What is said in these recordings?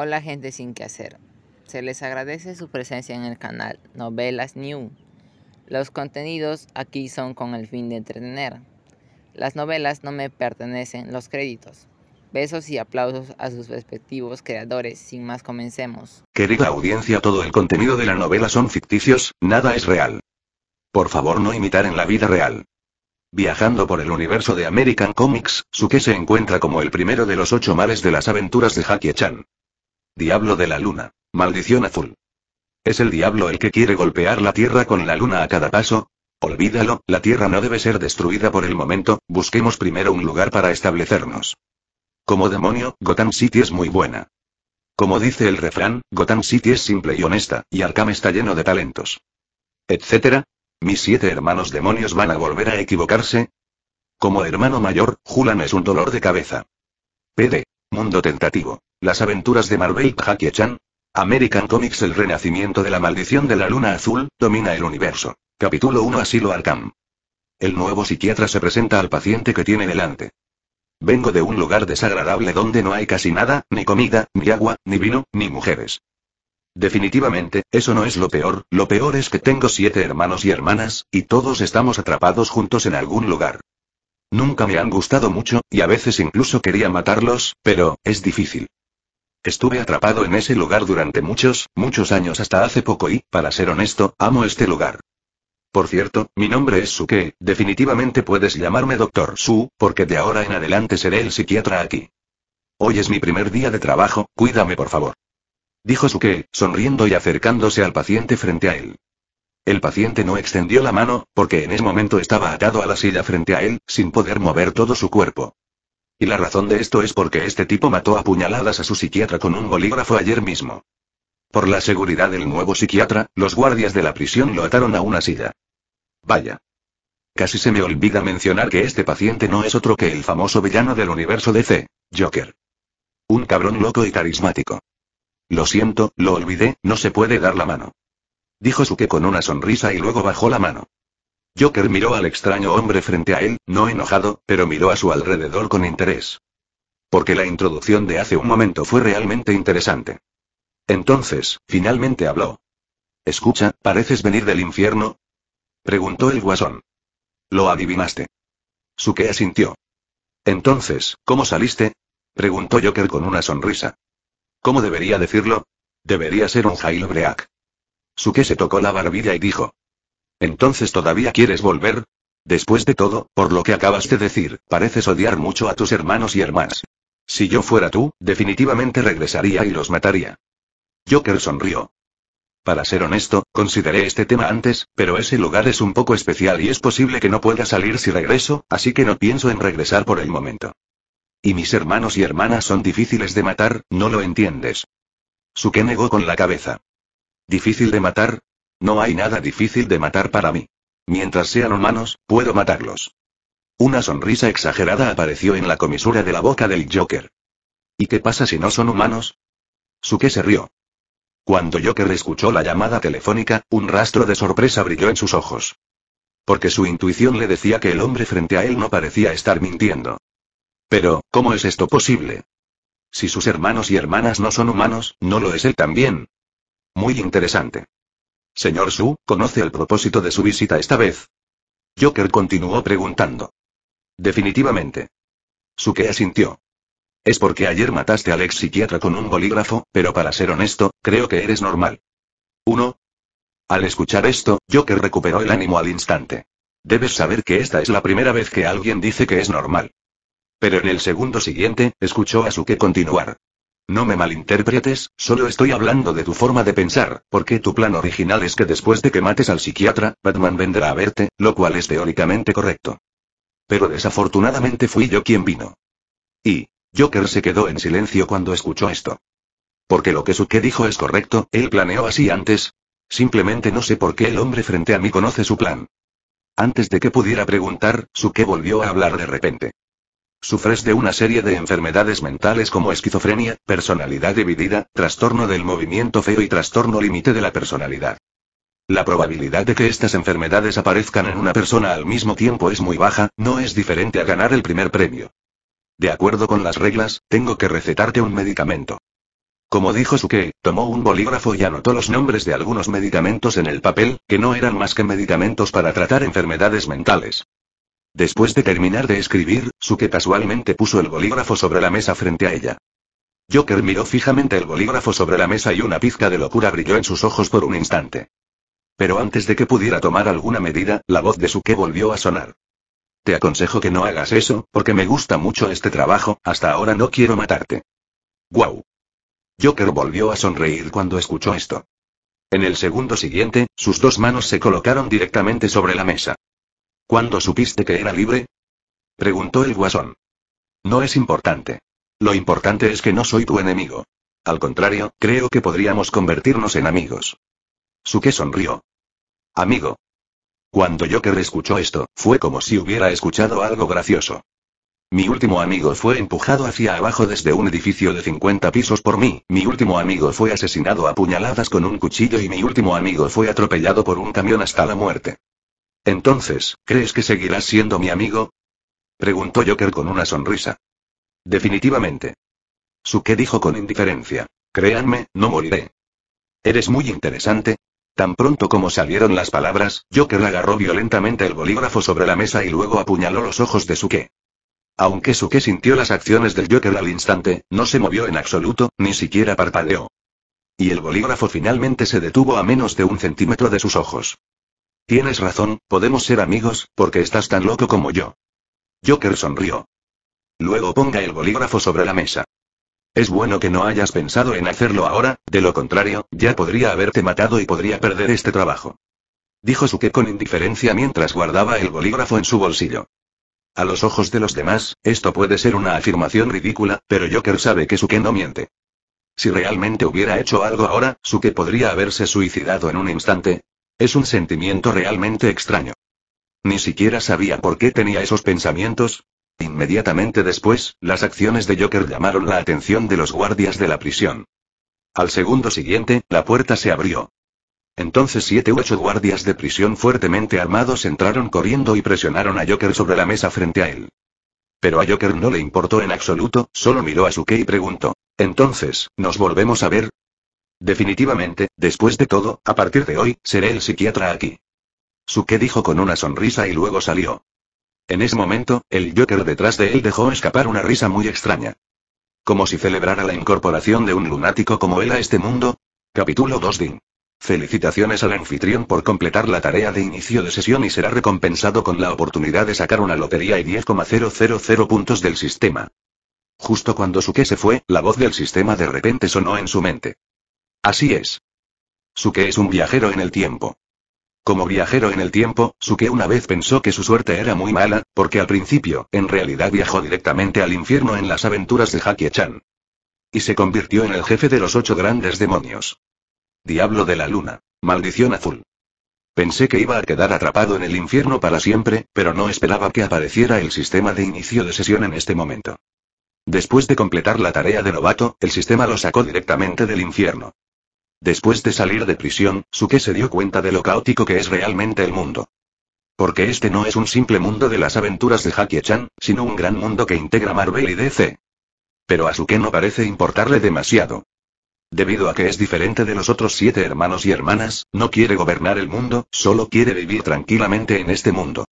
Hola gente sin que hacer. Se les agradece su presencia en el canal Novelas New. Los contenidos aquí son con el fin de entretener. Las novelas no me pertenecen los créditos. Besos y aplausos a sus respectivos creadores. Sin más, comencemos. Querida audiencia, todo el contenido de la novela son ficticios, nada es real. Por favor, no imitar en la vida real. Viajando por el universo de American Comics, Suke se encuentra como el primero de los ocho males de las aventuras de Jackie Chan. Diablo de la luna. Maldición azul. ¿Es el diablo el que quiere golpear la Tierra con la luna a cada paso? Olvídalo, la Tierra no debe ser destruida por el momento, busquemos primero un lugar para establecernos. Como demonio, Gotham City es muy buena. Como dice el refrán, Gotham City es simple y honesta, y Arkham está lleno de talentos. Etcétera. Mis siete hermanos demonios van a volver a equivocarse. Como hermano mayor, Julan es un dolor de cabeza. PD. Mundo Tentativo. Las aventuras de Marvel Jackie-chan. American Comics El renacimiento de la maldición de la luna azul, domina el universo. Capítulo 1 Asilo Arkham. El nuevo psiquiatra se presenta al paciente que tiene delante. Vengo de un lugar desagradable donde no hay casi nada, ni comida, ni agua, ni vino, ni mujeres. Definitivamente, eso no es lo peor, lo peor es que tengo siete hermanos y hermanas, y todos estamos atrapados juntos en algún lugar. Nunca me han gustado mucho, y a veces incluso quería matarlos, pero, es difícil. Estuve atrapado en ese lugar durante muchos, muchos años hasta hace poco y, para ser honesto, amo este lugar. Por cierto, mi nombre es Suke, definitivamente puedes llamarme Doctor Su, porque de ahora en adelante seré el psiquiatra aquí. Hoy es mi primer día de trabajo, cuídame por favor. Dijo Suke, sonriendo y acercándose al paciente frente a él. El paciente no extendió la mano, porque en ese momento estaba atado a la silla frente a él, sin poder mover todo su cuerpo. Y la razón de esto es porque este tipo mató a puñaladas a su psiquiatra con un bolígrafo ayer mismo. Por la seguridad del nuevo psiquiatra, los guardias de la prisión lo ataron a una silla. Vaya. Casi se me olvida mencionar que este paciente no es otro que el famoso villano del universo DC, Joker. Un cabrón loco y carismático. Lo siento, lo olvidé, no se puede dar la mano dijo Suke con una sonrisa y luego bajó la mano. Joker miró al extraño hombre frente a él, no enojado, pero miró a su alrededor con interés. Porque la introducción de hace un momento fue realmente interesante. Entonces, finalmente habló. Escucha, ¿pareces venir del infierno? Preguntó el guasón. Lo adivinaste. Suke asintió. Entonces, ¿cómo saliste? Preguntó Joker con una sonrisa. ¿Cómo debería decirlo? Debería ser un jailbreak. Suke se tocó la barbilla y dijo. ¿Entonces todavía quieres volver? Después de todo, por lo que acabas de decir, pareces odiar mucho a tus hermanos y hermanas. Si yo fuera tú, definitivamente regresaría y los mataría. Joker sonrió. Para ser honesto, consideré este tema antes, pero ese lugar es un poco especial y es posible que no pueda salir si regreso, así que no pienso en regresar por el momento. Y mis hermanos y hermanas son difíciles de matar, ¿no lo entiendes? Suke negó con la cabeza. ¿Difícil de matar? No hay nada difícil de matar para mí. Mientras sean humanos, puedo matarlos. Una sonrisa exagerada apareció en la comisura de la boca del Joker. ¿Y qué pasa si no son humanos? Suke se rió. Cuando Joker escuchó la llamada telefónica, un rastro de sorpresa brilló en sus ojos. Porque su intuición le decía que el hombre frente a él no parecía estar mintiendo. Pero, ¿cómo es esto posible? Si sus hermanos y hermanas no son humanos, ¿no lo es él también? Muy interesante. Señor Su, ¿conoce el propósito de su visita esta vez? Joker continuó preguntando. Definitivamente. Su que asintió. Es porque ayer mataste al ex psiquiatra con un bolígrafo, pero para ser honesto, creo que eres normal. 1. Al escuchar esto, Joker recuperó el ánimo al instante. Debes saber que esta es la primera vez que alguien dice que es normal. Pero en el segundo siguiente, escuchó a Su que continuar. No me malinterpretes, solo estoy hablando de tu forma de pensar, porque tu plan original es que después de que mates al psiquiatra, Batman vendrá a verte, lo cual es teóricamente correcto. Pero desafortunadamente fui yo quien vino. Y, Joker se quedó en silencio cuando escuchó esto. Porque lo que Suke dijo es correcto, él planeó así antes. Simplemente no sé por qué el hombre frente a mí conoce su plan. Antes de que pudiera preguntar, Suke volvió a hablar de repente. Sufres de una serie de enfermedades mentales como esquizofrenia, personalidad dividida, trastorno del movimiento feo y trastorno límite de la personalidad. La probabilidad de que estas enfermedades aparezcan en una persona al mismo tiempo es muy baja, no es diferente a ganar el primer premio. De acuerdo con las reglas, tengo que recetarte un medicamento. Como dijo Suke, tomó un bolígrafo y anotó los nombres de algunos medicamentos en el papel, que no eran más que medicamentos para tratar enfermedades mentales. Después de terminar de escribir, Suke casualmente puso el bolígrafo sobre la mesa frente a ella. Joker miró fijamente el bolígrafo sobre la mesa y una pizca de locura brilló en sus ojos por un instante. Pero antes de que pudiera tomar alguna medida, la voz de Suke volvió a sonar. Te aconsejo que no hagas eso, porque me gusta mucho este trabajo, hasta ahora no quiero matarte. Guau. Joker volvió a sonreír cuando escuchó esto. En el segundo siguiente, sus dos manos se colocaron directamente sobre la mesa. ¿Cuándo supiste que era libre? Preguntó el guasón. No es importante. Lo importante es que no soy tu enemigo. Al contrario, creo que podríamos convertirnos en amigos. Suke sonrió. Amigo. Cuando Joker escuchó esto, fue como si hubiera escuchado algo gracioso. Mi último amigo fue empujado hacia abajo desde un edificio de 50 pisos por mí, mi último amigo fue asesinado a puñaladas con un cuchillo y mi último amigo fue atropellado por un camión hasta la muerte. Entonces, ¿crees que seguirás siendo mi amigo? Preguntó Joker con una sonrisa. Definitivamente. Suke dijo con indiferencia. Créanme, no moriré. Eres muy interesante. Tan pronto como salieron las palabras, Joker agarró violentamente el bolígrafo sobre la mesa y luego apuñaló los ojos de Suke. Aunque Suke sintió las acciones del Joker al instante, no se movió en absoluto, ni siquiera parpadeó. Y el bolígrafo finalmente se detuvo a menos de un centímetro de sus ojos. Tienes razón, podemos ser amigos, porque estás tan loco como yo. Joker sonrió. Luego ponga el bolígrafo sobre la mesa. Es bueno que no hayas pensado en hacerlo ahora, de lo contrario, ya podría haberte matado y podría perder este trabajo. Dijo Suke con indiferencia mientras guardaba el bolígrafo en su bolsillo. A los ojos de los demás, esto puede ser una afirmación ridícula, pero Joker sabe que Suke no miente. Si realmente hubiera hecho algo ahora, Suke podría haberse suicidado en un instante, es un sentimiento realmente extraño. Ni siquiera sabía por qué tenía esos pensamientos. Inmediatamente después, las acciones de Joker llamaron la atención de los guardias de la prisión. Al segundo siguiente, la puerta se abrió. Entonces siete u ocho guardias de prisión fuertemente armados entraron corriendo y presionaron a Joker sobre la mesa frente a él. Pero a Joker no le importó en absoluto, solo miró a Suke y preguntó. Entonces, ¿nos volvemos a ver? Definitivamente, después de todo, a partir de hoy, seré el psiquiatra aquí. Suke dijo con una sonrisa y luego salió. En ese momento, el Joker detrás de él dejó escapar una risa muy extraña. Como si celebrara la incorporación de un lunático como él a este mundo. Capítulo 2 Din. Felicitaciones al anfitrión por completar la tarea de inicio de sesión y será recompensado con la oportunidad de sacar una lotería y 10,000 puntos del sistema. Justo cuando Suke se fue, la voz del sistema de repente sonó en su mente. Así es. Suke es un viajero en el tiempo. Como viajero en el tiempo, Suke una vez pensó que su suerte era muy mala, porque al principio, en realidad viajó directamente al infierno en las aventuras de Hakie-chan. Y se convirtió en el jefe de los ocho grandes demonios. Diablo de la luna. Maldición azul. Pensé que iba a quedar atrapado en el infierno para siempre, pero no esperaba que apareciera el sistema de inicio de sesión en este momento. Después de completar la tarea de novato, el sistema lo sacó directamente del infierno. Después de salir de prisión, Suke se dio cuenta de lo caótico que es realmente el mundo. Porque este no es un simple mundo de las aventuras de Jackie chan sino un gran mundo que integra Marvel y DC. Pero a Suke no parece importarle demasiado. Debido a que es diferente de los otros siete hermanos y hermanas, no quiere gobernar el mundo, solo quiere vivir tranquilamente en este mundo.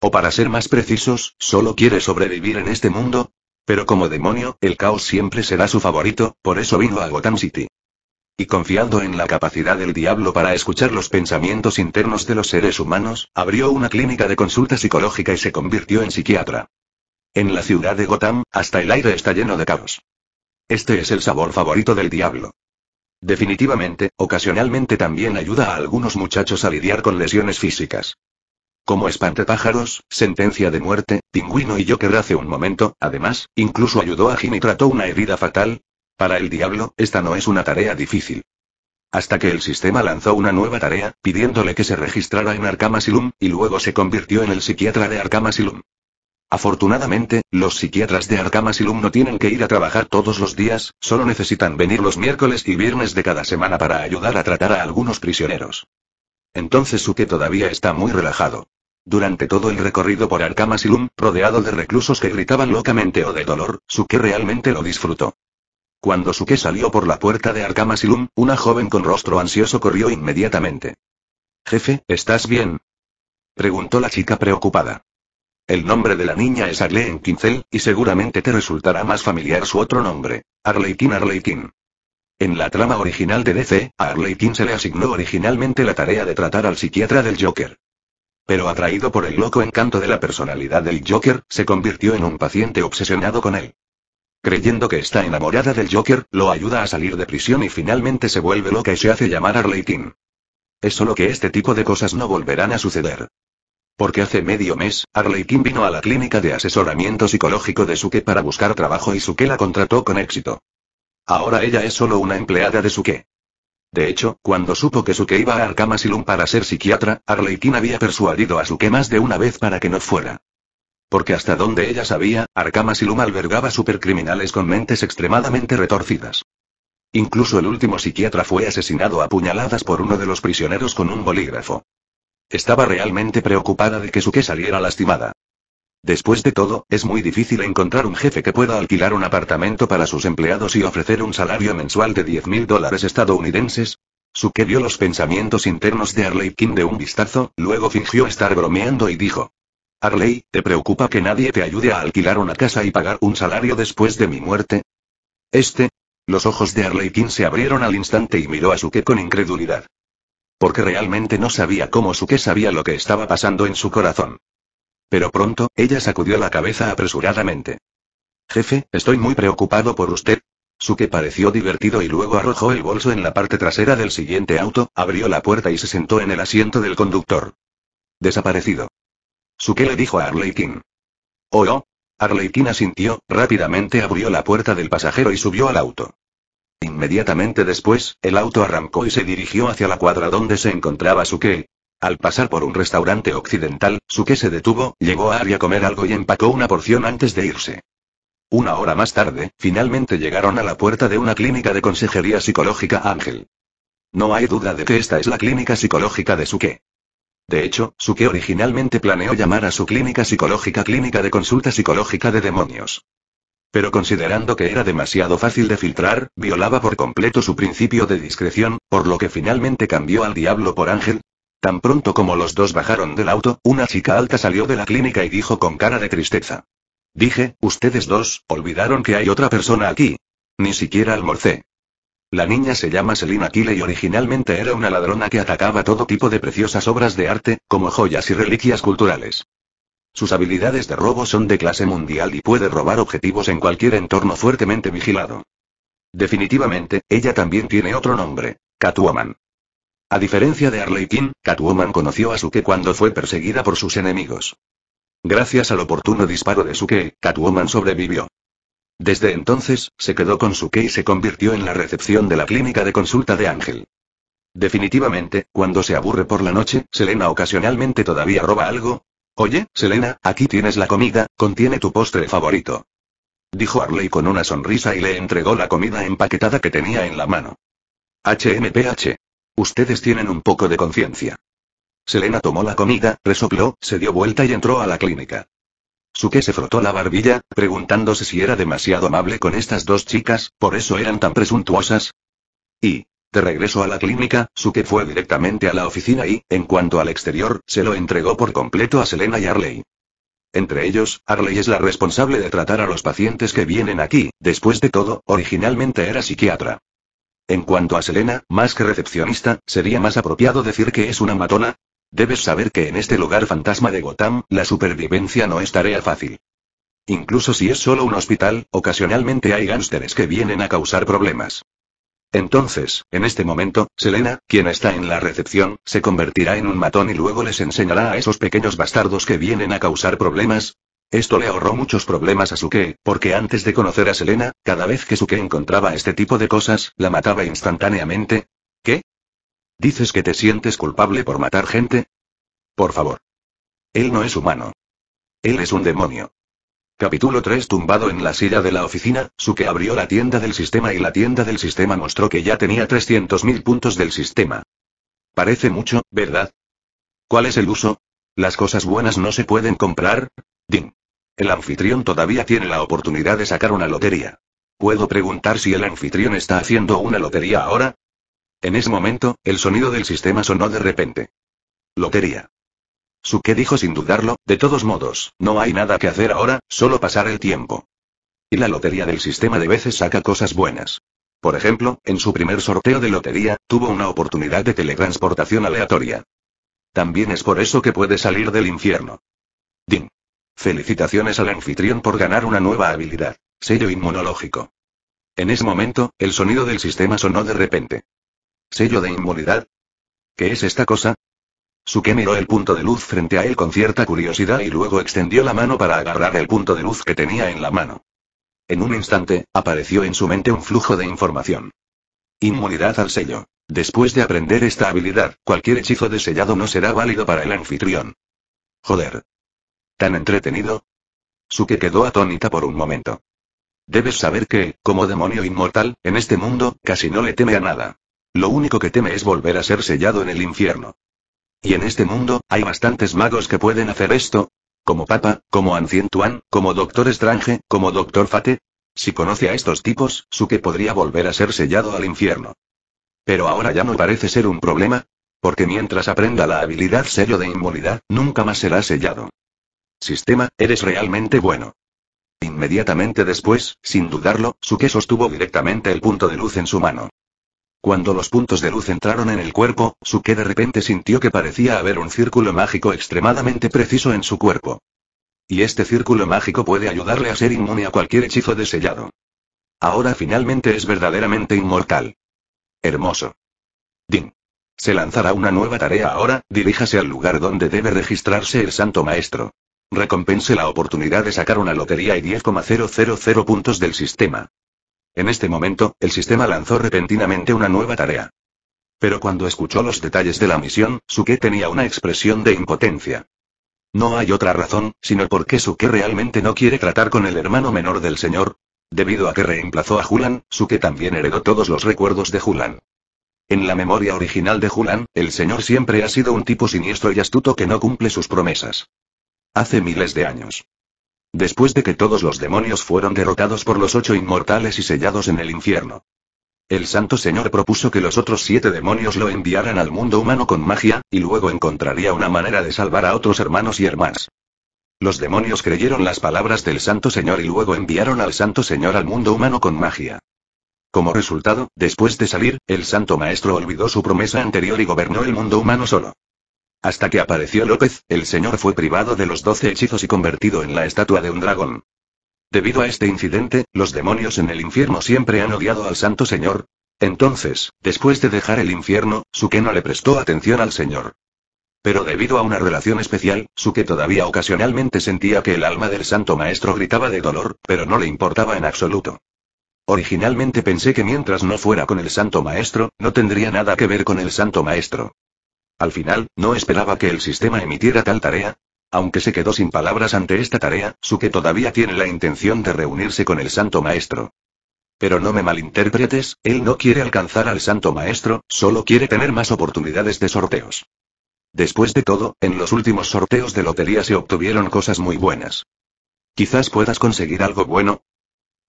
O para ser más precisos, solo quiere sobrevivir en este mundo. Pero como demonio, el caos siempre será su favorito, por eso vino a Gotham City. Y confiando en la capacidad del diablo para escuchar los pensamientos internos de los seres humanos, abrió una clínica de consulta psicológica y se convirtió en psiquiatra. En la ciudad de Gotham, hasta el aire está lleno de caos. Este es el sabor favorito del diablo. Definitivamente, ocasionalmente también ayuda a algunos muchachos a lidiar con lesiones físicas. Como espantapájaros, sentencia de muerte, pingüino y que hace un momento, además, incluso ayudó a Jimmy trató una herida fatal, para el diablo, esta no es una tarea difícil. Hasta que el sistema lanzó una nueva tarea, pidiéndole que se registrara en Arkham Asylum, y luego se convirtió en el psiquiatra de Arkham Asylum. Afortunadamente, los psiquiatras de Arkham Asylum no tienen que ir a trabajar todos los días, solo necesitan venir los miércoles y viernes de cada semana para ayudar a tratar a algunos prisioneros. Entonces Suke todavía está muy relajado. Durante todo el recorrido por Arkham Asylum, rodeado de reclusos que gritaban locamente o de dolor, Suke realmente lo disfrutó. Cuando Suke salió por la puerta de Arkham Asylum, una joven con rostro ansioso corrió inmediatamente. Jefe, ¿estás bien? Preguntó la chica preocupada. El nombre de la niña es Arlene Kinzel, y seguramente te resultará más familiar su otro nombre, Arlequín Arlequín. En la trama original de DC, a Arlequín se le asignó originalmente la tarea de tratar al psiquiatra del Joker. Pero atraído por el loco encanto de la personalidad del Joker, se convirtió en un paciente obsesionado con él. Creyendo que está enamorada del Joker, lo ayuda a salir de prisión y finalmente se vuelve lo que se hace llamar Quinn. Es solo que este tipo de cosas no volverán a suceder. Porque hace medio mes, Quinn vino a la clínica de asesoramiento psicológico de Suke para buscar trabajo y Suke la contrató con éxito. Ahora ella es solo una empleada de Suke. De hecho, cuando supo que Suke iba a Arkham Asylum para ser psiquiatra, Quinn había persuadido a Suke más de una vez para que no fuera. Porque hasta donde ella sabía, Arkham Asylum albergaba supercriminales con mentes extremadamente retorcidas. Incluso el último psiquiatra fue asesinado a puñaladas por uno de los prisioneros con un bolígrafo. Estaba realmente preocupada de que su que saliera lastimada. Después de todo, es muy difícil encontrar un jefe que pueda alquilar un apartamento para sus empleados y ofrecer un salario mensual de 10 mil dólares estadounidenses. Suke vio los pensamientos internos de King de un vistazo, luego fingió estar bromeando y dijo. Arley, ¿te preocupa que nadie te ayude a alquilar una casa y pagar un salario después de mi muerte? Este. Los ojos de Arley King se abrieron al instante y miró a Suke con incredulidad. Porque realmente no sabía cómo Suke sabía lo que estaba pasando en su corazón. Pero pronto, ella sacudió la cabeza apresuradamente. Jefe, estoy muy preocupado por usted. Suke pareció divertido y luego arrojó el bolso en la parte trasera del siguiente auto, abrió la puerta y se sentó en el asiento del conductor. Desaparecido. Suke le dijo a Arlequín. Oh, oh. Arlequín asintió, rápidamente abrió la puerta del pasajero y subió al auto. Inmediatamente después, el auto arrancó y se dirigió hacia la cuadra donde se encontraba Suke. Al pasar por un restaurante occidental, Suke se detuvo, llegó a Ari a comer algo y empacó una porción antes de irse. Una hora más tarde, finalmente llegaron a la puerta de una clínica de consejería psicológica Ángel. No hay duda de que esta es la clínica psicológica de Suke. De hecho, Suke originalmente planeó llamar a su clínica psicológica Clínica de Consulta Psicológica de Demonios. Pero considerando que era demasiado fácil de filtrar, violaba por completo su principio de discreción, por lo que finalmente cambió al diablo por ángel. Tan pronto como los dos bajaron del auto, una chica alta salió de la clínica y dijo con cara de tristeza. Dije, ustedes dos, olvidaron que hay otra persona aquí. Ni siquiera almorcé. La niña se llama Selina Kyle y originalmente era una ladrona que atacaba todo tipo de preciosas obras de arte, como joyas y reliquias culturales. Sus habilidades de robo son de clase mundial y puede robar objetivos en cualquier entorno fuertemente vigilado. Definitivamente, ella también tiene otro nombre, Catwoman. A diferencia de Harley Quinn, Catwoman conoció a Suke cuando fue perseguida por sus enemigos. Gracias al oportuno disparo de Suke, Catwoman sobrevivió. Desde entonces, se quedó con su que y se convirtió en la recepción de la clínica de consulta de Ángel. Definitivamente, cuando se aburre por la noche, Selena ocasionalmente todavía roba algo. Oye, Selena, aquí tienes la comida, contiene tu postre favorito. Dijo Arley con una sonrisa y le entregó la comida empaquetada que tenía en la mano. HMPH. Ustedes tienen un poco de conciencia. Selena tomó la comida, resopló, se dio vuelta y entró a la clínica. Suke se frotó la barbilla, preguntándose si era demasiado amable con estas dos chicas, por eso eran tan presuntuosas. Y, de regreso a la clínica, Suke fue directamente a la oficina y, en cuanto al exterior, se lo entregó por completo a Selena y Arley. Entre ellos, Arley es la responsable de tratar a los pacientes que vienen aquí, después de todo, originalmente era psiquiatra. En cuanto a Selena, más que recepcionista, sería más apropiado decir que es una matona, Debes saber que en este lugar fantasma de Gotham, la supervivencia no es tarea fácil. Incluso si es solo un hospital, ocasionalmente hay gánsteres que vienen a causar problemas. Entonces, en este momento, Selena, quien está en la recepción, se convertirá en un matón y luego les enseñará a esos pequeños bastardos que vienen a causar problemas. Esto le ahorró muchos problemas a Suke, porque antes de conocer a Selena, cada vez que Suke encontraba este tipo de cosas, la mataba instantáneamente, ¿Dices que te sientes culpable por matar gente? Por favor. Él no es humano. Él es un demonio. Capítulo 3 Tumbado en la silla de la oficina, Suke abrió la tienda del sistema y la tienda del sistema mostró que ya tenía 300.000 puntos del sistema. Parece mucho, ¿verdad? ¿Cuál es el uso? Las cosas buenas no se pueden comprar. Din. El anfitrión todavía tiene la oportunidad de sacar una lotería. ¿Puedo preguntar si el anfitrión está haciendo una lotería ahora? En ese momento, el sonido del sistema sonó de repente. Lotería. Suke dijo sin dudarlo, de todos modos, no hay nada que hacer ahora, solo pasar el tiempo. Y la lotería del sistema de veces saca cosas buenas. Por ejemplo, en su primer sorteo de lotería, tuvo una oportunidad de teletransportación aleatoria. También es por eso que puede salir del infierno. Ding. Felicitaciones al anfitrión por ganar una nueva habilidad, sello inmunológico. En ese momento, el sonido del sistema sonó de repente. ¿Sello de inmunidad? ¿Qué es esta cosa? Suke miró el punto de luz frente a él con cierta curiosidad y luego extendió la mano para agarrar el punto de luz que tenía en la mano. En un instante, apareció en su mente un flujo de información. Inmunidad al sello. Después de aprender esta habilidad, cualquier hechizo de sellado no será válido para el anfitrión. Joder. ¿Tan entretenido? Suke quedó atónita por un momento. Debes saber que, como demonio inmortal, en este mundo, casi no le teme a nada. Lo único que teme es volver a ser sellado en el infierno. Y en este mundo, hay bastantes magos que pueden hacer esto. Como Papa, como Ancien como Doctor Strange, como Doctor Fate. Si conoce a estos tipos, su que podría volver a ser sellado al infierno. Pero ahora ya no parece ser un problema, porque mientras aprenda la habilidad serio de inmolidad, nunca más será sellado. Sistema, eres realmente bueno. Inmediatamente después, sin dudarlo, que sostuvo directamente el punto de luz en su mano. Cuando los puntos de luz entraron en el cuerpo, Suke de repente sintió que parecía haber un círculo mágico extremadamente preciso en su cuerpo. Y este círculo mágico puede ayudarle a ser inmune a cualquier hechizo de sellado. Ahora finalmente es verdaderamente inmortal. Hermoso. Din. Se lanzará una nueva tarea ahora, diríjase al lugar donde debe registrarse el Santo Maestro. Recompense la oportunidad de sacar una lotería y 10,000 puntos del sistema. En este momento, el sistema lanzó repentinamente una nueva tarea. Pero cuando escuchó los detalles de la misión, Suke tenía una expresión de impotencia. No hay otra razón, sino porque Suke realmente no quiere tratar con el hermano menor del señor. Debido a que reemplazó a Julan, Suke también heredó todos los recuerdos de Julan. En la memoria original de Julan, el señor siempre ha sido un tipo siniestro y astuto que no cumple sus promesas. Hace miles de años. Después de que todos los demonios fueron derrotados por los ocho inmortales y sellados en el infierno. El Santo Señor propuso que los otros siete demonios lo enviaran al mundo humano con magia, y luego encontraría una manera de salvar a otros hermanos y hermanas. Los demonios creyeron las palabras del Santo Señor y luego enviaron al Santo Señor al mundo humano con magia. Como resultado, después de salir, el Santo Maestro olvidó su promesa anterior y gobernó el mundo humano solo. Hasta que apareció López, el señor fue privado de los doce hechizos y convertido en la estatua de un dragón. Debido a este incidente, los demonios en el infierno siempre han odiado al santo señor. Entonces, después de dejar el infierno, Suke no le prestó atención al señor. Pero debido a una relación especial, Suke todavía ocasionalmente sentía que el alma del santo maestro gritaba de dolor, pero no le importaba en absoluto. Originalmente pensé que mientras no fuera con el santo maestro, no tendría nada que ver con el santo maestro. Al final, no esperaba que el sistema emitiera tal tarea. Aunque se quedó sin palabras ante esta tarea, Suke todavía tiene la intención de reunirse con el Santo Maestro. Pero no me malinterpretes, él no quiere alcanzar al Santo Maestro, solo quiere tener más oportunidades de sorteos. Después de todo, en los últimos sorteos de lotería se obtuvieron cosas muy buenas. Quizás puedas conseguir algo bueno.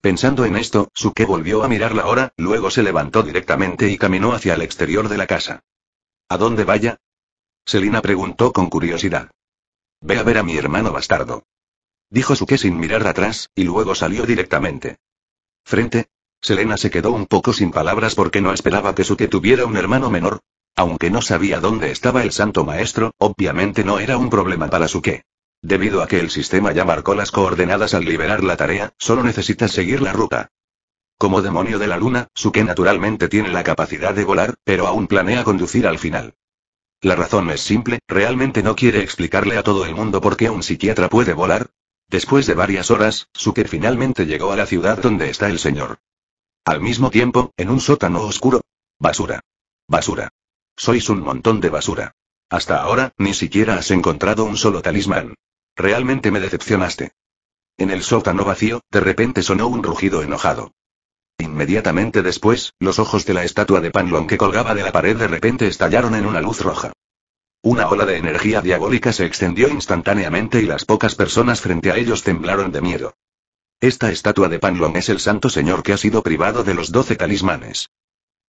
Pensando en esto, Suke volvió a mirar la hora, luego se levantó directamente y caminó hacia el exterior de la casa. ¿A dónde vaya? Selina preguntó con curiosidad. Ve a ver a mi hermano bastardo. Dijo Suke sin mirar atrás, y luego salió directamente. Frente. Selena se quedó un poco sin palabras porque no esperaba que Suke tuviera un hermano menor. Aunque no sabía dónde estaba el santo maestro, obviamente no era un problema para Suke. Debido a que el sistema ya marcó las coordenadas al liberar la tarea, solo necesitas seguir la ruta. Como demonio de la luna, Suke naturalmente tiene la capacidad de volar, pero aún planea conducir al final. La razón es simple, realmente no quiere explicarle a todo el mundo por qué un psiquiatra puede volar. Después de varias horas, Suke finalmente llegó a la ciudad donde está el señor. Al mismo tiempo, en un sótano oscuro. Basura. Basura. Sois un montón de basura. Hasta ahora, ni siquiera has encontrado un solo talismán. Realmente me decepcionaste. En el sótano vacío, de repente sonó un rugido enojado. Inmediatamente después, los ojos de la estatua de Panlon que colgaba de la pared de repente estallaron en una luz roja. Una ola de energía diabólica se extendió instantáneamente y las pocas personas frente a ellos temblaron de miedo. Esta estatua de Panlon es el santo señor que ha sido privado de los doce talismanes.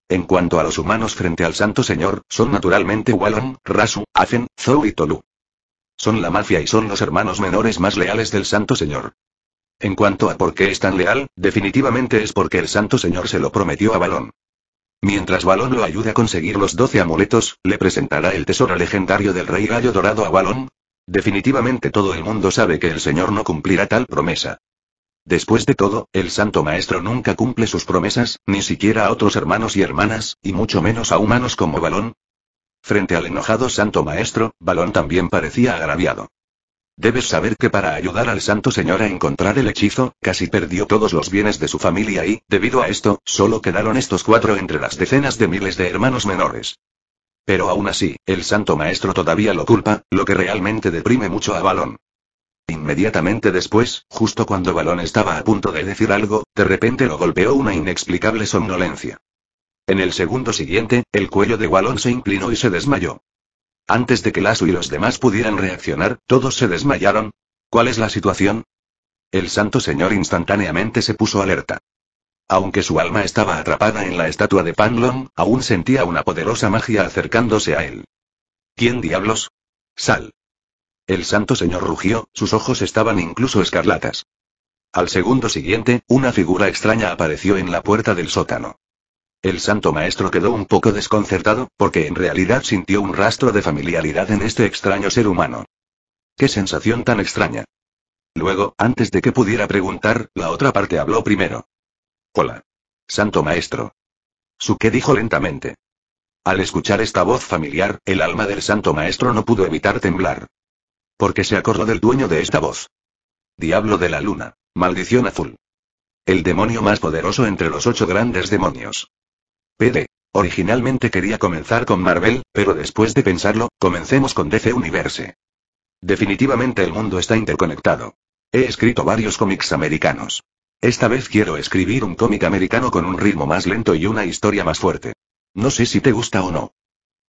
En cuanto a los humanos frente al santo señor, son naturalmente Wallon, Rasu, Afen, Zhou y Tolu. Son la mafia y son los hermanos menores más leales del santo señor. En cuanto a por qué es tan leal, definitivamente es porque el Santo Señor se lo prometió a Balón. Mientras Balón lo ayude a conseguir los doce amuletos, le presentará el tesoro legendario del Rey Gallo Dorado a Balón. Definitivamente todo el mundo sabe que el Señor no cumplirá tal promesa. Después de todo, el Santo Maestro nunca cumple sus promesas, ni siquiera a otros hermanos y hermanas, y mucho menos a humanos como Balón. Frente al enojado Santo Maestro, Balón también parecía agraviado. Debes saber que para ayudar al santo señor a encontrar el hechizo, casi perdió todos los bienes de su familia y, debido a esto, solo quedaron estos cuatro entre las decenas de miles de hermanos menores. Pero aún así, el santo maestro todavía lo culpa, lo que realmente deprime mucho a Balón. Inmediatamente después, justo cuando Balón estaba a punto de decir algo, de repente lo golpeó una inexplicable somnolencia. En el segundo siguiente, el cuello de Balón se inclinó y se desmayó. Antes de que Lasu y los demás pudieran reaccionar, todos se desmayaron. ¿Cuál es la situación? El santo señor instantáneamente se puso alerta. Aunque su alma estaba atrapada en la estatua de Panlong, aún sentía una poderosa magia acercándose a él. ¿Quién diablos? Sal. El santo señor rugió, sus ojos estaban incluso escarlatas. Al segundo siguiente, una figura extraña apareció en la puerta del sótano. El santo maestro quedó un poco desconcertado, porque en realidad sintió un rastro de familiaridad en este extraño ser humano. ¡Qué sensación tan extraña! Luego, antes de que pudiera preguntar, la otra parte habló primero. Hola. Santo maestro. Suke dijo lentamente. Al escuchar esta voz familiar, el alma del santo maestro no pudo evitar temblar. Porque se acordó del dueño de esta voz. Diablo de la luna. Maldición azul. El demonio más poderoso entre los ocho grandes demonios. PD. Originalmente quería comenzar con Marvel, pero después de pensarlo, comencemos con DC Universe. Definitivamente el mundo está interconectado. He escrito varios cómics americanos. Esta vez quiero escribir un cómic americano con un ritmo más lento y una historia más fuerte. No sé si te gusta o no.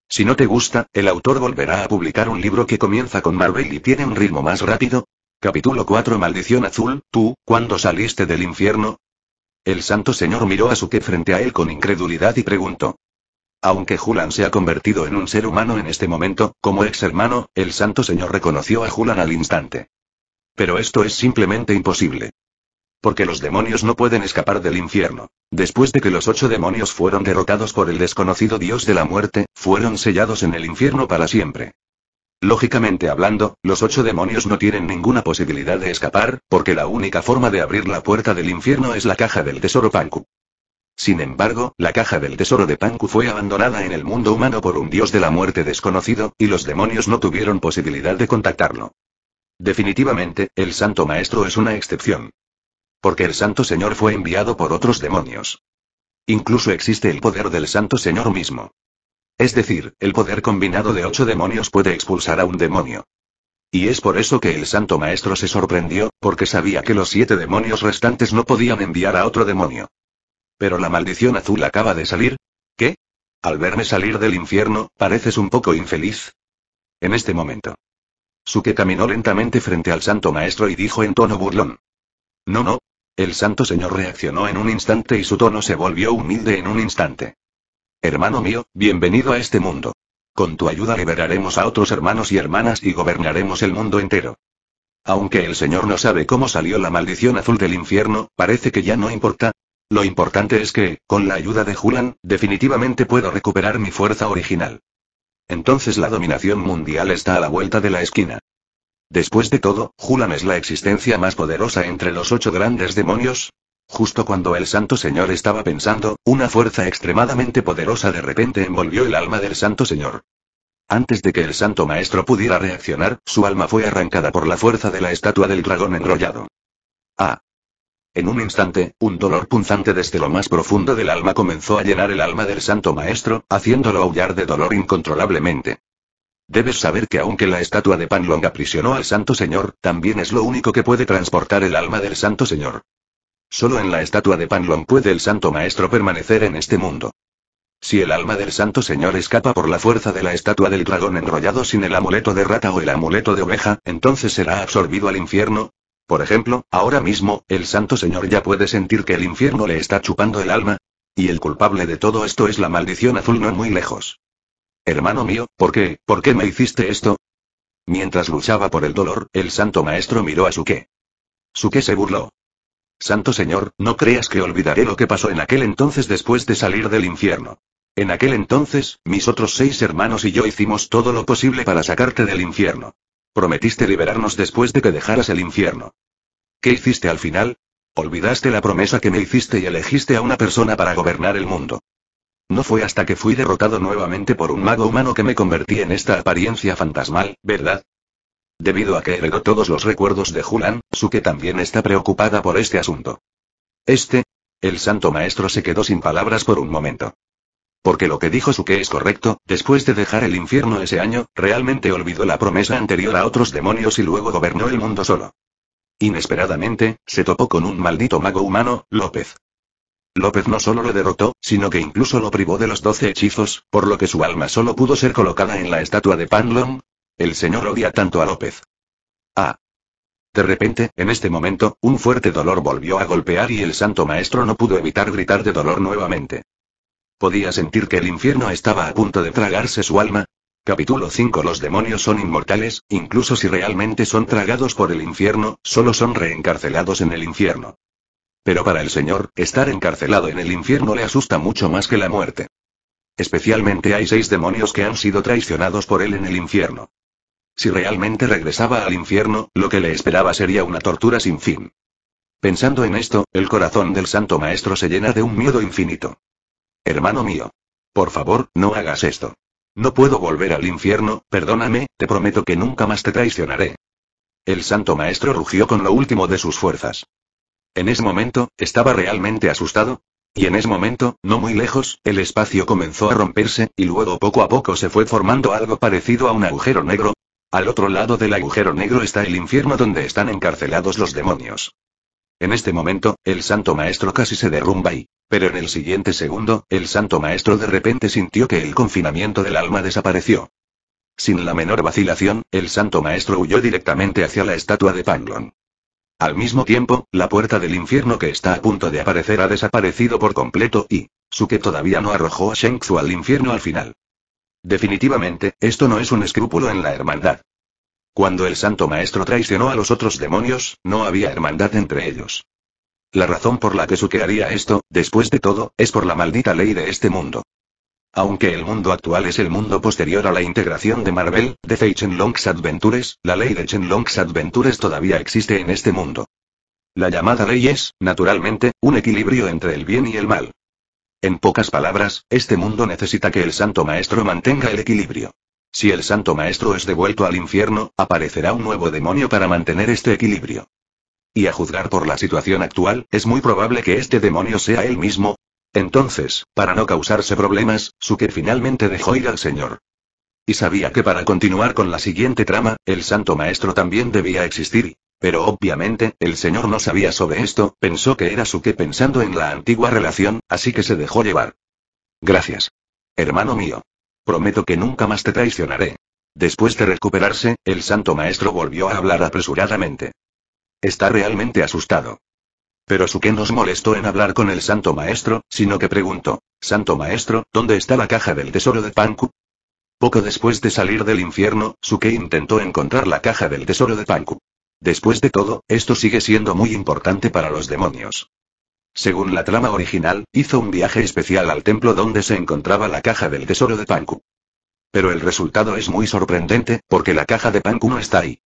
Si no te gusta, el autor volverá a publicar un libro que comienza con Marvel y tiene un ritmo más rápido. Capítulo 4 Maldición Azul, tú, ¿cuándo saliste del infierno? El santo señor miró a su que frente a él con incredulidad y preguntó. Aunque Julan se ha convertido en un ser humano en este momento, como ex hermano, el santo señor reconoció a Julan al instante. Pero esto es simplemente imposible. Porque los demonios no pueden escapar del infierno. Después de que los ocho demonios fueron derrotados por el desconocido dios de la muerte, fueron sellados en el infierno para siempre. Lógicamente hablando, los ocho demonios no tienen ninguna posibilidad de escapar, porque la única forma de abrir la puerta del infierno es la caja del tesoro Panku. Sin embargo, la caja del tesoro de Panku fue abandonada en el mundo humano por un dios de la muerte desconocido, y los demonios no tuvieron posibilidad de contactarlo. Definitivamente, el santo maestro es una excepción. Porque el santo señor fue enviado por otros demonios. Incluso existe el poder del santo señor mismo. Es decir, el poder combinado de ocho demonios puede expulsar a un demonio. Y es por eso que el Santo Maestro se sorprendió, porque sabía que los siete demonios restantes no podían enviar a otro demonio. Pero la maldición azul acaba de salir. ¿Qué? Al verme salir del infierno, pareces un poco infeliz. En este momento. Suke caminó lentamente frente al Santo Maestro y dijo en tono burlón. No, no. El Santo Señor reaccionó en un instante y su tono se volvió humilde en un instante. Hermano mío, bienvenido a este mundo. Con tu ayuda liberaremos a otros hermanos y hermanas y gobernaremos el mundo entero. Aunque el Señor no sabe cómo salió la maldición azul del infierno, parece que ya no importa. Lo importante es que, con la ayuda de Julan, definitivamente puedo recuperar mi fuerza original. Entonces la dominación mundial está a la vuelta de la esquina. Después de todo, Julan es la existencia más poderosa entre los ocho grandes demonios, Justo cuando el Santo Señor estaba pensando, una fuerza extremadamente poderosa de repente envolvió el alma del Santo Señor. Antes de que el Santo Maestro pudiera reaccionar, su alma fue arrancada por la fuerza de la estatua del dragón enrollado. Ah. En un instante, un dolor punzante desde lo más profundo del alma comenzó a llenar el alma del Santo Maestro, haciéndolo aullar de dolor incontrolablemente. Debes saber que aunque la estatua de Panlong aprisionó al Santo Señor, también es lo único que puede transportar el alma del Santo Señor. Solo en la estatua de Panlon puede el Santo Maestro permanecer en este mundo. Si el alma del Santo Señor escapa por la fuerza de la estatua del dragón enrollado sin el amuleto de rata o el amuleto de oveja, entonces será absorbido al infierno. Por ejemplo, ahora mismo, el Santo Señor ya puede sentir que el infierno le está chupando el alma. Y el culpable de todo esto es la maldición azul no muy lejos. Hermano mío, ¿por qué, por qué me hiciste esto? Mientras luchaba por el dolor, el Santo Maestro miró a Su que se burló. Santo Señor, no creas que olvidaré lo que pasó en aquel entonces después de salir del infierno. En aquel entonces, mis otros seis hermanos y yo hicimos todo lo posible para sacarte del infierno. Prometiste liberarnos después de que dejaras el infierno. ¿Qué hiciste al final? Olvidaste la promesa que me hiciste y elegiste a una persona para gobernar el mundo. No fue hasta que fui derrotado nuevamente por un mago humano que me convertí en esta apariencia fantasmal, ¿verdad? Debido a que heredó todos los recuerdos de Julan, Suke también está preocupada por este asunto. Este. El santo maestro se quedó sin palabras por un momento. Porque lo que dijo Suke es correcto, después de dejar el infierno ese año, realmente olvidó la promesa anterior a otros demonios y luego gobernó el mundo solo. Inesperadamente, se topó con un maldito mago humano, López. López no solo lo derrotó, sino que incluso lo privó de los doce hechizos, por lo que su alma solo pudo ser colocada en la estatua de Panlong, el señor odia tanto a López. Ah. De repente, en este momento, un fuerte dolor volvió a golpear y el santo maestro no pudo evitar gritar de dolor nuevamente. Podía sentir que el infierno estaba a punto de tragarse su alma. Capítulo 5 Los demonios son inmortales, incluso si realmente son tragados por el infierno, solo son reencarcelados en el infierno. Pero para el Señor, estar encarcelado en el infierno le asusta mucho más que la muerte. Especialmente hay seis demonios que han sido traicionados por él en el infierno. Si realmente regresaba al infierno, lo que le esperaba sería una tortura sin fin. Pensando en esto, el corazón del santo maestro se llena de un miedo infinito. Hermano mío. Por favor, no hagas esto. No puedo volver al infierno, perdóname, te prometo que nunca más te traicionaré. El santo maestro rugió con lo último de sus fuerzas. En ese momento, estaba realmente asustado. Y en ese momento, no muy lejos, el espacio comenzó a romperse, y luego poco a poco se fue formando algo parecido a un agujero negro, al otro lado del agujero negro está el infierno donde están encarcelados los demonios. En este momento, el santo maestro casi se derrumba y... Pero en el siguiente segundo, el santo maestro de repente sintió que el confinamiento del alma desapareció. Sin la menor vacilación, el santo maestro huyó directamente hacia la estatua de Panglong. Al mismo tiempo, la puerta del infierno que está a punto de aparecer ha desaparecido por completo y... su que todavía no arrojó a Shenzhou al infierno al final. Definitivamente, esto no es un escrúpulo en la hermandad. Cuando el Santo Maestro traicionó a los otros demonios, no había hermandad entre ellos. La razón por la que suquearía esto, después de todo, es por la maldita ley de este mundo. Aunque el mundo actual es el mundo posterior a la integración de Marvel, de Chen Long's Adventures, la ley de Long's Adventures todavía existe en este mundo. La llamada ley es, naturalmente, un equilibrio entre el bien y el mal. En pocas palabras, este mundo necesita que el Santo Maestro mantenga el equilibrio. Si el Santo Maestro es devuelto al infierno, aparecerá un nuevo demonio para mantener este equilibrio. Y a juzgar por la situación actual, es muy probable que este demonio sea él mismo. Entonces, para no causarse problemas, Suke finalmente dejó ir al Señor. Y sabía que para continuar con la siguiente trama, el Santo Maestro también debía existir, pero obviamente, el señor no sabía sobre esto, pensó que era su que pensando en la antigua relación, así que se dejó llevar. Gracias. Hermano mío. Prometo que nunca más te traicionaré. Después de recuperarse, el santo maestro volvió a hablar apresuradamente. Está realmente asustado. Pero Suke nos molestó en hablar con el santo maestro, sino que preguntó, Santo maestro, ¿dónde está la caja del tesoro de Panku? Poco después de salir del infierno, Suke intentó encontrar la caja del tesoro de Panku. Después de todo, esto sigue siendo muy importante para los demonios. Según la trama original, hizo un viaje especial al templo donde se encontraba la caja del tesoro de Panku. Pero el resultado es muy sorprendente, porque la caja de Panku no está ahí.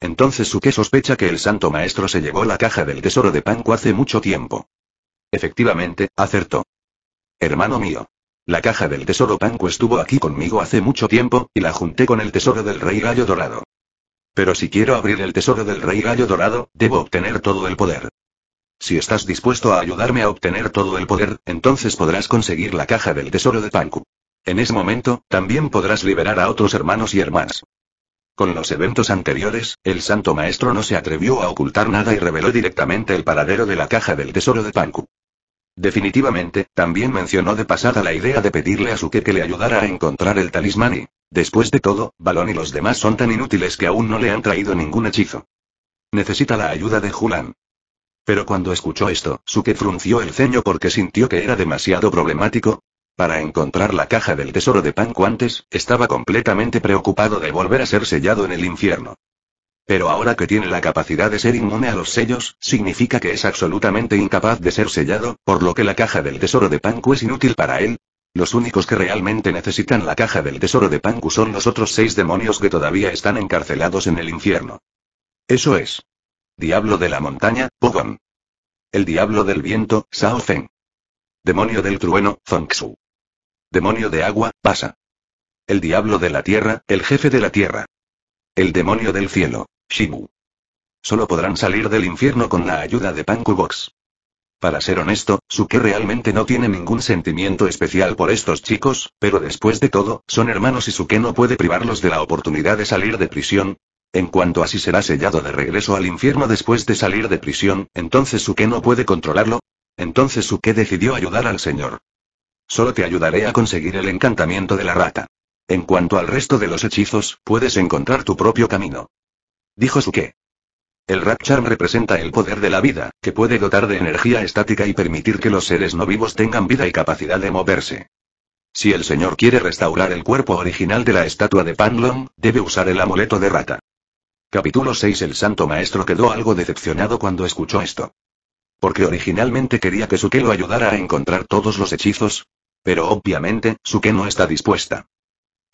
Entonces Suke sospecha que el santo maestro se llevó la caja del tesoro de Panku hace mucho tiempo. Efectivamente, acertó. Hermano mío. La caja del tesoro Panku estuvo aquí conmigo hace mucho tiempo, y la junté con el tesoro del rey gallo Dorado. Pero si quiero abrir el tesoro del rey gallo dorado, debo obtener todo el poder. Si estás dispuesto a ayudarme a obtener todo el poder, entonces podrás conseguir la caja del tesoro de Panku. En ese momento, también podrás liberar a otros hermanos y hermanas. Con los eventos anteriores, el Santo Maestro no se atrevió a ocultar nada y reveló directamente el paradero de la caja del tesoro de Panku. Definitivamente, también mencionó de pasada la idea de pedirle a Suke que le ayudara a encontrar el talismán y, Después de todo, Balón y los demás son tan inútiles que aún no le han traído ningún hechizo. Necesita la ayuda de Julan. Pero cuando escuchó esto, Suke frunció el ceño porque sintió que era demasiado problemático. Para encontrar la caja del tesoro de antes, estaba completamente preocupado de volver a ser sellado en el infierno. Pero ahora que tiene la capacidad de ser inmune a los sellos, significa que es absolutamente incapaz de ser sellado, por lo que la caja del tesoro de Panku es inútil para él, los únicos que realmente necesitan la caja del tesoro de Panku son los otros seis demonios que todavía están encarcelados en el infierno. Eso es. Diablo de la montaña, Pogon. El diablo del viento, Sao Demonio del trueno, Zongxu. Demonio de agua, Pasa. El diablo de la tierra, el jefe de la tierra. El demonio del cielo, Shibu. Solo podrán salir del infierno con la ayuda de Panku Box. Para ser honesto, Suke realmente no tiene ningún sentimiento especial por estos chicos, pero después de todo, son hermanos y Suke no puede privarlos de la oportunidad de salir de prisión. En cuanto así será sellado de regreso al infierno después de salir de prisión, entonces Suke no puede controlarlo. Entonces Suke decidió ayudar al señor. Solo te ayudaré a conseguir el encantamiento de la rata. En cuanto al resto de los hechizos, puedes encontrar tu propio camino. Dijo Suke. El Rapchar representa el poder de la vida, que puede dotar de energía estática y permitir que los seres no vivos tengan vida y capacidad de moverse. Si el señor quiere restaurar el cuerpo original de la estatua de Panlong, debe usar el amuleto de rata. Capítulo 6 El santo maestro quedó algo decepcionado cuando escuchó esto. Porque originalmente quería que Suke lo ayudara a encontrar todos los hechizos. Pero obviamente, Suke no está dispuesta.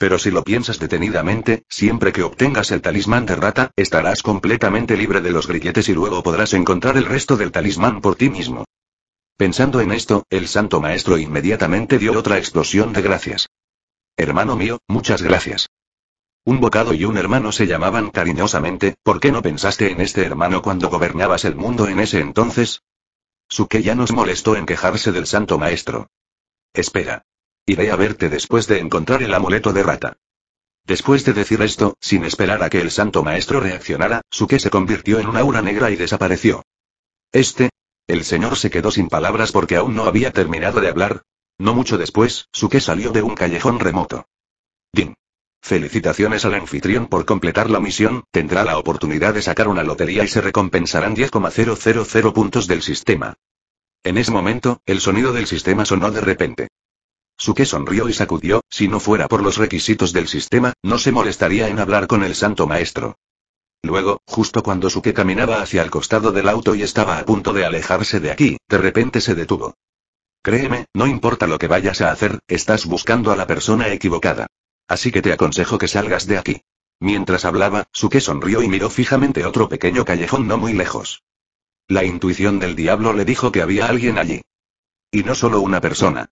Pero si lo piensas detenidamente, siempre que obtengas el talismán de rata, estarás completamente libre de los grilletes y luego podrás encontrar el resto del talismán por ti mismo. Pensando en esto, el santo maestro inmediatamente dio otra explosión de gracias. Hermano mío, muchas gracias. Un bocado y un hermano se llamaban cariñosamente, ¿por qué no pensaste en este hermano cuando gobernabas el mundo en ese entonces? Su que ya nos molestó en quejarse del santo maestro. Espera. Iré a verte después de encontrar el amuleto de rata. Después de decir esto, sin esperar a que el santo maestro reaccionara, su que se convirtió en una aura negra y desapareció. Este. El señor se quedó sin palabras porque aún no había terminado de hablar. No mucho después, su que salió de un callejón remoto. Din. Felicitaciones al anfitrión por completar la misión, tendrá la oportunidad de sacar una lotería y se recompensarán 10,000 puntos del sistema. En ese momento, el sonido del sistema sonó de repente. Suke sonrió y sacudió, si no fuera por los requisitos del sistema, no se molestaría en hablar con el santo maestro. Luego, justo cuando Suke caminaba hacia el costado del auto y estaba a punto de alejarse de aquí, de repente se detuvo. Créeme, no importa lo que vayas a hacer, estás buscando a la persona equivocada. Así que te aconsejo que salgas de aquí. Mientras hablaba, Suke sonrió y miró fijamente otro pequeño callejón no muy lejos. La intuición del diablo le dijo que había alguien allí. Y no solo una persona.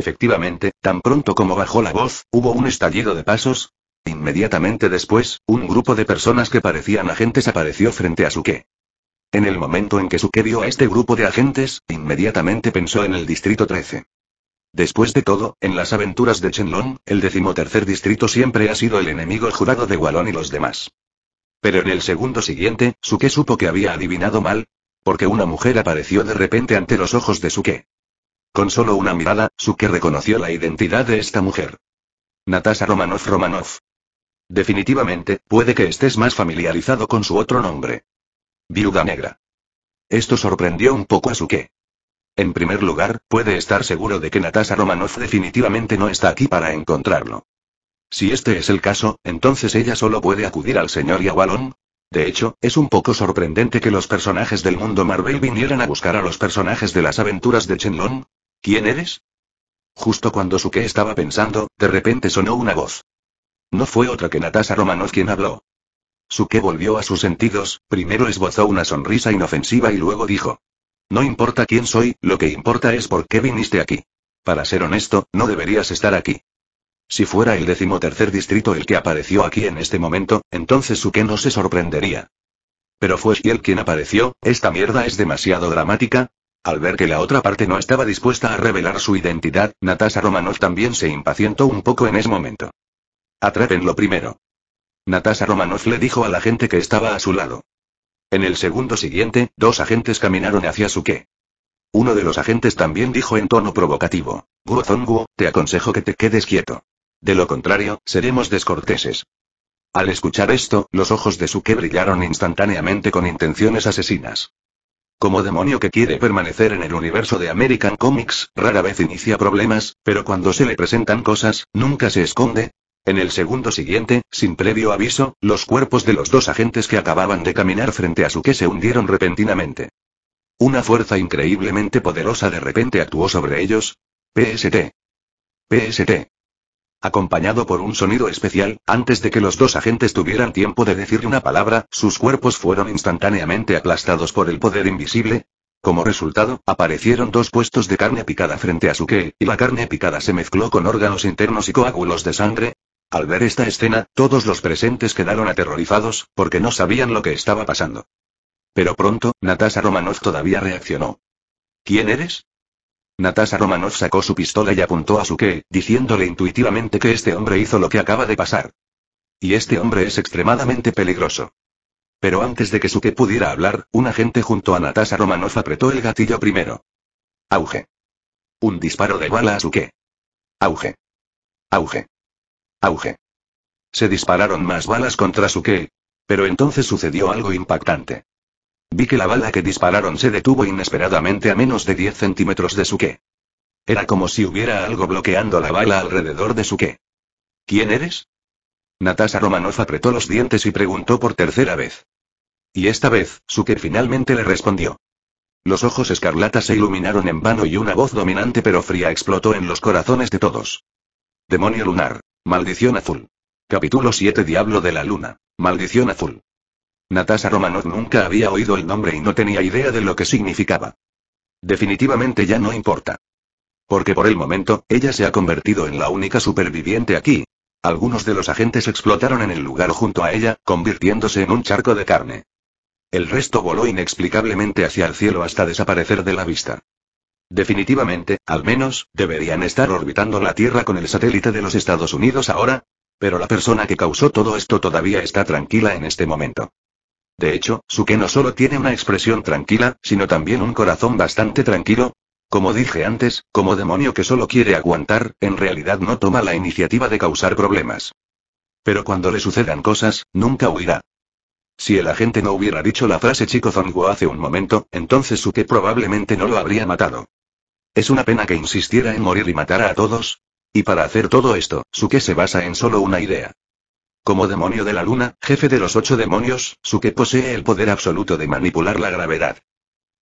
Efectivamente, tan pronto como bajó la voz, hubo un estallido de pasos. Inmediatamente después, un grupo de personas que parecían agentes apareció frente a Suke. En el momento en que Suke vio a este grupo de agentes, inmediatamente pensó en el Distrito 13. Después de todo, en las aventuras de Chenlong, el decimotercer distrito siempre ha sido el enemigo jurado de Walón y los demás. Pero en el segundo siguiente, Suke supo que había adivinado mal. Porque una mujer apareció de repente ante los ojos de Suke. Con solo una mirada, Suke reconoció la identidad de esta mujer. Natasha Romanov Romanov. Definitivamente, puede que estés más familiarizado con su otro nombre. Viuda Negra. Esto sorprendió un poco a Suke. En primer lugar, puede estar seguro de que Natasha Romanoff definitivamente no está aquí para encontrarlo. Si este es el caso, entonces ella solo puede acudir al señor Yawalon. De hecho, es un poco sorprendente que los personajes del mundo Marvel vinieran a buscar a los personajes de las aventuras de Chenlong, ¿Quién eres? Justo cuando Suke estaba pensando, de repente sonó una voz. No fue otra que Natasha Romanos quien habló. Suke volvió a sus sentidos, primero esbozó una sonrisa inofensiva y luego dijo. No importa quién soy, lo que importa es por qué viniste aquí. Para ser honesto, no deberías estar aquí. Si fuera el decimotercer distrito el que apareció aquí en este momento, entonces Suke no se sorprendería. Pero fue él quien apareció, esta mierda es demasiado dramática, al ver que la otra parte no estaba dispuesta a revelar su identidad, Natasha Romanov también se impacientó un poco en ese momento. Atrápenlo primero. Natasha Romanov le dijo a la gente que estaba a su lado. En el segundo siguiente, dos agentes caminaron hacia su Uno de los agentes también dijo en tono provocativo: Guozonguo, te aconsejo que te quedes quieto. De lo contrario, seremos descorteses. Al escuchar esto, los ojos de Suke brillaron instantáneamente con intenciones asesinas. Como demonio que quiere permanecer en el universo de American Comics, rara vez inicia problemas, pero cuando se le presentan cosas, nunca se esconde. En el segundo siguiente, sin previo aviso, los cuerpos de los dos agentes que acababan de caminar frente a su que se hundieron repentinamente. Una fuerza increíblemente poderosa de repente actuó sobre ellos. PST. PST acompañado por un sonido especial, antes de que los dos agentes tuvieran tiempo de decir una palabra, sus cuerpos fueron instantáneamente aplastados por el poder invisible. Como resultado, aparecieron dos puestos de carne picada frente a su que y la carne picada se mezcló con órganos internos y coágulos de sangre. Al ver esta escena, todos los presentes quedaron aterrorizados, porque no sabían lo que estaba pasando. Pero pronto, Natasha Romanov todavía reaccionó. ¿Quién eres? Natasha Romanov sacó su pistola y apuntó a Suke, diciéndole intuitivamente que este hombre hizo lo que acaba de pasar. Y este hombre es extremadamente peligroso. Pero antes de que Suke pudiera hablar, un agente junto a Natasha Romanov apretó el gatillo primero. Auge. Un disparo de bala a Suke. Auge. Auge. Auge. Se dispararon más balas contra Suke. Pero entonces sucedió algo impactante. Vi que la bala que dispararon se detuvo inesperadamente a menos de 10 centímetros de su que. Era como si hubiera algo bloqueando la bala alrededor de su que. ¿Quién eres? Natasha Romanoff apretó los dientes y preguntó por tercera vez. Y esta vez, su que finalmente le respondió. Los ojos escarlatas se iluminaron en vano y una voz dominante pero fría explotó en los corazones de todos. Demonio lunar. Maldición azul. Capítulo 7 Diablo de la Luna. Maldición azul. Natasha Romanov nunca había oído el nombre y no tenía idea de lo que significaba. Definitivamente ya no importa. Porque por el momento, ella se ha convertido en la única superviviente aquí. Algunos de los agentes explotaron en el lugar junto a ella, convirtiéndose en un charco de carne. El resto voló inexplicablemente hacia el cielo hasta desaparecer de la vista. Definitivamente, al menos, deberían estar orbitando la Tierra con el satélite de los Estados Unidos ahora, pero la persona que causó todo esto todavía está tranquila en este momento. De hecho, Suke no solo tiene una expresión tranquila, sino también un corazón bastante tranquilo. Como dije antes, como demonio que solo quiere aguantar, en realidad no toma la iniciativa de causar problemas. Pero cuando le sucedan cosas, nunca huirá. Si el agente no hubiera dicho la frase Chico Zongo hace un momento, entonces Suke probablemente no lo habría matado. Es una pena que insistiera en morir y matara a todos. Y para hacer todo esto, Suke se basa en solo una idea. Como demonio de la luna, jefe de los ocho demonios, Suke posee el poder absoluto de manipular la gravedad.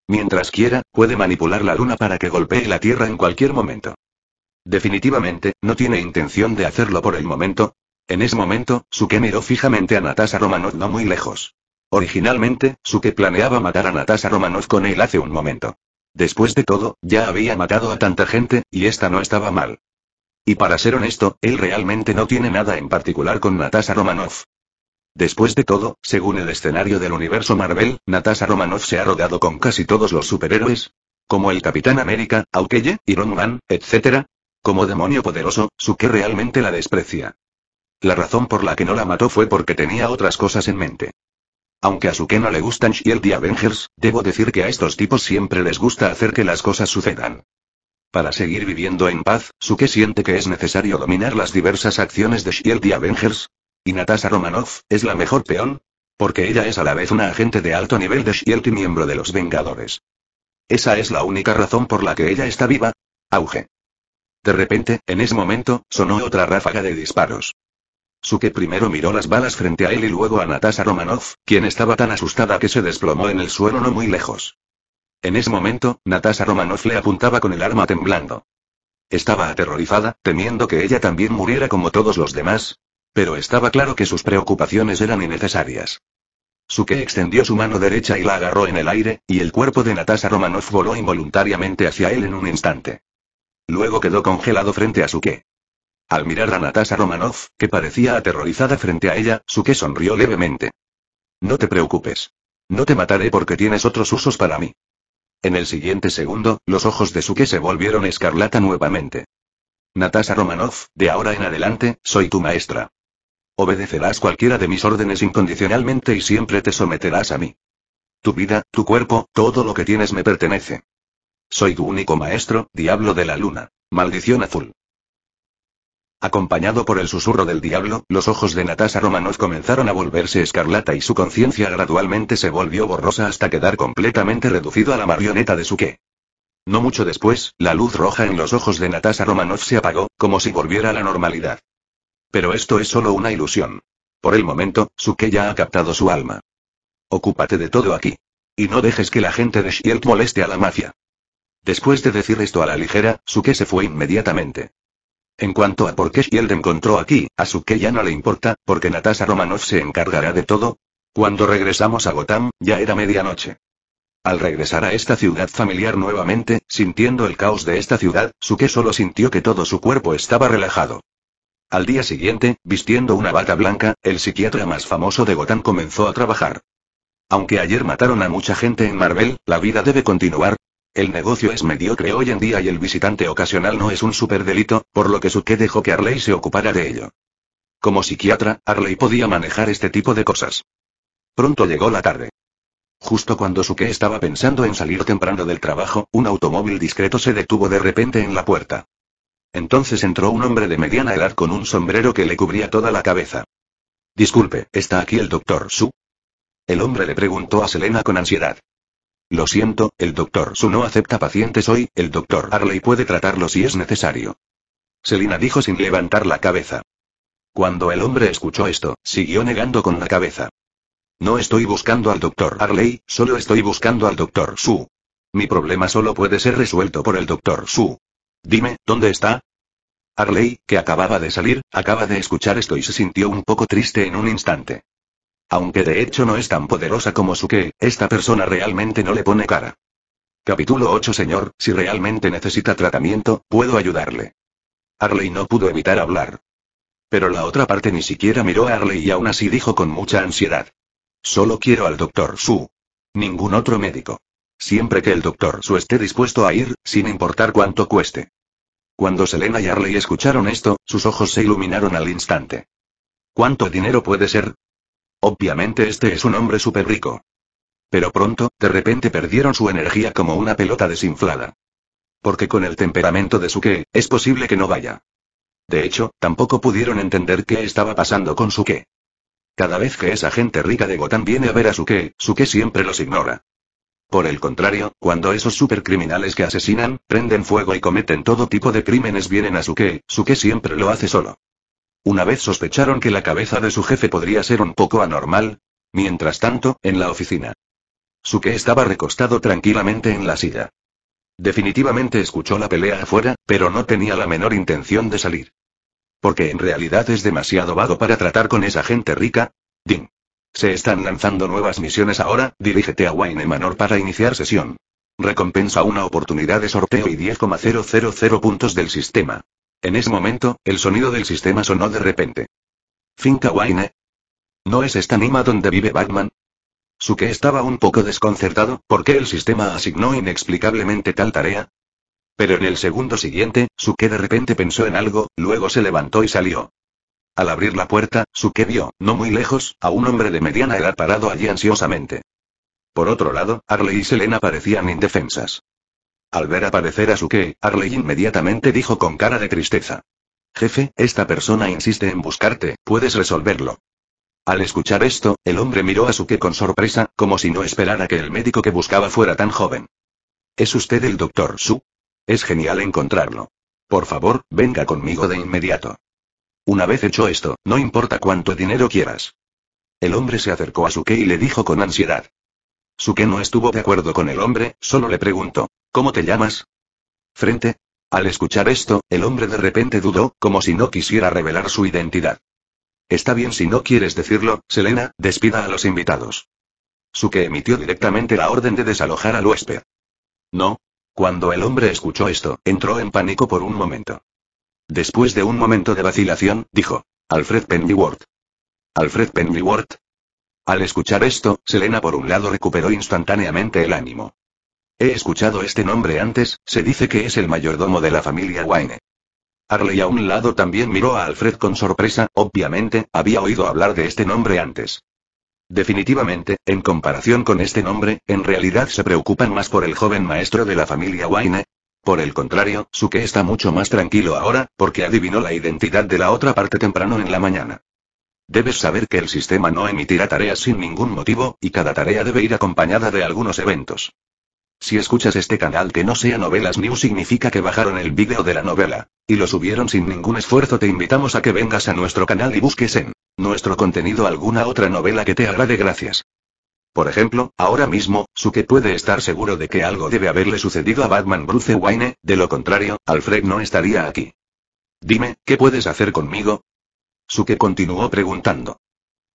Mientras quiera, puede manipular la luna para que golpee la Tierra en cualquier momento. Definitivamente, no tiene intención de hacerlo por el momento. En ese momento, Suke miró fijamente a Natasha Romanov no muy lejos. Originalmente, Suke planeaba matar a Natasha Romanov con él hace un momento. Después de todo, ya había matado a tanta gente, y esta no estaba mal. Y para ser honesto, él realmente no tiene nada en particular con Natasha Romanoff. Después de todo, según el escenario del universo Marvel, Natasha Romanoff se ha rodado con casi todos los superhéroes. Como el Capitán América, Aukeye, Iron Man, etc. Como demonio poderoso, Suke realmente la desprecia. La razón por la que no la mató fue porque tenía otras cosas en mente. Aunque a Suke no le gustan Shield y Avengers, debo decir que a estos tipos siempre les gusta hacer que las cosas sucedan. Para seguir viviendo en paz, Suke siente que es necesario dominar las diversas acciones de Shield y Avengers. ¿Y Natasha Romanoff es la mejor peón? Porque ella es a la vez una agente de alto nivel de Shield y miembro de los Vengadores. Esa es la única razón por la que ella está viva. Auge. De repente, en ese momento, sonó otra ráfaga de disparos. Suke primero miró las balas frente a él y luego a Natasha Romanoff, quien estaba tan asustada que se desplomó en el suelo no muy lejos. En ese momento, Natasha Romanoff le apuntaba con el arma temblando. Estaba aterrorizada, temiendo que ella también muriera como todos los demás. Pero estaba claro que sus preocupaciones eran innecesarias. Suke extendió su mano derecha y la agarró en el aire, y el cuerpo de Natasha Romanoff voló involuntariamente hacia él en un instante. Luego quedó congelado frente a Suke. Al mirar a Natasha Romanoff, que parecía aterrorizada frente a ella, Suke sonrió levemente. No te preocupes. No te mataré porque tienes otros usos para mí. En el siguiente segundo, los ojos de Suke se volvieron escarlata nuevamente. Natasha Romanov, de ahora en adelante, soy tu maestra. Obedecerás cualquiera de mis órdenes incondicionalmente y siempre te someterás a mí. Tu vida, tu cuerpo, todo lo que tienes me pertenece. Soy tu único maestro, diablo de la luna. Maldición azul. Acompañado por el susurro del diablo, los ojos de Natasha Romanov comenzaron a volverse escarlata y su conciencia gradualmente se volvió borrosa hasta quedar completamente reducido a la marioneta de su No mucho después, la luz roja en los ojos de Natasha Romanov se apagó, como si volviera a la normalidad. Pero esto es solo una ilusión. Por el momento, su ya ha captado su alma. Ocúpate de todo aquí. Y no dejes que la gente de Shield moleste a la mafia. Después de decir esto a la ligera, Suke se fue inmediatamente. En cuanto a por qué Shield encontró aquí, a su que ya no le importa, porque Natasha Romanov se encargará de todo. Cuando regresamos a Gotham, ya era medianoche. Al regresar a esta ciudad familiar nuevamente, sintiendo el caos de esta ciudad, Suke solo sintió que todo su cuerpo estaba relajado. Al día siguiente, vistiendo una bata blanca, el psiquiatra más famoso de Gotham comenzó a trabajar. Aunque ayer mataron a mucha gente en Marvel, la vida debe continuar, el negocio es mediocre hoy en día y el visitante ocasional no es un superdelito, por lo que Suke dejó que Arley se ocupara de ello. Como psiquiatra, Arley podía manejar este tipo de cosas. Pronto llegó la tarde. Justo cuando Suke estaba pensando en salir temprano del trabajo, un automóvil discreto se detuvo de repente en la puerta. Entonces entró un hombre de mediana edad con un sombrero que le cubría toda la cabeza. Disculpe, ¿está aquí el doctor Su? El hombre le preguntó a Selena con ansiedad. Lo siento, el doctor Su no acepta pacientes hoy, el doctor Harley puede tratarlo si es necesario. Selina dijo sin levantar la cabeza. Cuando el hombre escuchó esto, siguió negando con la cabeza. No estoy buscando al doctor Harley, solo estoy buscando al doctor Su. Mi problema solo puede ser resuelto por el doctor Su. Dime, ¿dónde está? Harley, que acababa de salir, acaba de escuchar esto y se sintió un poco triste en un instante. Aunque de hecho no es tan poderosa como su que, esta persona realmente no le pone cara. Capítulo 8 Señor, si realmente necesita tratamiento, puedo ayudarle. Arley no pudo evitar hablar. Pero la otra parte ni siquiera miró a Arley y aún así dijo con mucha ansiedad. Solo quiero al doctor Su. Ningún otro médico. Siempre que el doctor Su esté dispuesto a ir, sin importar cuánto cueste. Cuando Selena y Arley escucharon esto, sus ojos se iluminaron al instante. ¿Cuánto dinero puede ser? Obviamente este es un hombre súper rico. Pero pronto, de repente perdieron su energía como una pelota desinflada. Porque con el temperamento de Suke, es posible que no vaya. De hecho, tampoco pudieron entender qué estaba pasando con Suke. Cada vez que esa gente rica de Gotham viene a ver a Suke, Suke siempre los ignora. Por el contrario, cuando esos supercriminales que asesinan, prenden fuego y cometen todo tipo de crímenes vienen a Suke, Suke siempre lo hace solo. Una vez sospecharon que la cabeza de su jefe podría ser un poco anormal. Mientras tanto, en la oficina. Suke estaba recostado tranquilamente en la silla. Definitivamente escuchó la pelea afuera, pero no tenía la menor intención de salir. Porque en realidad es demasiado vago para tratar con esa gente rica. Ding. Se están lanzando nuevas misiones ahora, dirígete a Wayne Manor para iniciar sesión. Recompensa una oportunidad de sorteo y 10,000 puntos del sistema. En ese momento, el sonido del sistema sonó de repente. Finca Wayne. ¿No es esta Nima donde vive Batman? Suke estaba un poco desconcertado, ¿por qué el sistema asignó inexplicablemente tal tarea? Pero en el segundo siguiente, Suke de repente pensó en algo, luego se levantó y salió. Al abrir la puerta, Suke vio, no muy lejos, a un hombre de mediana edad parado allí ansiosamente. Por otro lado, Harley y Selena parecían indefensas. Al ver aparecer a Suke, Arley inmediatamente dijo con cara de tristeza. Jefe, esta persona insiste en buscarte, puedes resolverlo. Al escuchar esto, el hombre miró a Suke con sorpresa, como si no esperara que el médico que buscaba fuera tan joven. ¿Es usted el doctor Su? Es genial encontrarlo. Por favor, venga conmigo de inmediato. Una vez hecho esto, no importa cuánto dinero quieras. El hombre se acercó a Suke y le dijo con ansiedad. Suke no estuvo de acuerdo con el hombre, solo le preguntó, ¿cómo te llamas? Frente. Al escuchar esto, el hombre de repente dudó, como si no quisiera revelar su identidad. Está bien si no quieres decirlo, Selena, despida a los invitados. Suke emitió directamente la orden de desalojar al huésped. No. Cuando el hombre escuchó esto, entró en pánico por un momento. Después de un momento de vacilación, dijo. Alfred Pennyworth. Alfred Pennyworth, al escuchar esto, Selena por un lado recuperó instantáneamente el ánimo. He escuchado este nombre antes, se dice que es el mayordomo de la familia Wayne. Harley a un lado también miró a Alfred con sorpresa, obviamente, había oído hablar de este nombre antes. Definitivamente, en comparación con este nombre, en realidad se preocupan más por el joven maestro de la familia Wayne. Por el contrario, Suke está mucho más tranquilo ahora, porque adivinó la identidad de la otra parte temprano en la mañana. Debes saber que el sistema no emitirá tareas sin ningún motivo, y cada tarea debe ir acompañada de algunos eventos. Si escuchas este canal que no sea Novelas New significa que bajaron el vídeo de la novela, y lo subieron sin ningún esfuerzo te invitamos a que vengas a nuestro canal y busques en nuestro contenido alguna otra novela que te de gracias. Por ejemplo, ahora mismo, Suke puede estar seguro de que algo debe haberle sucedido a Batman Bruce Wayne, de lo contrario, Alfred no estaría aquí. Dime, ¿qué puedes hacer conmigo? Suke continuó preguntando.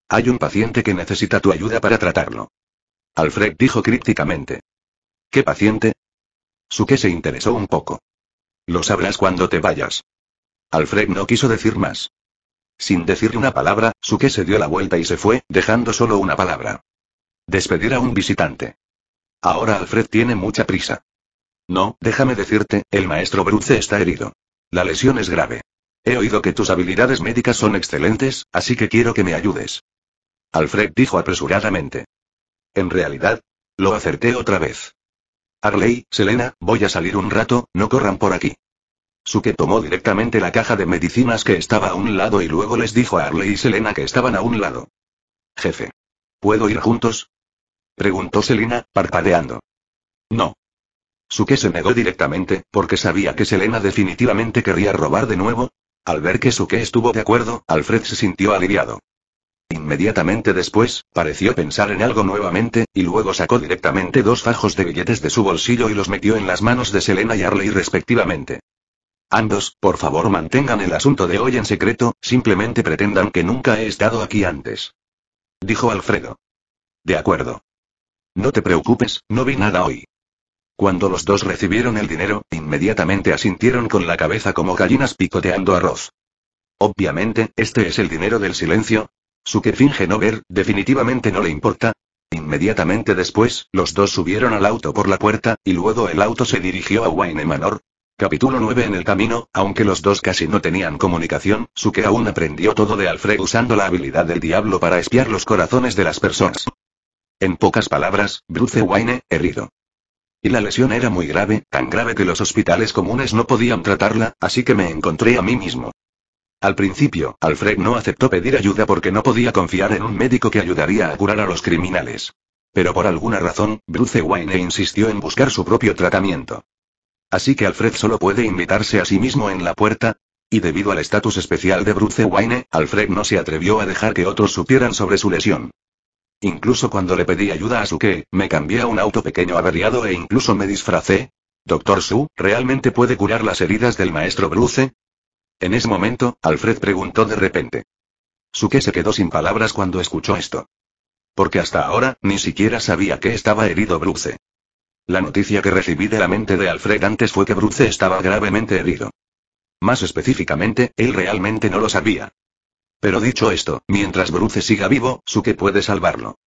Hay un paciente que necesita tu ayuda para tratarlo. Alfred dijo crípticamente. ¿Qué paciente? Suke se interesó un poco. Lo sabrás cuando te vayas. Alfred no quiso decir más. Sin decir una palabra, Suke se dio la vuelta y se fue, dejando solo una palabra. Despedir a un visitante. Ahora Alfred tiene mucha prisa. No, déjame decirte, el maestro Bruce está herido. La lesión es grave. He oído que tus habilidades médicas son excelentes, así que quiero que me ayudes. Alfred dijo apresuradamente. En realidad, lo acerté otra vez. Arley, Selena, voy a salir un rato, no corran por aquí. Suke tomó directamente la caja de medicinas que estaba a un lado y luego les dijo a Arley y Selena que estaban a un lado. Jefe. ¿Puedo ir juntos? Preguntó Selena, parpadeando. No. Suke se negó directamente, porque sabía que Selena definitivamente querría robar de nuevo, al ver que su que estuvo de acuerdo, Alfred se sintió aliviado. Inmediatamente después, pareció pensar en algo nuevamente, y luego sacó directamente dos fajos de billetes de su bolsillo y los metió en las manos de Selena y Arley respectivamente. Ambos, por favor mantengan el asunto de hoy en secreto, simplemente pretendan que nunca he estado aquí antes. Dijo Alfredo. De acuerdo. No te preocupes, no vi nada hoy. Cuando los dos recibieron el dinero, inmediatamente asintieron con la cabeza como gallinas picoteando arroz. Obviamente, este es el dinero del silencio. Su que finge no ver, definitivamente no le importa. Inmediatamente después, los dos subieron al auto por la puerta, y luego el auto se dirigió a Wayne Manor. Capítulo 9 En el camino, aunque los dos casi no tenían comunicación, que aún aprendió todo de Alfred usando la habilidad del diablo para espiar los corazones de las personas. En pocas palabras, Bruce Wayne, herido. Y la lesión era muy grave, tan grave que los hospitales comunes no podían tratarla, así que me encontré a mí mismo. Al principio, Alfred no aceptó pedir ayuda porque no podía confiar en un médico que ayudaría a curar a los criminales. Pero por alguna razón, Bruce Wayne insistió en buscar su propio tratamiento. Así que Alfred solo puede invitarse a sí mismo en la puerta. Y debido al estatus especial de Bruce Wayne, Alfred no se atrevió a dejar que otros supieran sobre su lesión. Incluso cuando le pedí ayuda a Suke, me cambié a un auto pequeño averiado e incluso me disfracé. Doctor Su, ¿realmente puede curar las heridas del maestro Bruce? En ese momento, Alfred preguntó de repente. Suke se quedó sin palabras cuando escuchó esto. Porque hasta ahora, ni siquiera sabía que estaba herido Bruce. La noticia que recibí de la mente de Alfred antes fue que Bruce estaba gravemente herido. Más específicamente, él realmente no lo sabía. Pero dicho esto, mientras Bruce siga vivo, Suke puede salvarlo.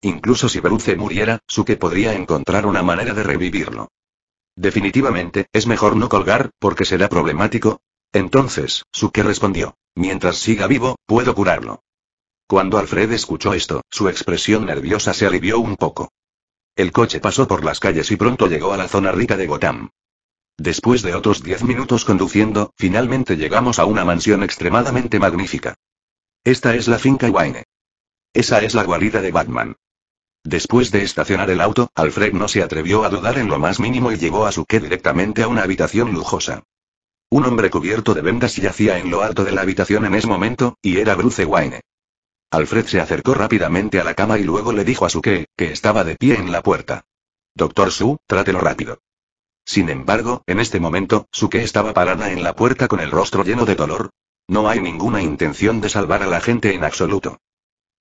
Incluso si Bruce muriera, Suke podría encontrar una manera de revivirlo. Definitivamente, es mejor no colgar, porque será problemático. Entonces, Suke respondió. Mientras siga vivo, puedo curarlo. Cuando Alfred escuchó esto, su expresión nerviosa se alivió un poco. El coche pasó por las calles y pronto llegó a la zona rica de Gotham. Después de otros diez minutos conduciendo, finalmente llegamos a una mansión extremadamente magnífica. Esta es la finca Wayne. Esa es la guarida de Batman. Después de estacionar el auto, Alfred no se atrevió a dudar en lo más mínimo y llevó a Suke directamente a una habitación lujosa. Un hombre cubierto de vendas yacía en lo alto de la habitación en ese momento, y era Bruce Wayne. Alfred se acercó rápidamente a la cama y luego le dijo a Suke, que estaba de pie en la puerta. Doctor Su, trátelo rápido. Sin embargo, en este momento, que estaba parada en la puerta con el rostro lleno de dolor, no hay ninguna intención de salvar a la gente en absoluto.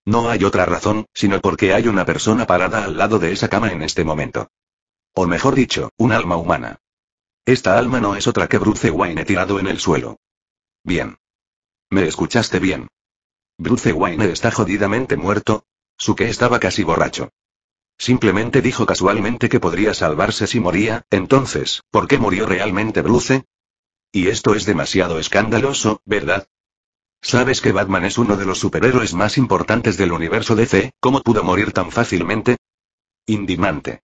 No hay otra razón, sino porque hay una persona parada al lado de esa cama en este momento. O mejor dicho, un alma humana. Esta alma no es otra que Bruce Wayne tirado en el suelo. Bien. ¿Me escuchaste bien? Bruce Wayne está jodidamente muerto. Su que estaba casi borracho. Simplemente dijo casualmente que podría salvarse si moría, entonces, ¿por qué murió realmente Bruce? Y esto es demasiado escandaloso, ¿verdad? ¿Sabes que Batman es uno de los superhéroes más importantes del universo DC? ¿Cómo pudo morir tan fácilmente? Indignante.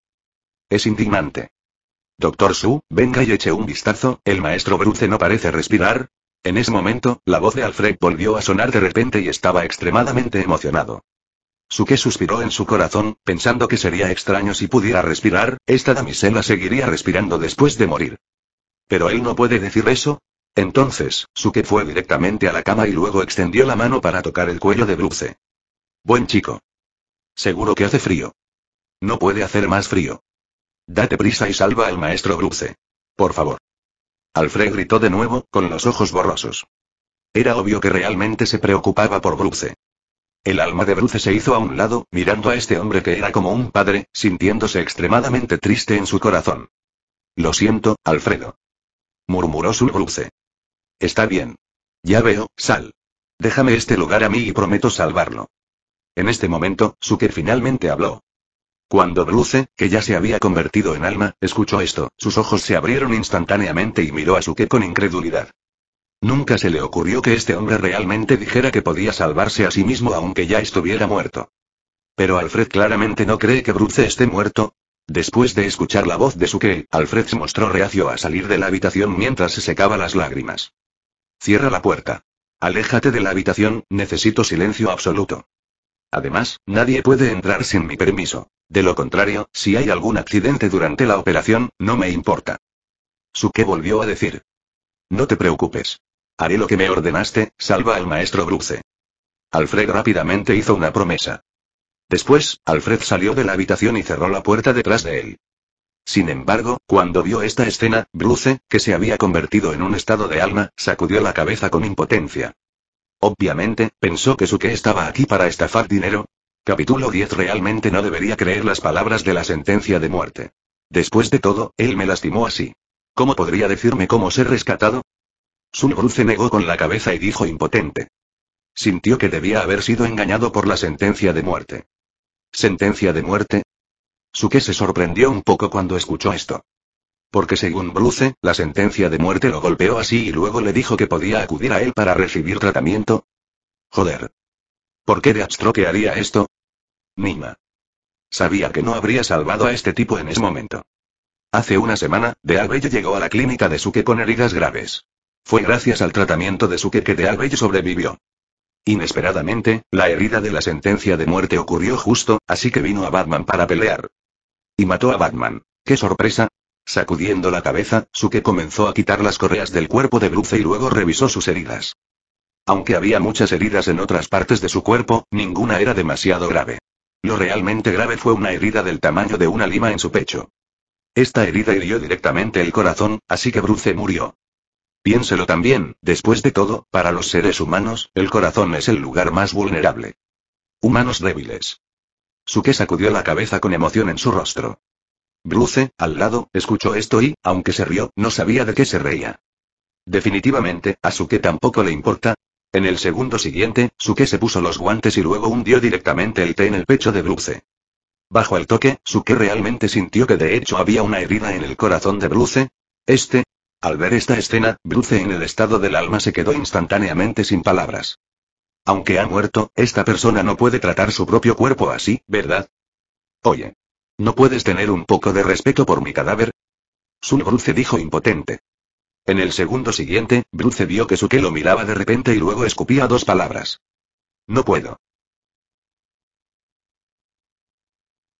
Es indignante. Doctor Su, venga y eche un vistazo, el maestro Bruce no parece respirar. En ese momento, la voz de Alfred volvió a sonar de repente y estaba extremadamente emocionado. Su que suspiró en su corazón, pensando que sería extraño si pudiera respirar, esta damisela seguiría respirando después de morir. Pero él no puede decir eso. Entonces, Suke fue directamente a la cama y luego extendió la mano para tocar el cuello de Bruce. Buen chico. Seguro que hace frío. No puede hacer más frío. Date prisa y salva al maestro Bruce. Por favor. Alfred gritó de nuevo, con los ojos borrosos. Era obvio que realmente se preocupaba por Bruce. El alma de Bruce se hizo a un lado, mirando a este hombre que era como un padre, sintiéndose extremadamente triste en su corazón. Lo siento, Alfredo murmuró Bruce. Está bien. Ya veo, sal. Déjame este lugar a mí y prometo salvarlo. En este momento, Suke finalmente habló. Cuando Bruce, que ya se había convertido en alma, escuchó esto, sus ojos se abrieron instantáneamente y miró a Suke con incredulidad. Nunca se le ocurrió que este hombre realmente dijera que podía salvarse a sí mismo aunque ya estuviera muerto. Pero Alfred claramente no cree que Bruce esté muerto, Después de escuchar la voz de Suke, Alfred se mostró reacio a salir de la habitación mientras se secaba las lágrimas. Cierra la puerta. Aléjate de la habitación, necesito silencio absoluto. Además, nadie puede entrar sin mi permiso. De lo contrario, si hay algún accidente durante la operación, no me importa. Suke volvió a decir. No te preocupes. Haré lo que me ordenaste, salva al maestro Bruce. Alfred rápidamente hizo una promesa. Después, Alfred salió de la habitación y cerró la puerta detrás de él. Sin embargo, cuando vio esta escena, Bruce, que se había convertido en un estado de alma, sacudió la cabeza con impotencia. Obviamente, pensó que su que estaba aquí para estafar dinero. Capítulo 10 Realmente no debería creer las palabras de la sentencia de muerte. Después de todo, él me lastimó así. ¿Cómo podría decirme cómo ser rescatado? Su Bruce negó con la cabeza y dijo impotente. Sintió que debía haber sido engañado por la sentencia de muerte. ¿Sentencia de muerte? Suke se sorprendió un poco cuando escuchó esto. Porque según Bruce, la sentencia de muerte lo golpeó así y luego le dijo que podía acudir a él para recibir tratamiento. Joder. ¿Por qué Deathstroke haría esto? Nima. Sabía que no habría salvado a este tipo en ese momento. Hace una semana, De llegó a la clínica de Suke con heridas graves. Fue gracias al tratamiento de Suke que De sobrevivió. Inesperadamente, la herida de la sentencia de muerte ocurrió justo, así que vino a Batman para pelear. Y mató a Batman. ¡Qué sorpresa! Sacudiendo la cabeza, Suke comenzó a quitar las correas del cuerpo de Bruce y luego revisó sus heridas. Aunque había muchas heridas en otras partes de su cuerpo, ninguna era demasiado grave. Lo realmente grave fue una herida del tamaño de una lima en su pecho. Esta herida hirió directamente el corazón, así que Bruce murió. Piénselo también, después de todo, para los seres humanos, el corazón es el lugar más vulnerable. Humanos débiles. Suke sacudió la cabeza con emoción en su rostro. Bruce, al lado, escuchó esto y, aunque se rió, no sabía de qué se reía. Definitivamente, a Suke tampoco le importa. En el segundo siguiente, Suke se puso los guantes y luego hundió directamente el té en el pecho de Bruce. Bajo el toque, Suke realmente sintió que de hecho había una herida en el corazón de Bruce. Este, al ver esta escena, Bruce en el estado del alma se quedó instantáneamente sin palabras. Aunque ha muerto, esta persona no puede tratar su propio cuerpo así, ¿verdad? Oye. ¿No puedes tener un poco de respeto por mi cadáver? Sun Bruce dijo impotente. En el segundo siguiente, Bruce vio que que lo miraba de repente y luego escupía dos palabras. No puedo.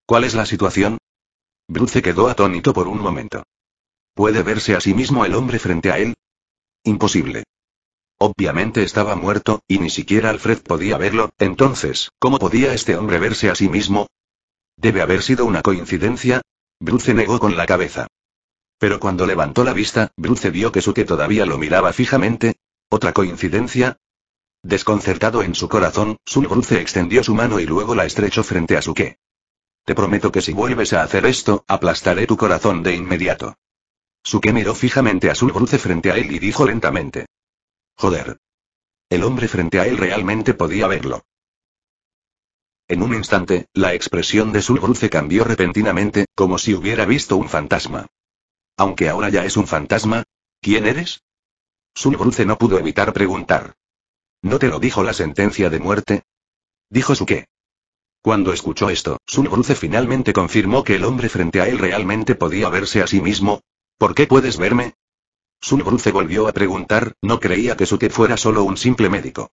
¿Cuál es la situación? Bruce quedó atónito por un momento. ¿Puede verse a sí mismo el hombre frente a él? Imposible. Obviamente estaba muerto, y ni siquiera Alfred podía verlo, entonces, ¿cómo podía este hombre verse a sí mismo? Debe haber sido una coincidencia. Bruce negó con la cabeza. Pero cuando levantó la vista, Bruce vio que Suke todavía lo miraba fijamente. ¿Otra coincidencia? Desconcertado en su corazón, Sul Bruce extendió su mano y luego la estrechó frente a Suke. Te prometo que si vuelves a hacer esto, aplastaré tu corazón de inmediato. Suke miró fijamente a Sulbruce frente a él y dijo lentamente. Joder. El hombre frente a él realmente podía verlo. En un instante, la expresión de Sulbruce cambió repentinamente, como si hubiera visto un fantasma. Aunque ahora ya es un fantasma. ¿Quién eres? Sulbruce no pudo evitar preguntar. ¿No te lo dijo la sentencia de muerte? Dijo Suke. Cuando escuchó esto, Sulbruce finalmente confirmó que el hombre frente a él realmente podía verse a sí mismo, ¿Por qué puedes verme? Sul Bruce volvió a preguntar, no creía que Suke fuera solo un simple médico.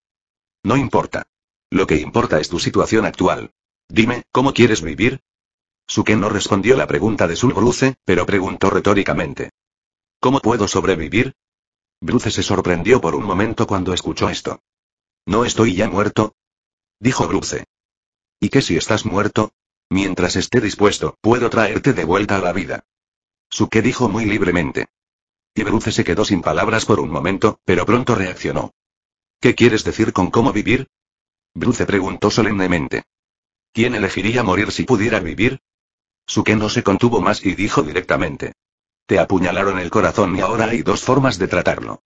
No importa. Lo que importa es tu situación actual. Dime, ¿cómo quieres vivir? Suke no respondió la pregunta de Sul pero preguntó retóricamente. ¿Cómo puedo sobrevivir? Bruce se sorprendió por un momento cuando escuchó esto. ¿No estoy ya muerto? Dijo Bruce. ¿Y qué si estás muerto? Mientras esté dispuesto, puedo traerte de vuelta a la vida. Suke dijo muy libremente. Y Bruce se quedó sin palabras por un momento, pero pronto reaccionó. ¿Qué quieres decir con cómo vivir? Bruce preguntó solemnemente. ¿Quién elegiría morir si pudiera vivir? Suke no se contuvo más y dijo directamente. Te apuñalaron el corazón y ahora hay dos formas de tratarlo.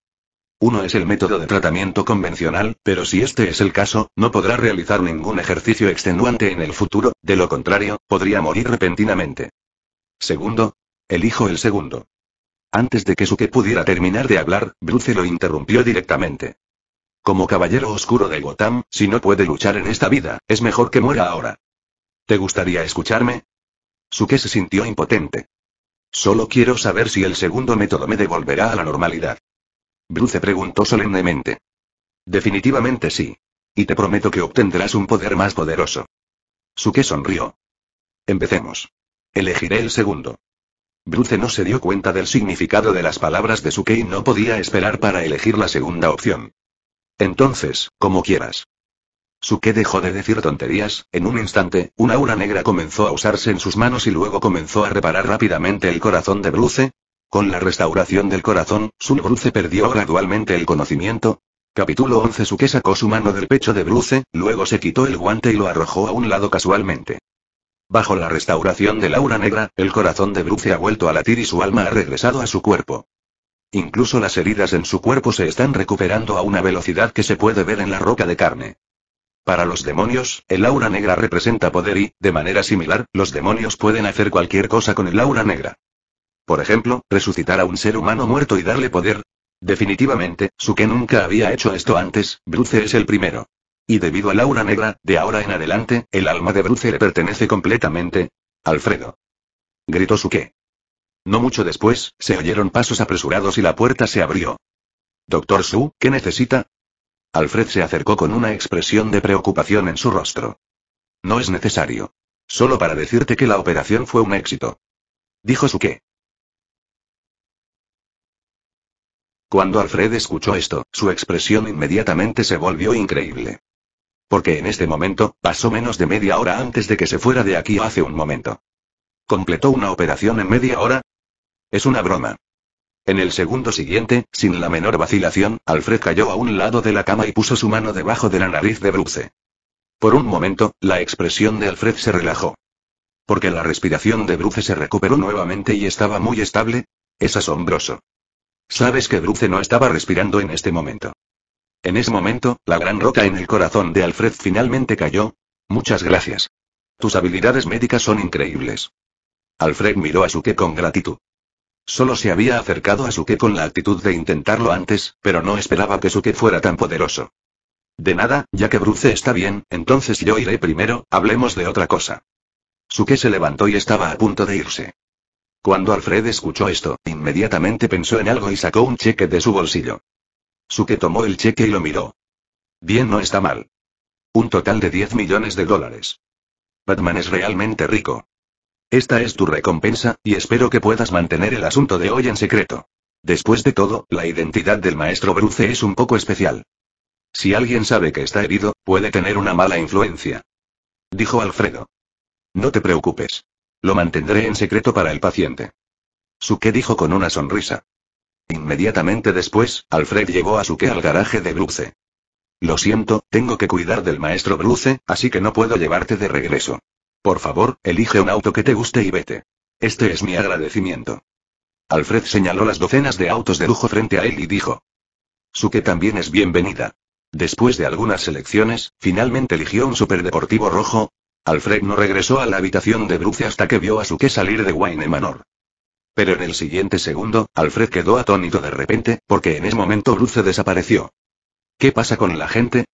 Uno es el método de tratamiento convencional, pero si este es el caso, no podrá realizar ningún ejercicio extenuante en el futuro, de lo contrario, podría morir repentinamente. Segundo, Elijo el segundo. Antes de que Suke pudiera terminar de hablar, Bruce lo interrumpió directamente. Como caballero oscuro de Gotham, si no puede luchar en esta vida, es mejor que muera ahora. ¿Te gustaría escucharme? Suke se sintió impotente. Solo quiero saber si el segundo método me devolverá a la normalidad. Bruce preguntó solemnemente. Definitivamente sí. Y te prometo que obtendrás un poder más poderoso. Suke sonrió. Empecemos. Elegiré el segundo. Bruce no se dio cuenta del significado de las palabras de Suke y no podía esperar para elegir la segunda opción. Entonces, como quieras. Suke dejó de decir tonterías, en un instante, una aura negra comenzó a usarse en sus manos y luego comenzó a reparar rápidamente el corazón de Bruce. Con la restauración del corazón, su Bruce perdió gradualmente el conocimiento. Capítulo 11 Suke sacó su mano del pecho de Bruce, luego se quitó el guante y lo arrojó a un lado casualmente. Bajo la restauración del aura negra, el corazón de Bruce ha vuelto a latir y su alma ha regresado a su cuerpo. Incluso las heridas en su cuerpo se están recuperando a una velocidad que se puede ver en la roca de carne. Para los demonios, el aura negra representa poder y, de manera similar, los demonios pueden hacer cualquier cosa con el aura negra. Por ejemplo, resucitar a un ser humano muerto y darle poder. Definitivamente, su que nunca había hecho esto antes, Bruce es el primero y debido al aura negra, de ahora en adelante, el alma de Bruce le pertenece completamente. Alfredo. Gritó Suke. No mucho después, se oyeron pasos apresurados y la puerta se abrió. Doctor Su, ¿qué necesita? Alfred se acercó con una expresión de preocupación en su rostro. No es necesario. Solo para decirte que la operación fue un éxito. Dijo Suke. Cuando Alfred escuchó esto, su expresión inmediatamente se volvió increíble. Porque en este momento, pasó menos de media hora antes de que se fuera de aquí hace un momento. ¿Completó una operación en media hora? Es una broma. En el segundo siguiente, sin la menor vacilación, Alfred cayó a un lado de la cama y puso su mano debajo de la nariz de Bruce. Por un momento, la expresión de Alfred se relajó. Porque la respiración de Bruce se recuperó nuevamente y estaba muy estable. Es asombroso. Sabes que Bruce no estaba respirando en este momento. En ese momento, la gran roca en el corazón de Alfred finalmente cayó. Muchas gracias. Tus habilidades médicas son increíbles. Alfred miró a Suke con gratitud. Solo se había acercado a Suke con la actitud de intentarlo antes, pero no esperaba que Suke fuera tan poderoso. De nada, ya que Bruce está bien, entonces yo iré primero, hablemos de otra cosa. Suke se levantó y estaba a punto de irse. Cuando Alfred escuchó esto, inmediatamente pensó en algo y sacó un cheque de su bolsillo. Suke tomó el cheque y lo miró. Bien no está mal. Un total de 10 millones de dólares. Batman es realmente rico. Esta es tu recompensa, y espero que puedas mantener el asunto de hoy en secreto. Después de todo, la identidad del maestro Bruce es un poco especial. Si alguien sabe que está herido, puede tener una mala influencia. Dijo Alfredo. No te preocupes. Lo mantendré en secreto para el paciente. Suke dijo con una sonrisa. Inmediatamente después, Alfred llegó a Suke al garaje de Bruce. Lo siento, tengo que cuidar del maestro Bruce, así que no puedo llevarte de regreso. Por favor, elige un auto que te guste y vete. Este es mi agradecimiento. Alfred señaló las docenas de autos de lujo frente a él y dijo. Suke también es bienvenida. Después de algunas selecciones, finalmente eligió un superdeportivo rojo. Alfred no regresó a la habitación de Bruce hasta que vio a Suke salir de Wayne Manor. Pero en el siguiente segundo, Alfred quedó atónito de repente, porque en ese momento Bruce desapareció. ¿Qué pasa con la gente?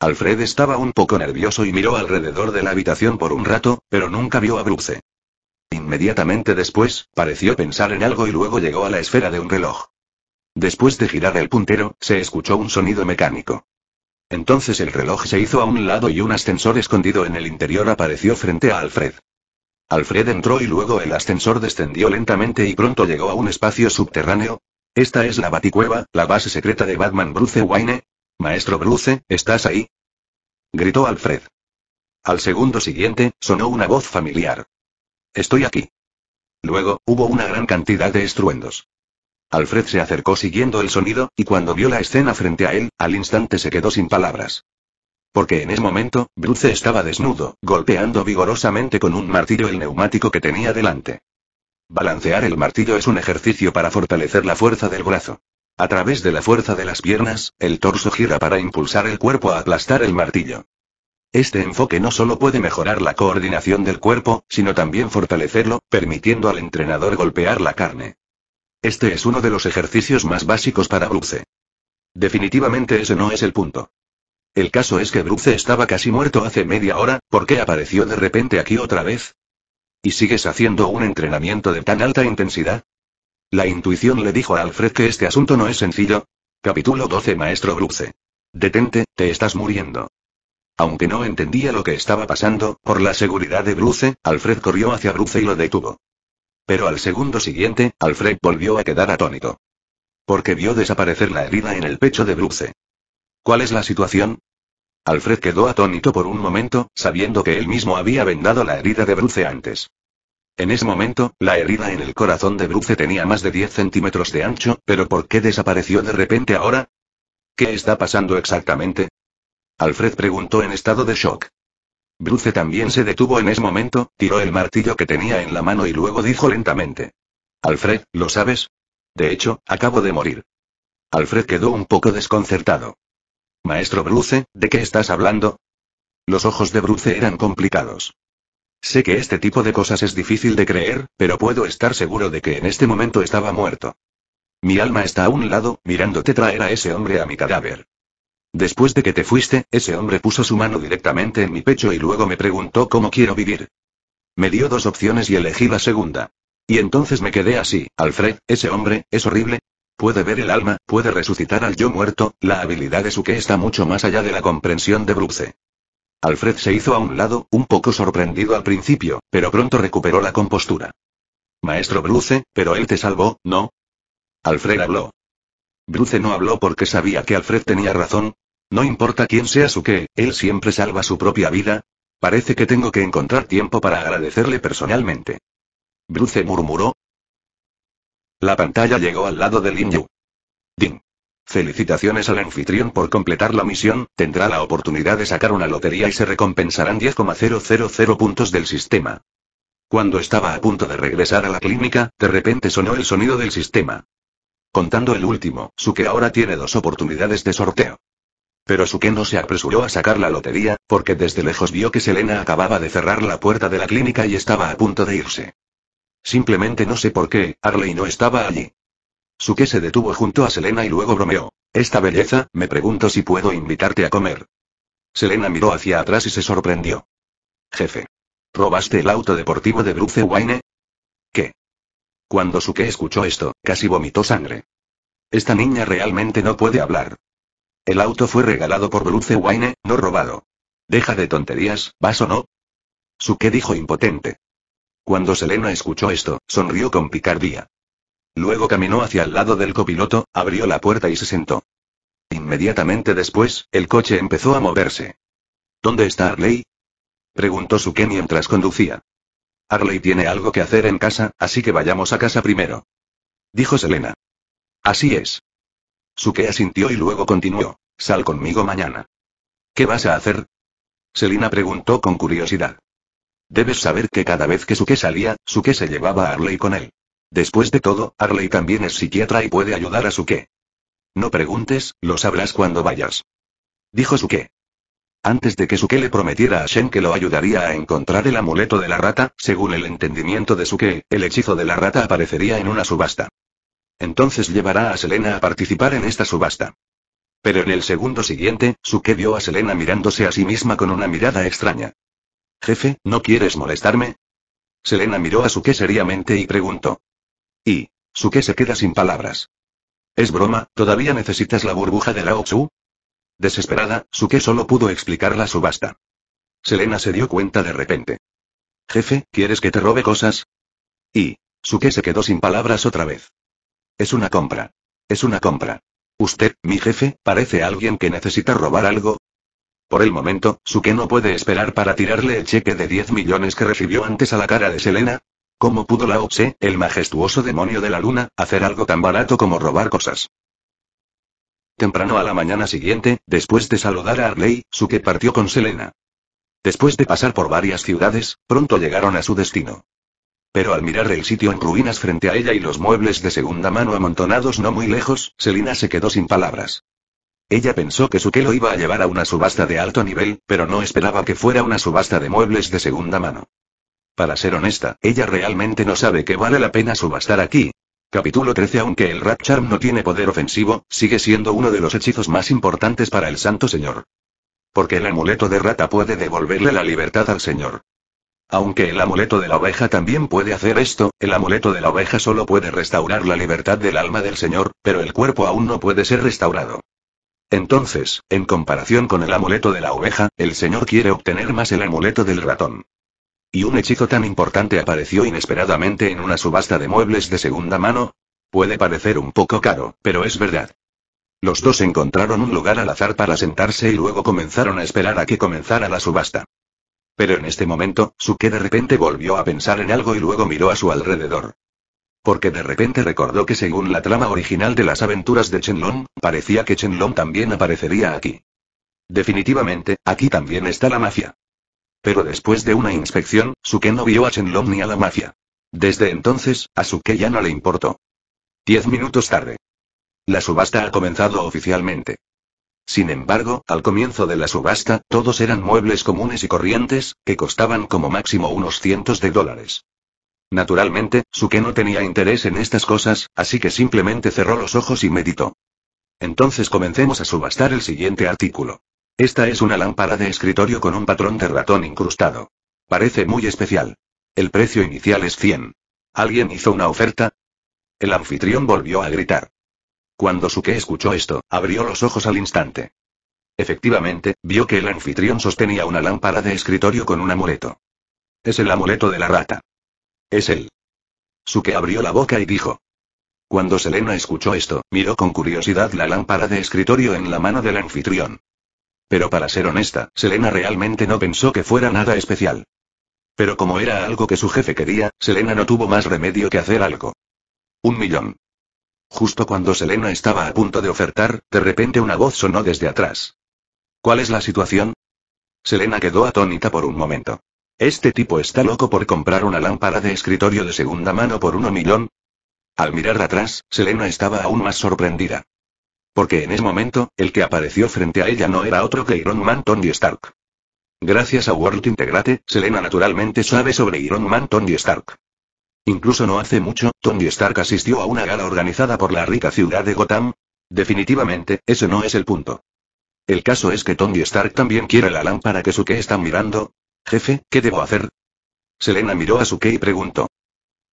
Alfred estaba un poco nervioso y miró alrededor de la habitación por un rato, pero nunca vio a Bruce. Inmediatamente después, pareció pensar en algo y luego llegó a la esfera de un reloj. Después de girar el puntero, se escuchó un sonido mecánico. Entonces el reloj se hizo a un lado y un ascensor escondido en el interior apareció frente a Alfred. Alfred entró y luego el ascensor descendió lentamente y pronto llegó a un espacio subterráneo. Esta es la Baticueva, la base secreta de Batman Bruce Wayne. Maestro Bruce, ¿estás ahí? gritó Alfred. Al segundo siguiente, sonó una voz familiar. Estoy aquí. Luego, hubo una gran cantidad de estruendos. Alfred se acercó siguiendo el sonido, y cuando vio la escena frente a él, al instante se quedó sin palabras. Porque en ese momento, Bruce estaba desnudo, golpeando vigorosamente con un martillo el neumático que tenía delante. Balancear el martillo es un ejercicio para fortalecer la fuerza del brazo. A través de la fuerza de las piernas, el torso gira para impulsar el cuerpo a aplastar el martillo. Este enfoque no solo puede mejorar la coordinación del cuerpo, sino también fortalecerlo, permitiendo al entrenador golpear la carne. Este es uno de los ejercicios más básicos para Bruce. Definitivamente ese no es el punto. El caso es que Bruce estaba casi muerto hace media hora, ¿por qué apareció de repente aquí otra vez? ¿Y sigues haciendo un entrenamiento de tan alta intensidad? La intuición le dijo a Alfred que este asunto no es sencillo. Capítulo 12 Maestro Bruce. Detente, te estás muriendo. Aunque no entendía lo que estaba pasando, por la seguridad de Bruce, Alfred corrió hacia Bruce y lo detuvo. Pero al segundo siguiente, Alfred volvió a quedar atónito. Porque vio desaparecer la herida en el pecho de Bruce. ¿Cuál es la situación? Alfred quedó atónito por un momento, sabiendo que él mismo había vendado la herida de Bruce antes. En ese momento, la herida en el corazón de Bruce tenía más de 10 centímetros de ancho, pero ¿por qué desapareció de repente ahora? ¿Qué está pasando exactamente? Alfred preguntó en estado de shock. Bruce también se detuvo en ese momento, tiró el martillo que tenía en la mano y luego dijo lentamente. Alfred, ¿lo sabes? De hecho, acabo de morir. Alfred quedó un poco desconcertado. Maestro Bruce, ¿de qué estás hablando? Los ojos de Bruce eran complicados. Sé que este tipo de cosas es difícil de creer, pero puedo estar seguro de que en este momento estaba muerto. Mi alma está a un lado, mirándote traer a ese hombre a mi cadáver. Después de que te fuiste, ese hombre puso su mano directamente en mi pecho y luego me preguntó cómo quiero vivir. Me dio dos opciones y elegí la segunda. Y entonces me quedé así, Alfred, ese hombre, es horrible, Puede ver el alma, puede resucitar al yo muerto, la habilidad de su que está mucho más allá de la comprensión de Bruce. Alfred se hizo a un lado, un poco sorprendido al principio, pero pronto recuperó la compostura. Maestro Bruce, pero él te salvó, ¿no? Alfred habló. Bruce no habló porque sabía que Alfred tenía razón. No importa quién sea su que, él siempre salva su propia vida. Parece que tengo que encontrar tiempo para agradecerle personalmente. Bruce murmuró, la pantalla llegó al lado de Lin Yu. Ding. Felicitaciones al anfitrión por completar la misión, tendrá la oportunidad de sacar una lotería y se recompensarán 10,000 puntos del sistema. Cuando estaba a punto de regresar a la clínica, de repente sonó el sonido del sistema. Contando el último, Suke ahora tiene dos oportunidades de sorteo. Pero Suke no se apresuró a sacar la lotería, porque desde lejos vio que Selena acababa de cerrar la puerta de la clínica y estaba a punto de irse. Simplemente no sé por qué, arley no estaba allí. Suke se detuvo junto a Selena y luego bromeó. Esta belleza, me pregunto si puedo invitarte a comer. Selena miró hacia atrás y se sorprendió. Jefe. ¿Robaste el auto deportivo de Bruce Wayne? ¿Qué? Cuando Suke escuchó esto, casi vomitó sangre. Esta niña realmente no puede hablar. El auto fue regalado por Bruce Wayne, no robado. Deja de tonterías, ¿vas o no? Suke dijo impotente. Cuando Selena escuchó esto, sonrió con picardía. Luego caminó hacia el lado del copiloto, abrió la puerta y se sentó. Inmediatamente después, el coche empezó a moverse. ¿Dónde está Arley? Preguntó Suke mientras conducía. Arley tiene algo que hacer en casa, así que vayamos a casa primero. Dijo Selena. Así es. Suke asintió y luego continuó. Sal conmigo mañana. ¿Qué vas a hacer? Selina preguntó con curiosidad. Debes saber que cada vez que Suke salía, Suke se llevaba a Harley con él. Después de todo, Harley también es psiquiatra y puede ayudar a Suke. No preguntes, lo sabrás cuando vayas. Dijo Suke. Antes de que Suke le prometiera a Shen que lo ayudaría a encontrar el amuleto de la rata, según el entendimiento de Suke, el hechizo de la rata aparecería en una subasta. Entonces llevará a Selena a participar en esta subasta. Pero en el segundo siguiente, Suke vio a Selena mirándose a sí misma con una mirada extraña. Jefe, ¿no quieres molestarme? Selena miró a Suke seriamente y preguntó. ¿Y? Suke se queda sin palabras. Es broma, ¿todavía necesitas la burbuja de la Tzu? Desesperada, Suke solo pudo explicar la subasta. Selena se dio cuenta de repente. Jefe, ¿quieres que te robe cosas? Y, Suke se quedó sin palabras otra vez. Es una compra. Es una compra. Usted, mi jefe, parece alguien que necesita robar algo, por el momento, Suke no puede esperar para tirarle el cheque de 10 millones que recibió antes a la cara de Selena. ¿Cómo pudo la Opse, el majestuoso demonio de la luna, hacer algo tan barato como robar cosas? Temprano a la mañana siguiente, después de saludar a Arley, Suke partió con Selena. Después de pasar por varias ciudades, pronto llegaron a su destino. Pero al mirar el sitio en ruinas frente a ella y los muebles de segunda mano amontonados no muy lejos, Selena se quedó sin palabras. Ella pensó que su que lo iba a llevar a una subasta de alto nivel, pero no esperaba que fuera una subasta de muebles de segunda mano. Para ser honesta, ella realmente no sabe que vale la pena subastar aquí. Capítulo 13 Aunque el Rat Charm no tiene poder ofensivo, sigue siendo uno de los hechizos más importantes para el Santo Señor. Porque el amuleto de rata puede devolverle la libertad al Señor. Aunque el amuleto de la oveja también puede hacer esto, el amuleto de la oveja solo puede restaurar la libertad del alma del Señor, pero el cuerpo aún no puede ser restaurado. Entonces, en comparación con el amuleto de la oveja, el señor quiere obtener más el amuleto del ratón. ¿Y un hechizo tan importante apareció inesperadamente en una subasta de muebles de segunda mano? Puede parecer un poco caro, pero es verdad. Los dos encontraron un lugar al azar para sentarse y luego comenzaron a esperar a que comenzara la subasta. Pero en este momento, Suke de repente volvió a pensar en algo y luego miró a su alrededor porque de repente recordó que según la trama original de las aventuras de Chenlong, parecía que Chenlong también aparecería aquí. Definitivamente, aquí también está la mafia. Pero después de una inspección, Suke no vio a Chenlong ni a la mafia. Desde entonces, a Suke ya no le importó. Diez minutos tarde. La subasta ha comenzado oficialmente. Sin embargo, al comienzo de la subasta, todos eran muebles comunes y corrientes, que costaban como máximo unos cientos de dólares. Naturalmente, Suke no tenía interés en estas cosas, así que simplemente cerró los ojos y meditó. Entonces comencemos a subastar el siguiente artículo. Esta es una lámpara de escritorio con un patrón de ratón incrustado. Parece muy especial. El precio inicial es 100. ¿Alguien hizo una oferta? El anfitrión volvió a gritar. Cuando Suke escuchó esto, abrió los ojos al instante. Efectivamente, vio que el anfitrión sostenía una lámpara de escritorio con un amuleto. Es el amuleto de la rata. Es él. su que abrió la boca y dijo. Cuando Selena escuchó esto, miró con curiosidad la lámpara de escritorio en la mano del anfitrión. Pero para ser honesta, Selena realmente no pensó que fuera nada especial. Pero como era algo que su jefe quería, Selena no tuvo más remedio que hacer algo. Un millón. Justo cuando Selena estaba a punto de ofertar, de repente una voz sonó desde atrás. ¿Cuál es la situación? Selena quedó atónita por un momento. Este tipo está loco por comprar una lámpara de escritorio de segunda mano por uno millón. Al mirar atrás, Selena estaba aún más sorprendida. Porque en ese momento, el que apareció frente a ella no era otro que Iron Man Tony Stark. Gracias a World Integrate, Selena naturalmente sabe sobre Iron Man Tony Stark. Incluso no hace mucho, Tony Stark asistió a una gala organizada por la rica ciudad de Gotham. Definitivamente, ese no es el punto. El caso es que Tony Stark también quiere la lámpara que su que están mirando, Jefe, ¿qué debo hacer? Selena miró a Suke y preguntó.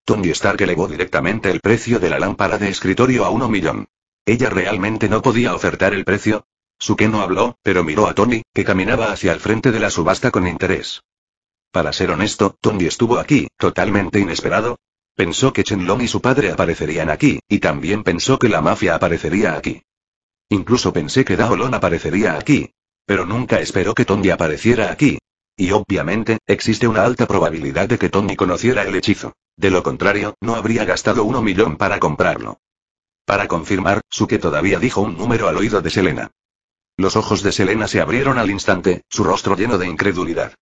Tony Stark elevó directamente el precio de la lámpara de escritorio a uno millón. ¿Ella realmente no podía ofertar el precio? Suke no habló, pero miró a Tony, que caminaba hacia el frente de la subasta con interés. Para ser honesto, Tony estuvo aquí, totalmente inesperado. Pensó que Chenlong y su padre aparecerían aquí, y también pensó que la mafia aparecería aquí. Incluso pensé que Daolon aparecería aquí. Pero nunca esperó que Tony apareciera aquí, y obviamente, existe una alta probabilidad de que Tony conociera el hechizo. De lo contrario, no habría gastado uno millón para comprarlo. Para confirmar, Suke todavía dijo un número al oído de Selena. Los ojos de Selena se abrieron al instante, su rostro lleno de incredulidad.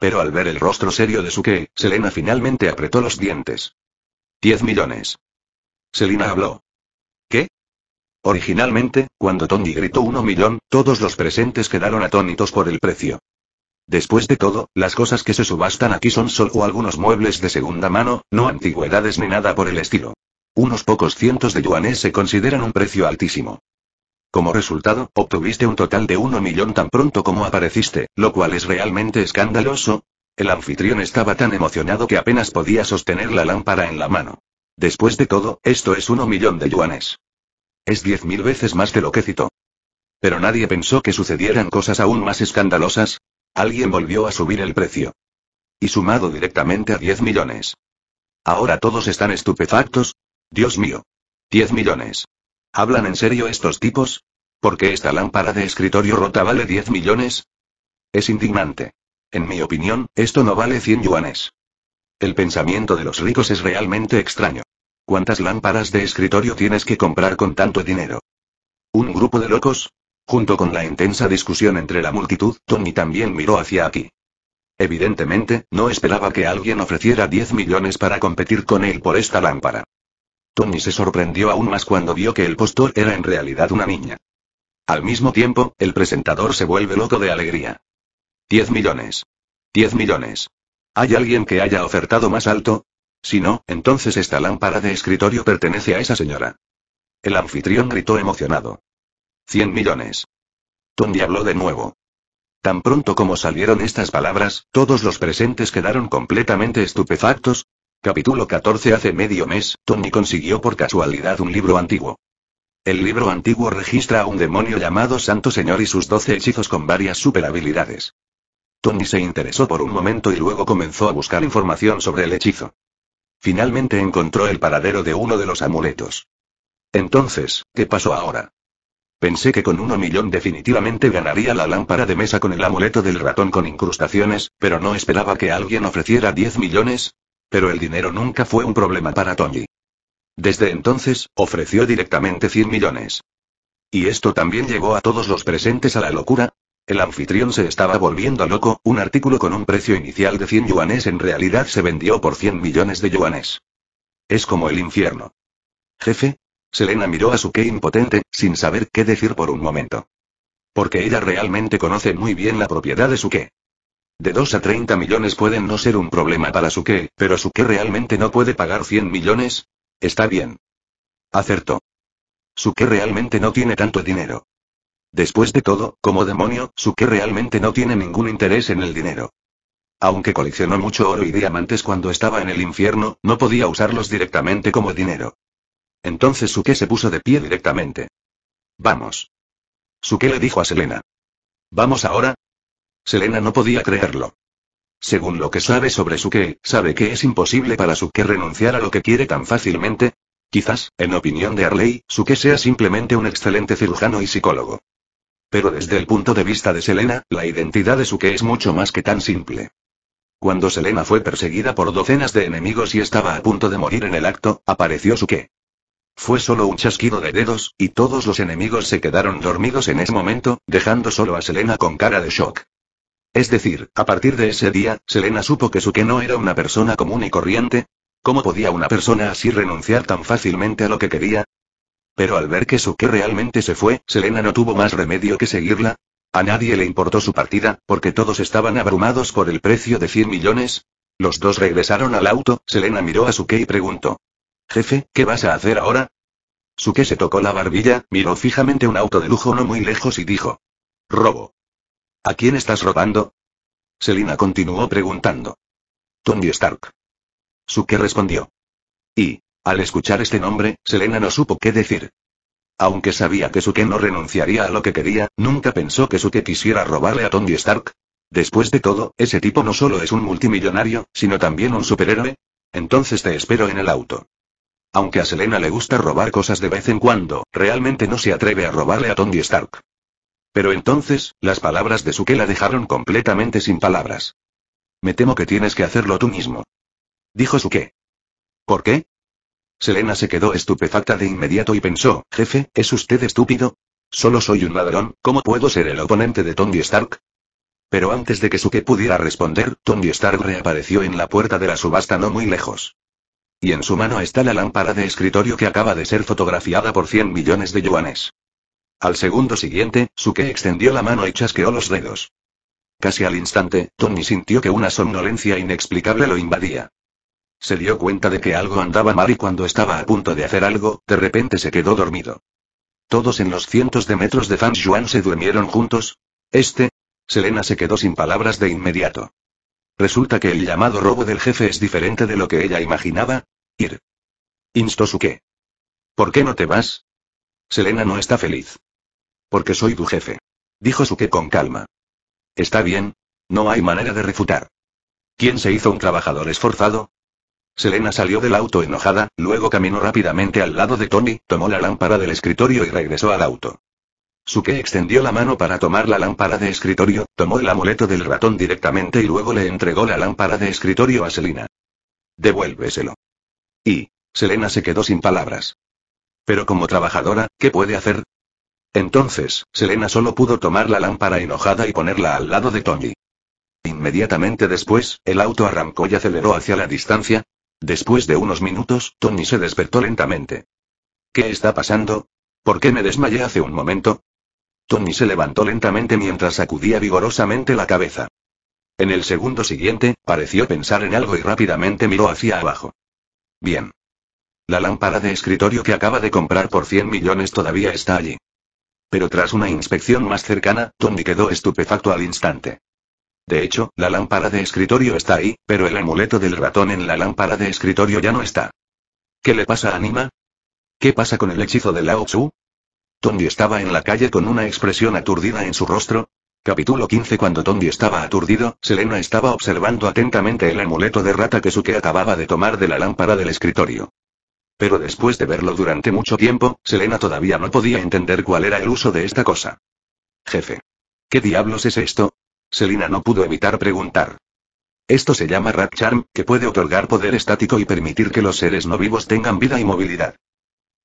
Pero al ver el rostro serio de Suke, Selena finalmente apretó los dientes. Diez millones. Selena habló. ¿Qué? Originalmente, cuando Tony gritó uno millón, todos los presentes quedaron atónitos por el precio. Después de todo, las cosas que se subastan aquí son solo algunos muebles de segunda mano, no antigüedades ni nada por el estilo. Unos pocos cientos de yuanes se consideran un precio altísimo. Como resultado, obtuviste un total de uno millón tan pronto como apareciste, lo cual es realmente escandaloso. El anfitrión estaba tan emocionado que apenas podía sostener la lámpara en la mano. Después de todo, esto es uno millón de yuanes. Es diez mil veces más de lo que citó. Pero nadie pensó que sucedieran cosas aún más escandalosas, Alguien volvió a subir el precio. Y sumado directamente a 10 millones. Ahora todos están estupefactos. Dios mío. 10 millones. ¿Hablan en serio estos tipos? ¿Por qué esta lámpara de escritorio rota vale 10 millones? Es indignante. En mi opinión, esto no vale 100 yuanes. El pensamiento de los ricos es realmente extraño. ¿Cuántas lámparas de escritorio tienes que comprar con tanto dinero? ¿Un grupo de locos? Junto con la intensa discusión entre la multitud, Tony también miró hacia aquí. Evidentemente, no esperaba que alguien ofreciera 10 millones para competir con él por esta lámpara. Tony se sorprendió aún más cuando vio que el postor era en realidad una niña. Al mismo tiempo, el presentador se vuelve loco de alegría. 10 millones. 10 millones. ¿Hay alguien que haya ofertado más alto? Si no, entonces esta lámpara de escritorio pertenece a esa señora. El anfitrión gritó emocionado. 100 millones. Tony habló de nuevo. Tan pronto como salieron estas palabras, todos los presentes quedaron completamente estupefactos. Capítulo 14 Hace medio mes, Tony consiguió por casualidad un libro antiguo. El libro antiguo registra a un demonio llamado Santo Señor y sus doce hechizos con varias habilidades. Tony se interesó por un momento y luego comenzó a buscar información sobre el hechizo. Finalmente encontró el paradero de uno de los amuletos. Entonces, ¿qué pasó ahora? Pensé que con uno millón definitivamente ganaría la lámpara de mesa con el amuleto del ratón con incrustaciones, pero no esperaba que alguien ofreciera 10 millones. Pero el dinero nunca fue un problema para Tony. Desde entonces, ofreció directamente 100 millones. Y esto también llevó a todos los presentes a la locura. El anfitrión se estaba volviendo loco, un artículo con un precio inicial de 100 yuanes en realidad se vendió por 100 millones de yuanes. Es como el infierno. Jefe, Selena miró a Suke impotente, sin saber qué decir por un momento. Porque ella realmente conoce muy bien la propiedad de Suke. De 2 a 30 millones pueden no ser un problema para Suke, pero Suke realmente no puede pagar 100 millones. Está bien. Acertó. Suke realmente no tiene tanto dinero. Después de todo, como demonio, Suke realmente no tiene ningún interés en el dinero. Aunque coleccionó mucho oro y diamantes cuando estaba en el infierno, no podía usarlos directamente como dinero. Entonces Suke se puso de pie directamente. Vamos. Suke le dijo a Selena. ¿Vamos ahora? Selena no podía creerlo. Según lo que sabe sobre Suke, sabe que es imposible para Suke renunciar a lo que quiere tan fácilmente. Quizás, en opinión de Arley, Suke sea simplemente un excelente cirujano y psicólogo. Pero desde el punto de vista de Selena, la identidad de Suke es mucho más que tan simple. Cuando Selena fue perseguida por docenas de enemigos y estaba a punto de morir en el acto, apareció Suke. Fue solo un chasquido de dedos, y todos los enemigos se quedaron dormidos en ese momento, dejando solo a Selena con cara de shock. Es decir, a partir de ese día, Selena supo que Suke no era una persona común y corriente. ¿Cómo podía una persona así renunciar tan fácilmente a lo que quería? Pero al ver que Suke realmente se fue, Selena no tuvo más remedio que seguirla. A nadie le importó su partida, porque todos estaban abrumados por el precio de 100 millones. Los dos regresaron al auto, Selena miró a Suke y preguntó. Jefe, ¿qué vas a hacer ahora? Suke se tocó la barbilla, miró fijamente un auto de lujo no muy lejos y dijo. Robo. ¿A quién estás robando? Selena continuó preguntando. Tony Stark. Suke respondió. Y, al escuchar este nombre, Selena no supo qué decir. Aunque sabía que Suke no renunciaría a lo que quería, nunca pensó que Suke quisiera robarle a Tony Stark. Después de todo, ese tipo no solo es un multimillonario, sino también un superhéroe. Entonces te espero en el auto. Aunque a Selena le gusta robar cosas de vez en cuando, realmente no se atreve a robarle a Tony Stark. Pero entonces, las palabras de Suke la dejaron completamente sin palabras. Me temo que tienes que hacerlo tú mismo. Dijo Suke. ¿Por qué? Selena se quedó estupefacta de inmediato y pensó, jefe, ¿es usted estúpido? Solo soy un ladrón, ¿cómo puedo ser el oponente de Tony Stark? Pero antes de que Suke pudiera responder, Tony Stark reapareció en la puerta de la subasta no muy lejos. Y en su mano está la lámpara de escritorio que acaba de ser fotografiada por 100 millones de yuanes. Al segundo siguiente, Suke extendió la mano y chasqueó los dedos. Casi al instante, Tony sintió que una somnolencia inexplicable lo invadía. Se dio cuenta de que algo andaba mal y cuando estaba a punto de hacer algo, de repente se quedó dormido. Todos en los cientos de metros de Fan Yuan se durmieron juntos. Este. Selena se quedó sin palabras de inmediato. Resulta que el llamado robo del jefe es diferente de lo que ella imaginaba. Ir. Instó Suke. ¿Por qué no te vas? Selena no está feliz. Porque soy tu jefe. Dijo Suke con calma. Está bien. No hay manera de refutar. ¿Quién se hizo un trabajador esforzado? Selena salió del auto enojada, luego caminó rápidamente al lado de Tony, tomó la lámpara del escritorio y regresó al auto. Suke extendió la mano para tomar la lámpara de escritorio, tomó el amuleto del ratón directamente y luego le entregó la lámpara de escritorio a Selena. Devuélveselo. Y, Selena se quedó sin palabras. Pero como trabajadora, ¿qué puede hacer? Entonces, Selena solo pudo tomar la lámpara enojada y ponerla al lado de Tony. Inmediatamente después, el auto arrancó y aceleró hacia la distancia. Después de unos minutos, Tony se despertó lentamente. ¿Qué está pasando? ¿Por qué me desmayé hace un momento? Tony se levantó lentamente mientras sacudía vigorosamente la cabeza. En el segundo siguiente, pareció pensar en algo y rápidamente miró hacia abajo. Bien. La lámpara de escritorio que acaba de comprar por 100 millones todavía está allí. Pero tras una inspección más cercana, Tony quedó estupefacto al instante. De hecho, la lámpara de escritorio está ahí, pero el amuleto del ratón en la lámpara de escritorio ya no está. ¿Qué le pasa a Anima? ¿Qué pasa con el hechizo de Lao Tzu? Tondi estaba en la calle con una expresión aturdida en su rostro. Capítulo 15 Cuando Tondi estaba aturdido, Selena estaba observando atentamente el amuleto de rata que Suke acababa de tomar de la lámpara del escritorio. Pero después de verlo durante mucho tiempo, Selena todavía no podía entender cuál era el uso de esta cosa. Jefe. ¿Qué diablos es esto? Selena no pudo evitar preguntar. Esto se llama Rat Charm, que puede otorgar poder estático y permitir que los seres no vivos tengan vida y movilidad.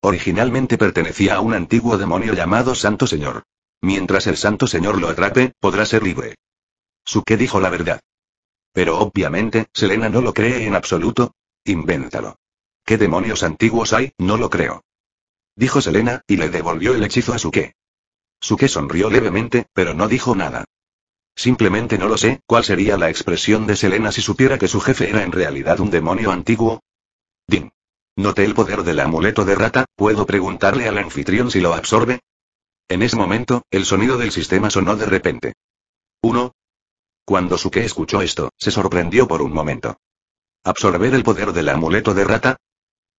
Originalmente pertenecía a un antiguo demonio llamado Santo Señor. Mientras el Santo Señor lo atrape, podrá ser libre. Suke dijo la verdad. Pero obviamente, Selena no lo cree en absoluto. Invéntalo. ¿Qué demonios antiguos hay? No lo creo. Dijo Selena, y le devolvió el hechizo a Suke. Suke sonrió levemente, pero no dijo nada. Simplemente no lo sé, ¿cuál sería la expresión de Selena si supiera que su jefe era en realidad un demonio antiguo? Din. Noté el poder del amuleto de rata, ¿puedo preguntarle al anfitrión si lo absorbe? En ese momento, el sonido del sistema sonó de repente. 1. Cuando Suke escuchó esto, se sorprendió por un momento. ¿Absorber el poder del amuleto de rata?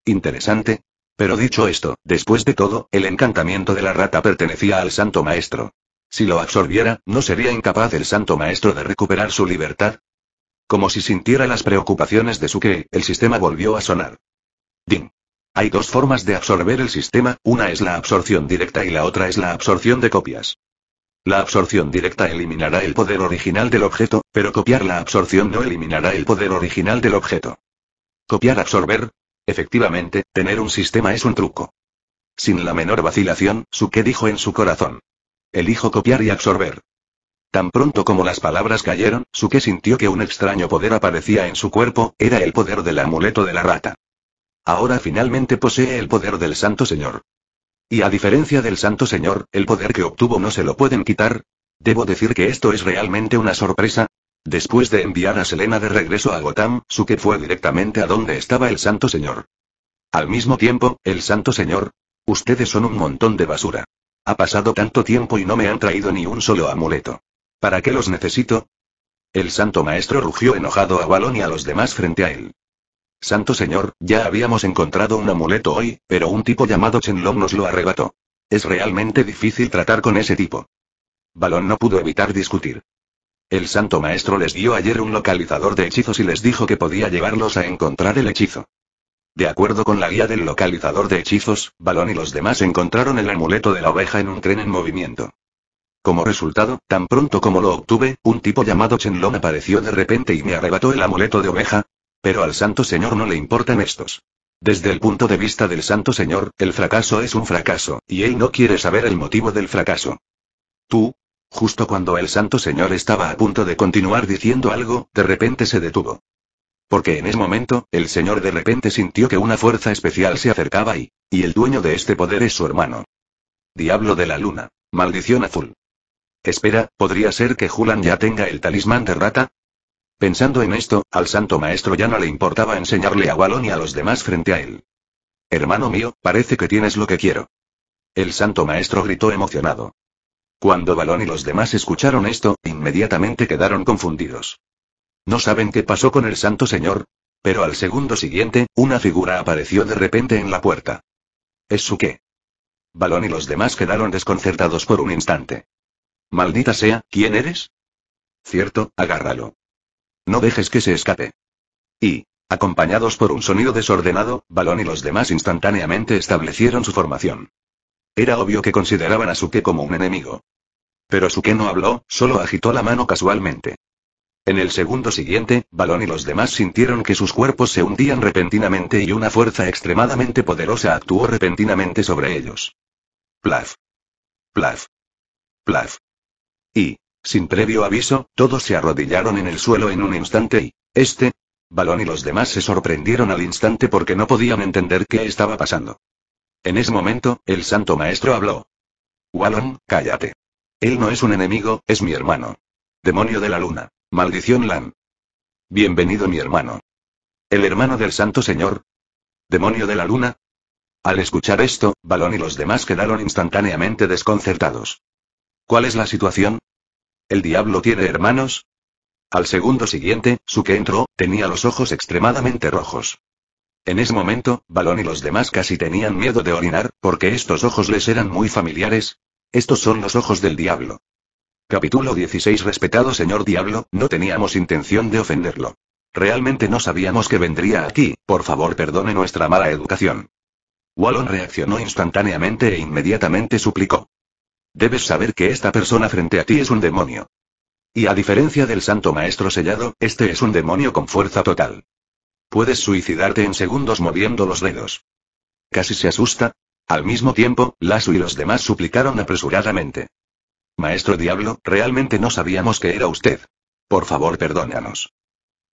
Interesante. Pero dicho esto, después de todo, el encantamiento de la rata pertenecía al santo maestro. Si lo absorbiera, ¿no sería incapaz el santo maestro de recuperar su libertad? Como si sintiera las preocupaciones de Suke, el sistema volvió a sonar. Ding. Hay dos formas de absorber el sistema, una es la absorción directa y la otra es la absorción de copias. La absorción directa eliminará el poder original del objeto, pero copiar la absorción no eliminará el poder original del objeto. Copiar absorber. Efectivamente, tener un sistema es un truco. Sin la menor vacilación, Suke dijo en su corazón. Elijo copiar y absorber. Tan pronto como las palabras cayeron, Suke sintió que un extraño poder aparecía en su cuerpo, era el poder del amuleto de la rata. Ahora finalmente posee el poder del Santo Señor. Y a diferencia del Santo Señor, el poder que obtuvo no se lo pueden quitar. Debo decir que esto es realmente una sorpresa. Después de enviar a Selena de regreso a Gotham, Suke fue directamente a donde estaba el Santo Señor. Al mismo tiempo, el Santo Señor. Ustedes son un montón de basura. Ha pasado tanto tiempo y no me han traído ni un solo amuleto. ¿Para qué los necesito? El Santo Maestro rugió enojado a Balón y a los demás frente a él. Santo señor, ya habíamos encontrado un amuleto hoy, pero un tipo llamado Chenlong nos lo arrebató. Es realmente difícil tratar con ese tipo. Balón no pudo evitar discutir. El santo maestro les dio ayer un localizador de hechizos y les dijo que podía llevarlos a encontrar el hechizo. De acuerdo con la guía del localizador de hechizos, Balón y los demás encontraron el amuleto de la oveja en un tren en movimiento. Como resultado, tan pronto como lo obtuve, un tipo llamado Chenlong apareció de repente y me arrebató el amuleto de oveja, pero al Santo Señor no le importan estos. Desde el punto de vista del Santo Señor, el fracaso es un fracaso, y él no quiere saber el motivo del fracaso. Tú, justo cuando el Santo Señor estaba a punto de continuar diciendo algo, de repente se detuvo. Porque en ese momento, el Señor de repente sintió que una fuerza especial se acercaba y... Y el dueño de este poder es su hermano. Diablo de la luna. Maldición azul. Espera, ¿podría ser que Julan ya tenga el talismán de rata? Pensando en esto, al santo maestro ya no le importaba enseñarle a Balón y a los demás frente a él. Hermano mío, parece que tienes lo que quiero. El santo maestro gritó emocionado. Cuando Balón y los demás escucharon esto, inmediatamente quedaron confundidos. ¿No saben qué pasó con el santo señor? Pero al segundo siguiente, una figura apareció de repente en la puerta. ¿Es su qué? Balón y los demás quedaron desconcertados por un instante. Maldita sea, ¿quién eres? Cierto, agárralo. No dejes que se escape. Y, acompañados por un sonido desordenado, Balón y los demás instantáneamente establecieron su formación. Era obvio que consideraban a Suke como un enemigo. Pero Suke no habló, solo agitó la mano casualmente. En el segundo siguiente, Balón y los demás sintieron que sus cuerpos se hundían repentinamente y una fuerza extremadamente poderosa actuó repentinamente sobre ellos. Plaf. Plaf. Plaf. Y, sin previo aviso, todos se arrodillaron en el suelo en un instante y... Este... Balón y los demás se sorprendieron al instante porque no podían entender qué estaba pasando. En ese momento, el santo maestro habló. "Balón, cállate. Él no es un enemigo, es mi hermano. Demonio de la luna. Maldición Lan. Bienvenido mi hermano. El hermano del santo señor. Demonio de la luna. Al escuchar esto, Balón y los demás quedaron instantáneamente desconcertados. ¿Cuál es la situación? ¿El diablo tiene hermanos? Al segundo siguiente, su que entró, tenía los ojos extremadamente rojos. En ese momento, Balón y los demás casi tenían miedo de orinar, porque estos ojos les eran muy familiares. Estos son los ojos del diablo. Capítulo 16 Respetado señor diablo, no teníamos intención de ofenderlo. Realmente no sabíamos que vendría aquí, por favor perdone nuestra mala educación. Wallon reaccionó instantáneamente e inmediatamente suplicó. Debes saber que esta persona frente a ti es un demonio. Y a diferencia del santo maestro sellado, este es un demonio con fuerza total. Puedes suicidarte en segundos moviendo los dedos. Casi se asusta. Al mismo tiempo, Lasu y los demás suplicaron apresuradamente. Maestro Diablo, realmente no sabíamos que era usted. Por favor, perdónanos.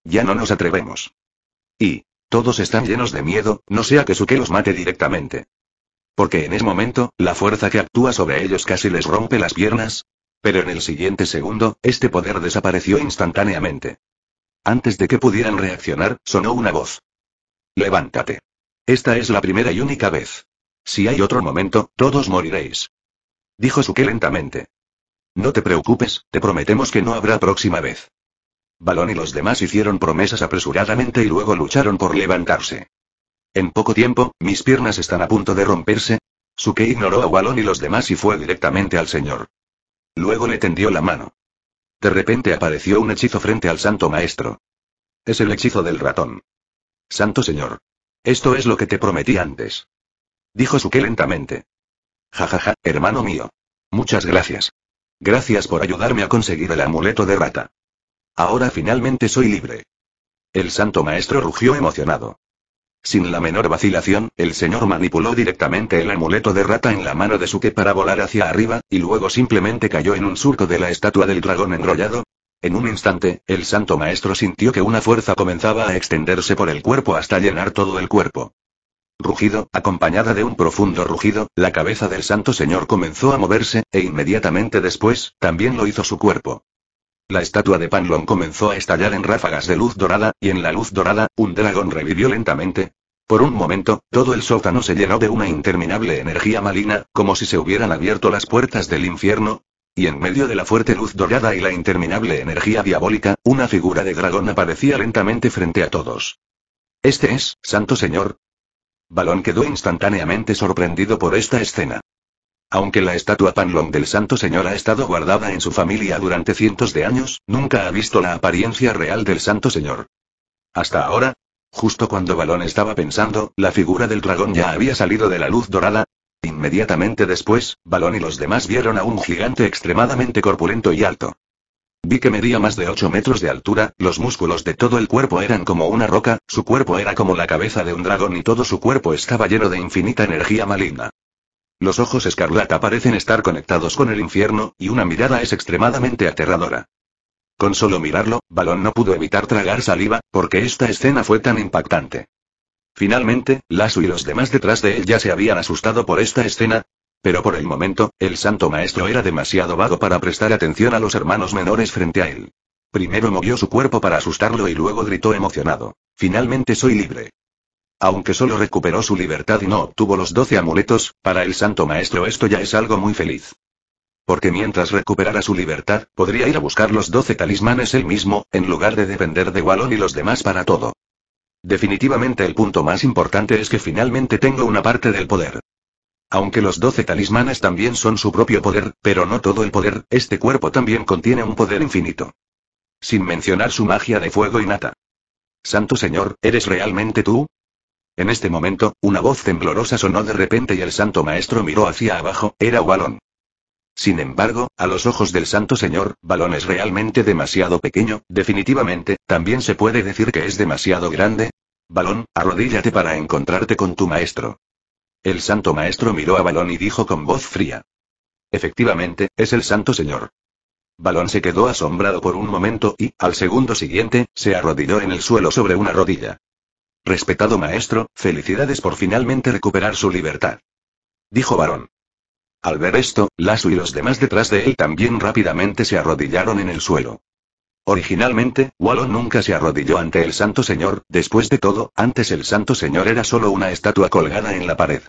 Ya no nos atrevemos. Y, todos están llenos de miedo, no sea que su que los mate directamente. Porque en ese momento, la fuerza que actúa sobre ellos casi les rompe las piernas. Pero en el siguiente segundo, este poder desapareció instantáneamente. Antes de que pudieran reaccionar, sonó una voz. Levántate. Esta es la primera y única vez. Si hay otro momento, todos moriréis. Dijo Suke lentamente. No te preocupes, te prometemos que no habrá próxima vez. Balón y los demás hicieron promesas apresuradamente y luego lucharon por levantarse. En poco tiempo, mis piernas están a punto de romperse. Suke ignoró a Wallon y los demás y fue directamente al señor. Luego le tendió la mano. De repente apareció un hechizo frente al santo maestro. Es el hechizo del ratón. Santo señor. Esto es lo que te prometí antes. Dijo Suke lentamente. Jajaja, ja, ja, hermano mío. Muchas gracias. Gracias por ayudarme a conseguir el amuleto de rata. Ahora finalmente soy libre. El santo maestro rugió emocionado. Sin la menor vacilación, el señor manipuló directamente el amuleto de rata en la mano de que para volar hacia arriba, y luego simplemente cayó en un surco de la estatua del dragón enrollado. En un instante, el santo maestro sintió que una fuerza comenzaba a extenderse por el cuerpo hasta llenar todo el cuerpo. Rugido, acompañada de un profundo rugido, la cabeza del santo señor comenzó a moverse, e inmediatamente después, también lo hizo su cuerpo. La estatua de Panlon comenzó a estallar en ráfagas de luz dorada, y en la luz dorada, un dragón revivió lentamente, por un momento, todo el sótano se llenó de una interminable energía maligna, como si se hubieran abierto las puertas del infierno, y en medio de la fuerte luz dorada y la interminable energía diabólica, una figura de dragón aparecía lentamente frente a todos. Este es, Santo Señor. Balón quedó instantáneamente sorprendido por esta escena. Aunque la estatua Panlong del Santo Señor ha estado guardada en su familia durante cientos de años, nunca ha visto la apariencia real del Santo Señor. Hasta ahora, Justo cuando Balón estaba pensando, la figura del dragón ya había salido de la luz dorada. Inmediatamente después, Balón y los demás vieron a un gigante extremadamente corpulento y alto. Vi que medía más de 8 metros de altura, los músculos de todo el cuerpo eran como una roca, su cuerpo era como la cabeza de un dragón y todo su cuerpo estaba lleno de infinita energía maligna. Los ojos escarlata parecen estar conectados con el infierno, y una mirada es extremadamente aterradora. Con solo mirarlo, Balón no pudo evitar tragar saliva, porque esta escena fue tan impactante. Finalmente, Lasu y los demás detrás de él ya se habían asustado por esta escena. Pero por el momento, el santo maestro era demasiado vago para prestar atención a los hermanos menores frente a él. Primero movió su cuerpo para asustarlo y luego gritó emocionado. Finalmente soy libre. Aunque solo recuperó su libertad y no obtuvo los doce amuletos, para el santo maestro esto ya es algo muy feliz. Porque mientras recuperara su libertad, podría ir a buscar los doce talismanes él mismo, en lugar de depender de Wallon y los demás para todo. Definitivamente el punto más importante es que finalmente tengo una parte del poder. Aunque los doce talismanes también son su propio poder, pero no todo el poder, este cuerpo también contiene un poder infinito. Sin mencionar su magia de fuego y nata. Santo Señor, ¿eres realmente tú? En este momento, una voz temblorosa sonó de repente y el Santo Maestro miró hacia abajo, era Wallon. Sin embargo, a los ojos del Santo Señor, Balón es realmente demasiado pequeño, definitivamente, también se puede decir que es demasiado grande. Balón, arrodíllate para encontrarte con tu maestro. El Santo Maestro miró a Balón y dijo con voz fría. Efectivamente, es el Santo Señor. Balón se quedó asombrado por un momento y, al segundo siguiente, se arrodilló en el suelo sobre una rodilla. Respetado maestro, felicidades por finalmente recuperar su libertad. Dijo Balón. Al ver esto, Lasu y los demás detrás de él también rápidamente se arrodillaron en el suelo. Originalmente, Wallon nunca se arrodilló ante el Santo Señor, después de todo, antes el Santo Señor era solo una estatua colgada en la pared.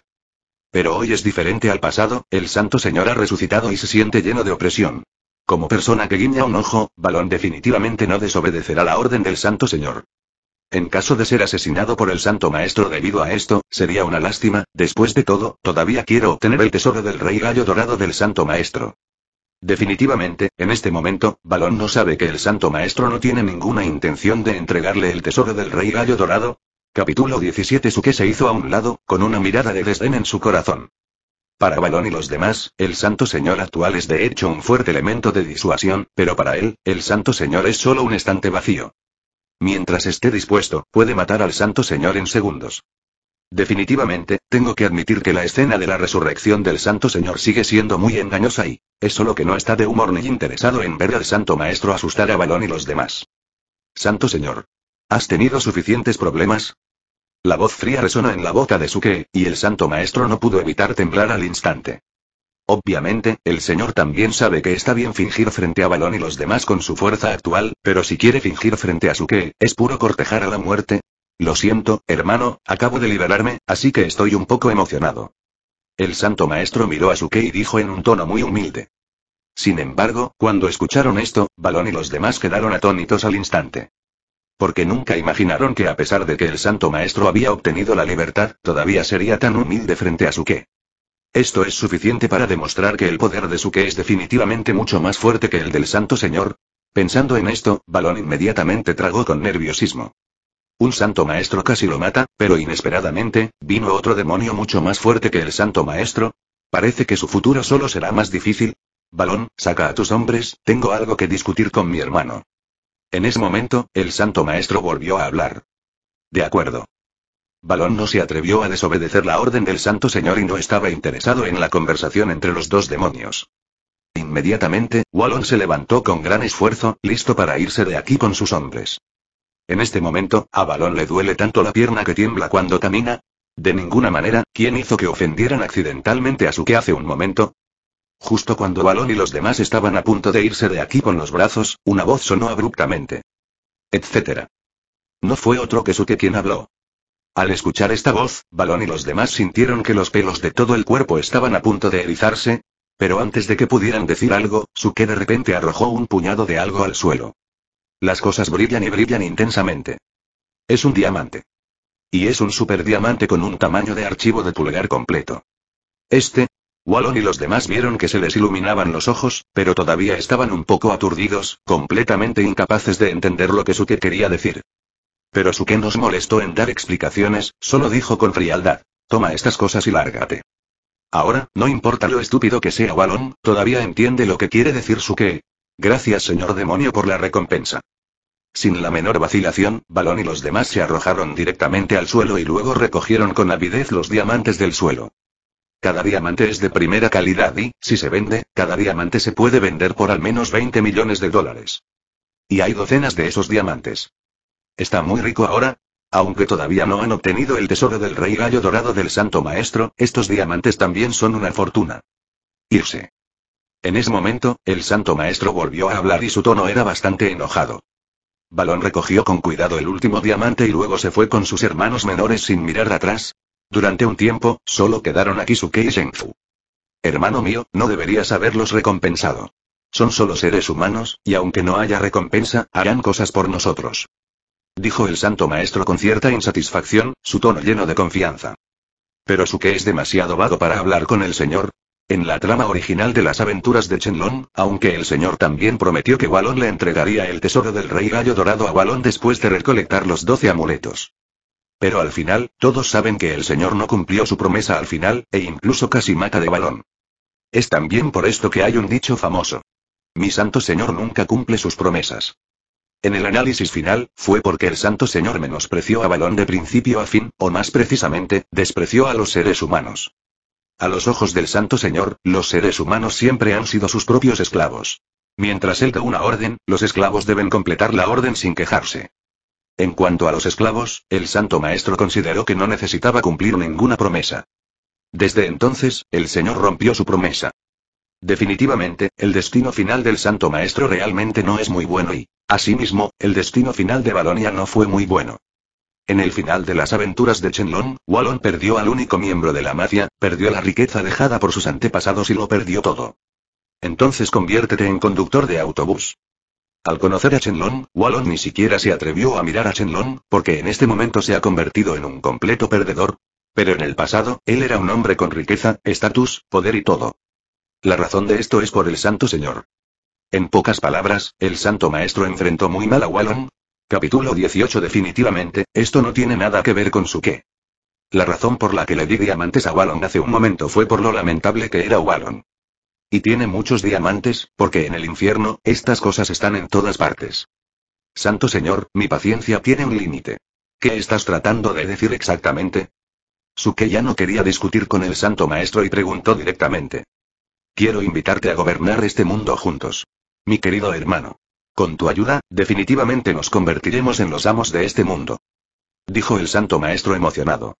Pero hoy es diferente al pasado, el Santo Señor ha resucitado y se siente lleno de opresión. Como persona que guiña un ojo, Balón definitivamente no desobedecerá la orden del Santo Señor. En caso de ser asesinado por el Santo Maestro debido a esto, sería una lástima, después de todo, todavía quiero obtener el tesoro del Rey Gallo Dorado del Santo Maestro. Definitivamente, en este momento, Balón no sabe que el Santo Maestro no tiene ninguna intención de entregarle el tesoro del Rey Gallo Dorado. Capítulo 17 Su que se hizo a un lado, con una mirada de desdén en su corazón. Para Balón y los demás, el Santo Señor actual es de hecho un fuerte elemento de disuasión, pero para él, el Santo Señor es solo un estante vacío. Mientras esté dispuesto, puede matar al Santo Señor en segundos. Definitivamente, tengo que admitir que la escena de la resurrección del Santo Señor sigue siendo muy engañosa y, es solo que no está de humor ni interesado en ver al Santo Maestro asustar a Balón y los demás. Santo Señor. ¿Has tenido suficientes problemas? La voz fría resonó en la boca de Suke, y el Santo Maestro no pudo evitar temblar al instante. Obviamente, el señor también sabe que está bien fingir frente a Balón y los demás con su fuerza actual, pero si quiere fingir frente a su que, es puro cortejar a la muerte. Lo siento, hermano, acabo de liberarme, así que estoy un poco emocionado. El santo maestro miró a que y dijo en un tono muy humilde. Sin embargo, cuando escucharon esto, Balón y los demás quedaron atónitos al instante. Porque nunca imaginaron que a pesar de que el santo maestro había obtenido la libertad, todavía sería tan humilde frente a su que. Esto es suficiente para demostrar que el poder de Suke es definitivamente mucho más fuerte que el del Santo Señor. Pensando en esto, Balón inmediatamente tragó con nerviosismo. Un santo maestro casi lo mata, pero inesperadamente, vino otro demonio mucho más fuerte que el santo maestro. Parece que su futuro solo será más difícil. Balón, saca a tus hombres, tengo algo que discutir con mi hermano. En ese momento, el santo maestro volvió a hablar. De acuerdo. Balón no se atrevió a desobedecer la orden del Santo Señor y no estaba interesado en la conversación entre los dos demonios. Inmediatamente, Walón se levantó con gran esfuerzo, listo para irse de aquí con sus hombres. En este momento, a Balón le duele tanto la pierna que tiembla cuando camina. De ninguna manera, ¿quién hizo que ofendieran accidentalmente a su que hace un momento? Justo cuando Balón y los demás estaban a punto de irse de aquí con los brazos, una voz sonó abruptamente. Etcétera. No fue otro que Suke quien habló. Al escuchar esta voz, Balón y los demás sintieron que los pelos de todo el cuerpo estaban a punto de erizarse, pero antes de que pudieran decir algo, Suke de repente arrojó un puñado de algo al suelo. Las cosas brillan y brillan intensamente. Es un diamante. Y es un super diamante con un tamaño de archivo de pulgar completo. Este. Wallon y los demás vieron que se les iluminaban los ojos, pero todavía estaban un poco aturdidos, completamente incapaces de entender lo que Suke quería decir. Pero Suke nos molestó en dar explicaciones, solo dijo con frialdad. Toma estas cosas y lárgate. Ahora, no importa lo estúpido que sea Balón, todavía entiende lo que quiere decir Suke. Gracias señor demonio por la recompensa. Sin la menor vacilación, Balón y los demás se arrojaron directamente al suelo y luego recogieron con avidez los diamantes del suelo. Cada diamante es de primera calidad y, si se vende, cada diamante se puede vender por al menos 20 millones de dólares. Y hay docenas de esos diamantes. Está muy rico ahora. Aunque todavía no han obtenido el tesoro del rey gallo dorado del santo maestro, estos diamantes también son una fortuna. Irse. En ese momento, el santo maestro volvió a hablar y su tono era bastante enojado. Balón recogió con cuidado el último diamante y luego se fue con sus hermanos menores sin mirar atrás. Durante un tiempo, solo quedaron aquí Suke y Shenzhou. Hermano mío, no deberías haberlos recompensado. Son solo seres humanos, y aunque no haya recompensa, harán cosas por nosotros dijo el santo maestro con cierta insatisfacción, su tono lleno de confianza. Pero su que es demasiado vago para hablar con el señor. En la trama original de las aventuras de Chenlong, aunque el señor también prometió que Walon le entregaría el tesoro del rey gallo dorado a Walon después de recolectar los doce amuletos. Pero al final, todos saben que el señor no cumplió su promesa al final, e incluso casi mata de balón. Es también por esto que hay un dicho famoso. Mi santo señor nunca cumple sus promesas. En el análisis final, fue porque el Santo Señor menospreció a Balón de principio a fin, o más precisamente, despreció a los seres humanos. A los ojos del Santo Señor, los seres humanos siempre han sido sus propios esclavos. Mientras él da una orden, los esclavos deben completar la orden sin quejarse. En cuanto a los esclavos, el Santo Maestro consideró que no necesitaba cumplir ninguna promesa. Desde entonces, el Señor rompió su promesa. Definitivamente, el destino final del Santo Maestro realmente no es muy bueno y, Asimismo, el destino final de Balonia no fue muy bueno. En el final de las aventuras de Chenlong, Wallon perdió al único miembro de la mafia, perdió la riqueza dejada por sus antepasados y lo perdió todo. Entonces conviértete en conductor de autobús. Al conocer a Chenlong, Wallon ni siquiera se atrevió a mirar a Chenlong, porque en este momento se ha convertido en un completo perdedor. Pero en el pasado, él era un hombre con riqueza, estatus, poder y todo. La razón de esto es por el Santo Señor. En pocas palabras, el santo maestro enfrentó muy mal a Wallon. Capítulo 18 Definitivamente, esto no tiene nada que ver con su qué. La razón por la que le di diamantes a Wallon hace un momento fue por lo lamentable que era Wallon. Y tiene muchos diamantes, porque en el infierno, estas cosas están en todas partes. Santo Señor, mi paciencia tiene un límite. ¿Qué estás tratando de decir exactamente? Suke ya no quería discutir con el Santo Maestro y preguntó directamente. Quiero invitarte a gobernar este mundo juntos. Mi querido hermano. Con tu ayuda, definitivamente nos convertiremos en los amos de este mundo. Dijo el santo maestro emocionado.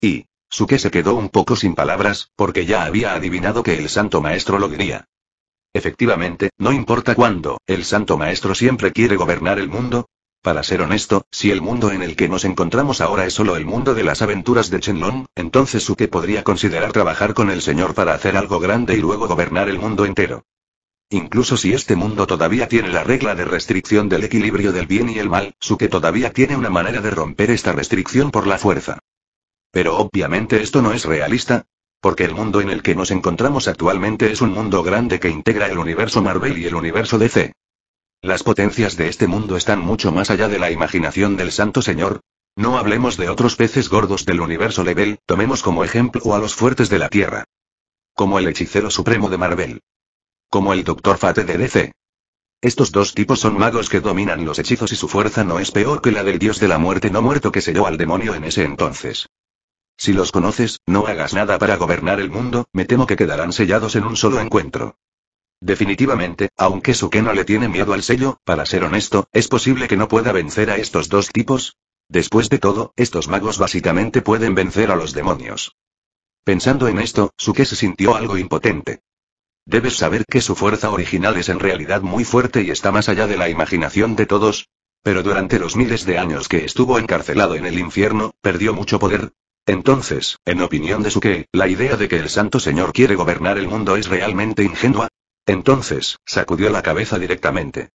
Y, Suke se quedó un poco sin palabras, porque ya había adivinado que el santo maestro lo diría. Efectivamente, no importa cuándo, el santo maestro siempre quiere gobernar el mundo. Para ser honesto, si el mundo en el que nos encontramos ahora es solo el mundo de las aventuras de Chenlong, entonces Suke podría considerar trabajar con el señor para hacer algo grande y luego gobernar el mundo entero. Incluso si este mundo todavía tiene la regla de restricción del equilibrio del bien y el mal, su que todavía tiene una manera de romper esta restricción por la fuerza. Pero obviamente esto no es realista, porque el mundo en el que nos encontramos actualmente es un mundo grande que integra el universo Marvel y el universo DC. Las potencias de este mundo están mucho más allá de la imaginación del Santo Señor. No hablemos de otros peces gordos del universo Level, tomemos como ejemplo a los fuertes de la Tierra. Como el hechicero supremo de Marvel. Como el Dr. Fate de DC. Estos dos tipos son magos que dominan los hechizos y su fuerza no es peor que la del dios de la muerte no muerto que selló al demonio en ese entonces. Si los conoces, no hagas nada para gobernar el mundo, me temo que quedarán sellados en un solo encuentro. Definitivamente, aunque Suke no le tiene miedo al sello, para ser honesto, es posible que no pueda vencer a estos dos tipos. Después de todo, estos magos básicamente pueden vencer a los demonios. Pensando en esto, Suke se sintió algo impotente. Debes saber que su fuerza original es en realidad muy fuerte y está más allá de la imaginación de todos. Pero durante los miles de años que estuvo encarcelado en el infierno, perdió mucho poder. Entonces, en opinión de su que, la idea de que el Santo Señor quiere gobernar el mundo es realmente ingenua. Entonces, sacudió la cabeza directamente.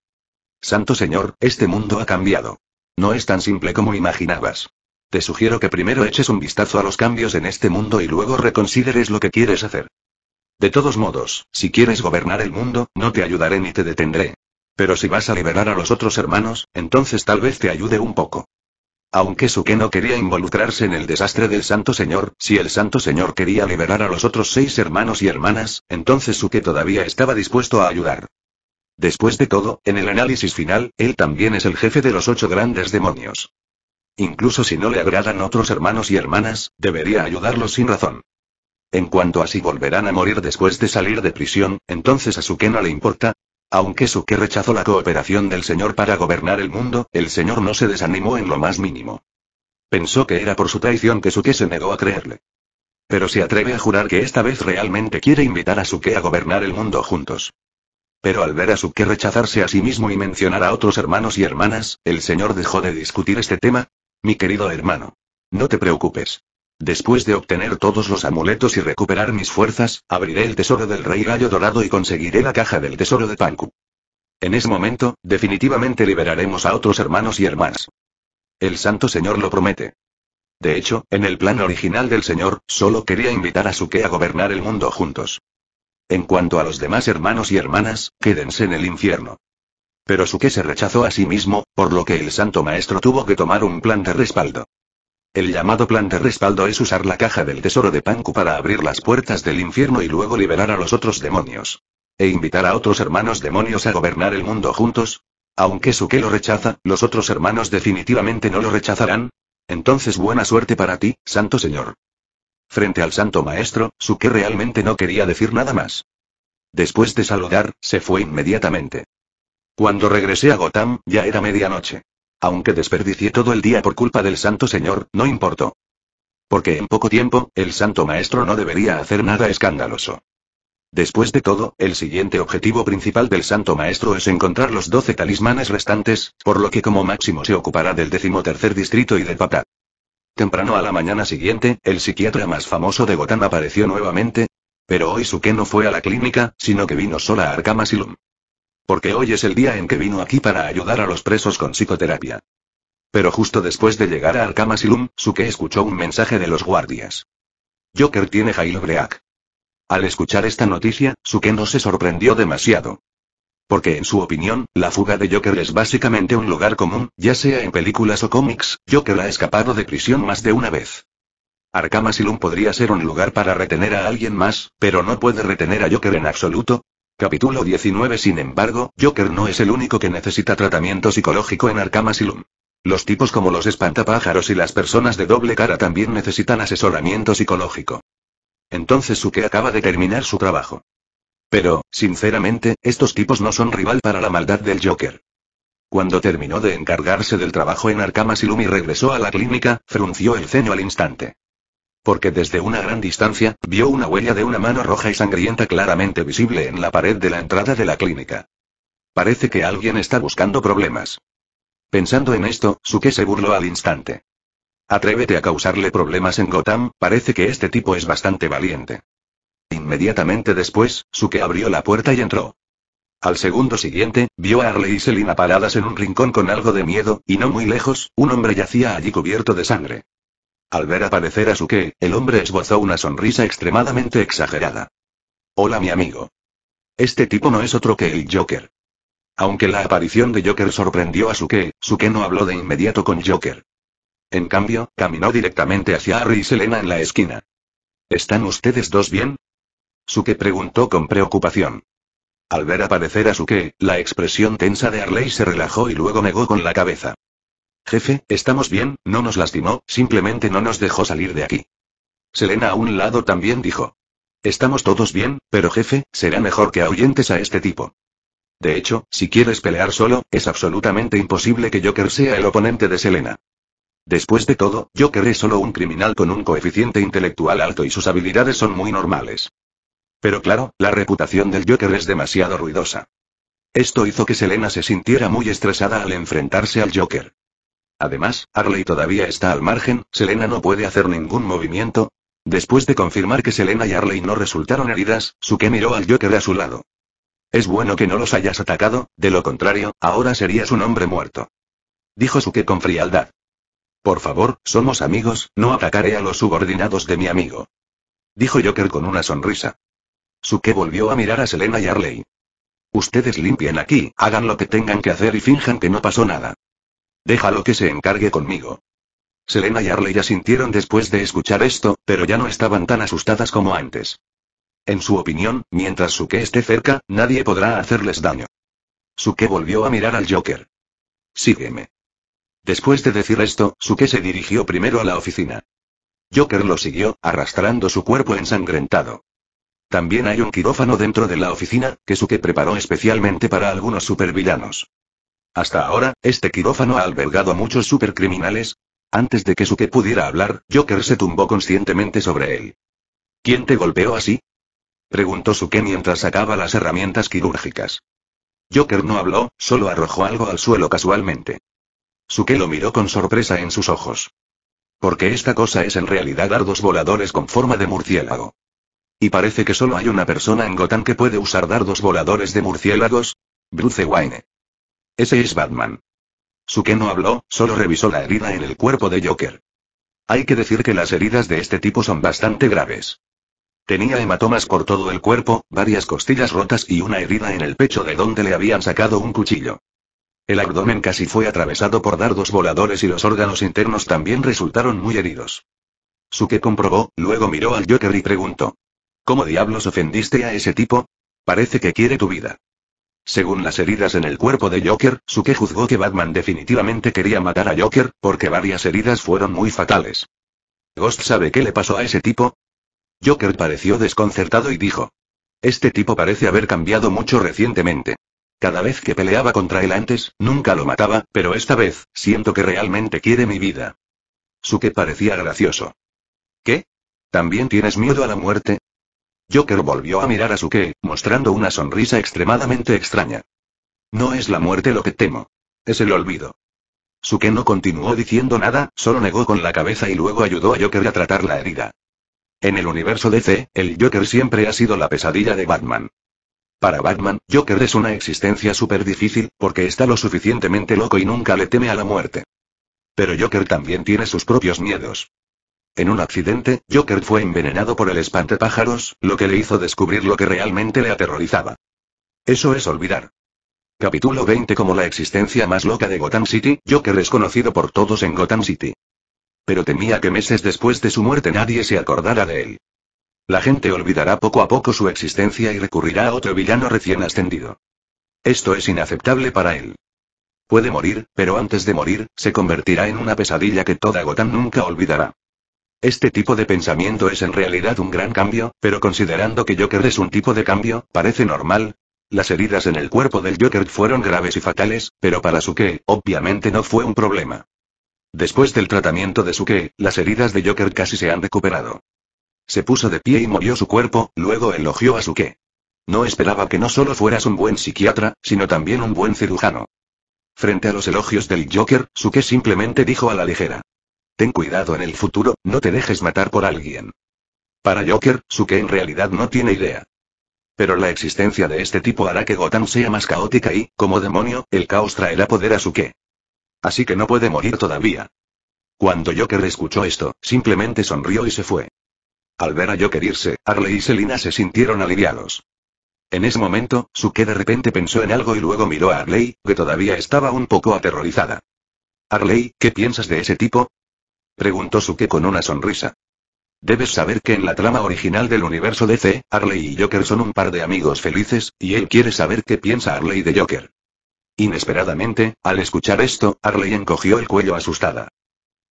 Santo Señor, este mundo ha cambiado. No es tan simple como imaginabas. Te sugiero que primero eches un vistazo a los cambios en este mundo y luego reconsideres lo que quieres hacer. De todos modos, si quieres gobernar el mundo, no te ayudaré ni te detendré. Pero si vas a liberar a los otros hermanos, entonces tal vez te ayude un poco. Aunque Suke no quería involucrarse en el desastre del Santo Señor, si el Santo Señor quería liberar a los otros seis hermanos y hermanas, entonces Suke todavía estaba dispuesto a ayudar. Después de todo, en el análisis final, él también es el jefe de los ocho grandes demonios. Incluso si no le agradan otros hermanos y hermanas, debería ayudarlos sin razón. En cuanto a si volverán a morir después de salir de prisión, entonces a Suke no le importa. Aunque Suke rechazó la cooperación del señor para gobernar el mundo, el señor no se desanimó en lo más mínimo. Pensó que era por su traición que Suke se negó a creerle. Pero se atreve a jurar que esta vez realmente quiere invitar a Suke a gobernar el mundo juntos. Pero al ver a Suke rechazarse a sí mismo y mencionar a otros hermanos y hermanas, el señor dejó de discutir este tema. Mi querido hermano. No te preocupes. Después de obtener todos los amuletos y recuperar mis fuerzas, abriré el tesoro del rey gallo dorado y conseguiré la caja del tesoro de Panku. En ese momento, definitivamente liberaremos a otros hermanos y hermanas. El Santo Señor lo promete. De hecho, en el plan original del Señor, solo quería invitar a Suke a gobernar el mundo juntos. En cuanto a los demás hermanos y hermanas, quédense en el infierno. Pero Suke se rechazó a sí mismo, por lo que el Santo Maestro tuvo que tomar un plan de respaldo. El llamado plan de respaldo es usar la caja del tesoro de Panku para abrir las puertas del infierno y luego liberar a los otros demonios. E invitar a otros hermanos demonios a gobernar el mundo juntos. Aunque Suke lo rechaza, los otros hermanos definitivamente no lo rechazarán. Entonces buena suerte para ti, santo señor. Frente al santo maestro, Suke realmente no quería decir nada más. Después de saludar, se fue inmediatamente. Cuando regresé a Gotham, ya era medianoche. Aunque desperdicié todo el día por culpa del Santo Señor, no importó. Porque en poco tiempo, el Santo Maestro no debería hacer nada escandaloso. Después de todo, el siguiente objetivo principal del Santo Maestro es encontrar los doce talismanes restantes, por lo que como máximo se ocupará del decimotercer distrito y de Papá. Temprano a la mañana siguiente, el psiquiatra más famoso de Gotán apareció nuevamente. Pero hoy Suke no fue a la clínica, sino que vino sola a Arkham Asylum. Porque hoy es el día en que vino aquí para ayudar a los presos con psicoterapia. Pero justo después de llegar a Arkham Asylum, Suke escuchó un mensaje de los guardias. Joker tiene jailbreak. Al escuchar esta noticia, Suke no se sorprendió demasiado. Porque en su opinión, la fuga de Joker es básicamente un lugar común, ya sea en películas o cómics, Joker ha escapado de prisión más de una vez. Arkham Asylum podría ser un lugar para retener a alguien más, pero no puede retener a Joker en absoluto, Capítulo 19 Sin embargo, Joker no es el único que necesita tratamiento psicológico en Arkham Asylum. Los tipos como los espantapájaros y las personas de doble cara también necesitan asesoramiento psicológico. Entonces Suke acaba de terminar su trabajo. Pero, sinceramente, estos tipos no son rival para la maldad del Joker. Cuando terminó de encargarse del trabajo en Arkham Asylum y regresó a la clínica, frunció el ceño al instante porque desde una gran distancia, vio una huella de una mano roja y sangrienta claramente visible en la pared de la entrada de la clínica. Parece que alguien está buscando problemas. Pensando en esto, Suke se burló al instante. Atrévete a causarle problemas en Gotham, parece que este tipo es bastante valiente. Inmediatamente después, Suke abrió la puerta y entró. Al segundo siguiente, vio a Arle y Selina paradas en un rincón con algo de miedo, y no muy lejos, un hombre yacía allí cubierto de sangre. Al ver aparecer a Suke, el hombre esbozó una sonrisa extremadamente exagerada. Hola mi amigo. Este tipo no es otro que el Joker. Aunque la aparición de Joker sorprendió a Suke, Suke no habló de inmediato con Joker. En cambio, caminó directamente hacia Harry y Selena en la esquina. ¿Están ustedes dos bien? Suke preguntó con preocupación. Al ver aparecer a Suke, la expresión tensa de Harley se relajó y luego negó con la cabeza. Jefe, estamos bien, no nos lastimó, simplemente no nos dejó salir de aquí. Selena a un lado también dijo. Estamos todos bien, pero jefe, será mejor que ahuyentes a este tipo. De hecho, si quieres pelear solo, es absolutamente imposible que Joker sea el oponente de Selena. Después de todo, Joker es solo un criminal con un coeficiente intelectual alto y sus habilidades son muy normales. Pero claro, la reputación del Joker es demasiado ruidosa. Esto hizo que Selena se sintiera muy estresada al enfrentarse al Joker. Además, Harley todavía está al margen, Selena no puede hacer ningún movimiento. Después de confirmar que Selena y Harley no resultaron heridas, Suke miró al Joker a su lado. Es bueno que no los hayas atacado, de lo contrario, ahora serías un hombre muerto. Dijo Suke con frialdad. Por favor, somos amigos, no atacaré a los subordinados de mi amigo. Dijo Joker con una sonrisa. Suke volvió a mirar a Selena y Harley. Ustedes limpien aquí, hagan lo que tengan que hacer y finjan que no pasó nada. Déjalo que se encargue conmigo. Selena y Arley ya sintieron después de escuchar esto, pero ya no estaban tan asustadas como antes. En su opinión, mientras Suke esté cerca, nadie podrá hacerles daño. Suke volvió a mirar al Joker. Sígueme. Después de decir esto, Suke se dirigió primero a la oficina. Joker lo siguió, arrastrando su cuerpo ensangrentado. También hay un quirófano dentro de la oficina, que Suke preparó especialmente para algunos supervillanos. Hasta ahora, este quirófano ha albergado a muchos supercriminales. Antes de que Suke pudiera hablar, Joker se tumbó conscientemente sobre él. ¿Quién te golpeó así? Preguntó Suke mientras sacaba las herramientas quirúrgicas. Joker no habló, solo arrojó algo al suelo casualmente. Suke lo miró con sorpresa en sus ojos. Porque esta cosa es en realidad dardos voladores con forma de murciélago. Y parece que solo hay una persona en Gotham que puede usar dardos voladores de murciélagos. Bruce Wayne. Ese es Batman. Suke no habló, solo revisó la herida en el cuerpo de Joker. Hay que decir que las heridas de este tipo son bastante graves. Tenía hematomas por todo el cuerpo, varias costillas rotas y una herida en el pecho de donde le habían sacado un cuchillo. El abdomen casi fue atravesado por dardos voladores y los órganos internos también resultaron muy heridos. Suke comprobó, luego miró al Joker y preguntó. ¿Cómo diablos ofendiste a ese tipo? Parece que quiere tu vida. Según las heridas en el cuerpo de Joker, Suke juzgó que Batman definitivamente quería matar a Joker, porque varias heridas fueron muy fatales. ¿Ghost sabe qué le pasó a ese tipo? Joker pareció desconcertado y dijo. Este tipo parece haber cambiado mucho recientemente. Cada vez que peleaba contra él antes, nunca lo mataba, pero esta vez, siento que realmente quiere mi vida. Suke parecía gracioso. ¿Qué? ¿También tienes miedo a la muerte? Joker volvió a mirar a Suke, mostrando una sonrisa extremadamente extraña. No es la muerte lo que temo. Es el olvido. Suke no continuó diciendo nada, solo negó con la cabeza y luego ayudó a Joker a tratar la herida. En el universo DC, el Joker siempre ha sido la pesadilla de Batman. Para Batman, Joker es una existencia súper difícil, porque está lo suficientemente loco y nunca le teme a la muerte. Pero Joker también tiene sus propios miedos. En un accidente, Joker fue envenenado por el pájaros, lo que le hizo descubrir lo que realmente le aterrorizaba. Eso es olvidar. Capítulo 20 Como la existencia más loca de Gotham City, Joker es conocido por todos en Gotham City. Pero temía que meses después de su muerte nadie se acordara de él. La gente olvidará poco a poco su existencia y recurrirá a otro villano recién ascendido. Esto es inaceptable para él. Puede morir, pero antes de morir, se convertirá en una pesadilla que toda Gotham nunca olvidará. Este tipo de pensamiento es en realidad un gran cambio, pero considerando que Joker es un tipo de cambio, parece normal. Las heridas en el cuerpo del Joker fueron graves y fatales, pero para Suke, obviamente no fue un problema. Después del tratamiento de Suke, las heridas de Joker casi se han recuperado. Se puso de pie y movió su cuerpo, luego elogió a Suke. No esperaba que no solo fueras un buen psiquiatra, sino también un buen cirujano. Frente a los elogios del Joker, Suke simplemente dijo a la ligera, Ten cuidado en el futuro, no te dejes matar por alguien. Para Joker, su en realidad no tiene idea. Pero la existencia de este tipo hará que Gotham sea más caótica y, como demonio, el caos traerá poder a Suke. Así que no puede morir todavía. Cuando Joker escuchó esto, simplemente sonrió y se fue. Al ver a Joker irse, Harley y Selina se sintieron aliviados. En ese momento, Suke de repente pensó en algo y luego miró a Harley, que todavía estaba un poco aterrorizada. Harley, ¿qué piensas de ese tipo? Preguntó Suke con una sonrisa. Debes saber que en la trama original del universo DC, Harley y Joker son un par de amigos felices, y él quiere saber qué piensa Harley de Joker. Inesperadamente, al escuchar esto, Harley encogió el cuello asustada.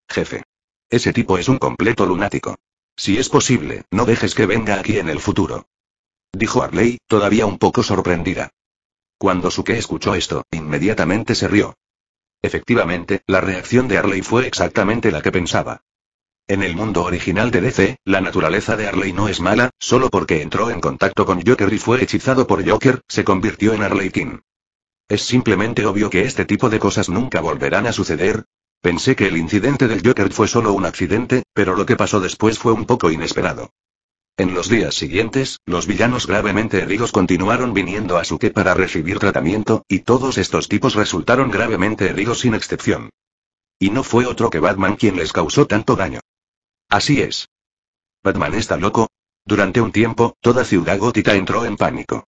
Jefe. Ese tipo es un completo lunático. Si es posible, no dejes que venga aquí en el futuro. Dijo Harley, todavía un poco sorprendida. Cuando Suke escuchó esto, inmediatamente se rió. Efectivamente, la reacción de Harley fue exactamente la que pensaba. En el mundo original de DC, la naturaleza de Harley no es mala, solo porque entró en contacto con Joker y fue hechizado por Joker, se convirtió en Harley King. Es simplemente obvio que este tipo de cosas nunca volverán a suceder. Pensé que el incidente del Joker fue solo un accidente, pero lo que pasó después fue un poco inesperado. En los días siguientes, los villanos gravemente heridos continuaron viniendo a Suke para recibir tratamiento, y todos estos tipos resultaron gravemente heridos sin excepción. Y no fue otro que Batman quien les causó tanto daño. Así es. Batman está loco. Durante un tiempo, toda ciudad gótica entró en pánico.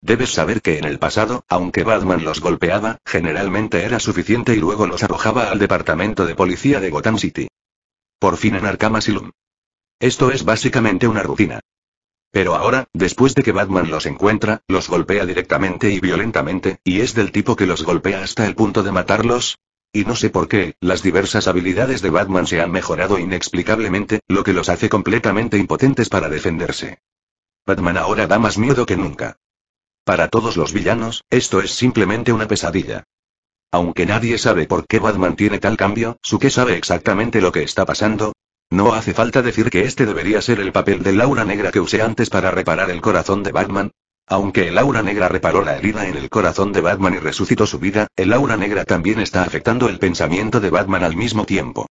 Debes saber que en el pasado, aunque Batman los golpeaba, generalmente era suficiente y luego los arrojaba al departamento de policía de Gotham City. Por fin en Arkham Asylum. Esto es básicamente una rutina. Pero ahora, después de que Batman los encuentra, los golpea directamente y violentamente, y es del tipo que los golpea hasta el punto de matarlos, y no sé por qué, las diversas habilidades de Batman se han mejorado inexplicablemente, lo que los hace completamente impotentes para defenderse. Batman ahora da más miedo que nunca. Para todos los villanos, esto es simplemente una pesadilla. Aunque nadie sabe por qué Batman tiene tal cambio, Suke sabe exactamente lo que está pasando, no hace falta decir que este debería ser el papel del aura negra que usé antes para reparar el corazón de Batman. Aunque el aura negra reparó la herida en el corazón de Batman y resucitó su vida, el aura negra también está afectando el pensamiento de Batman al mismo tiempo.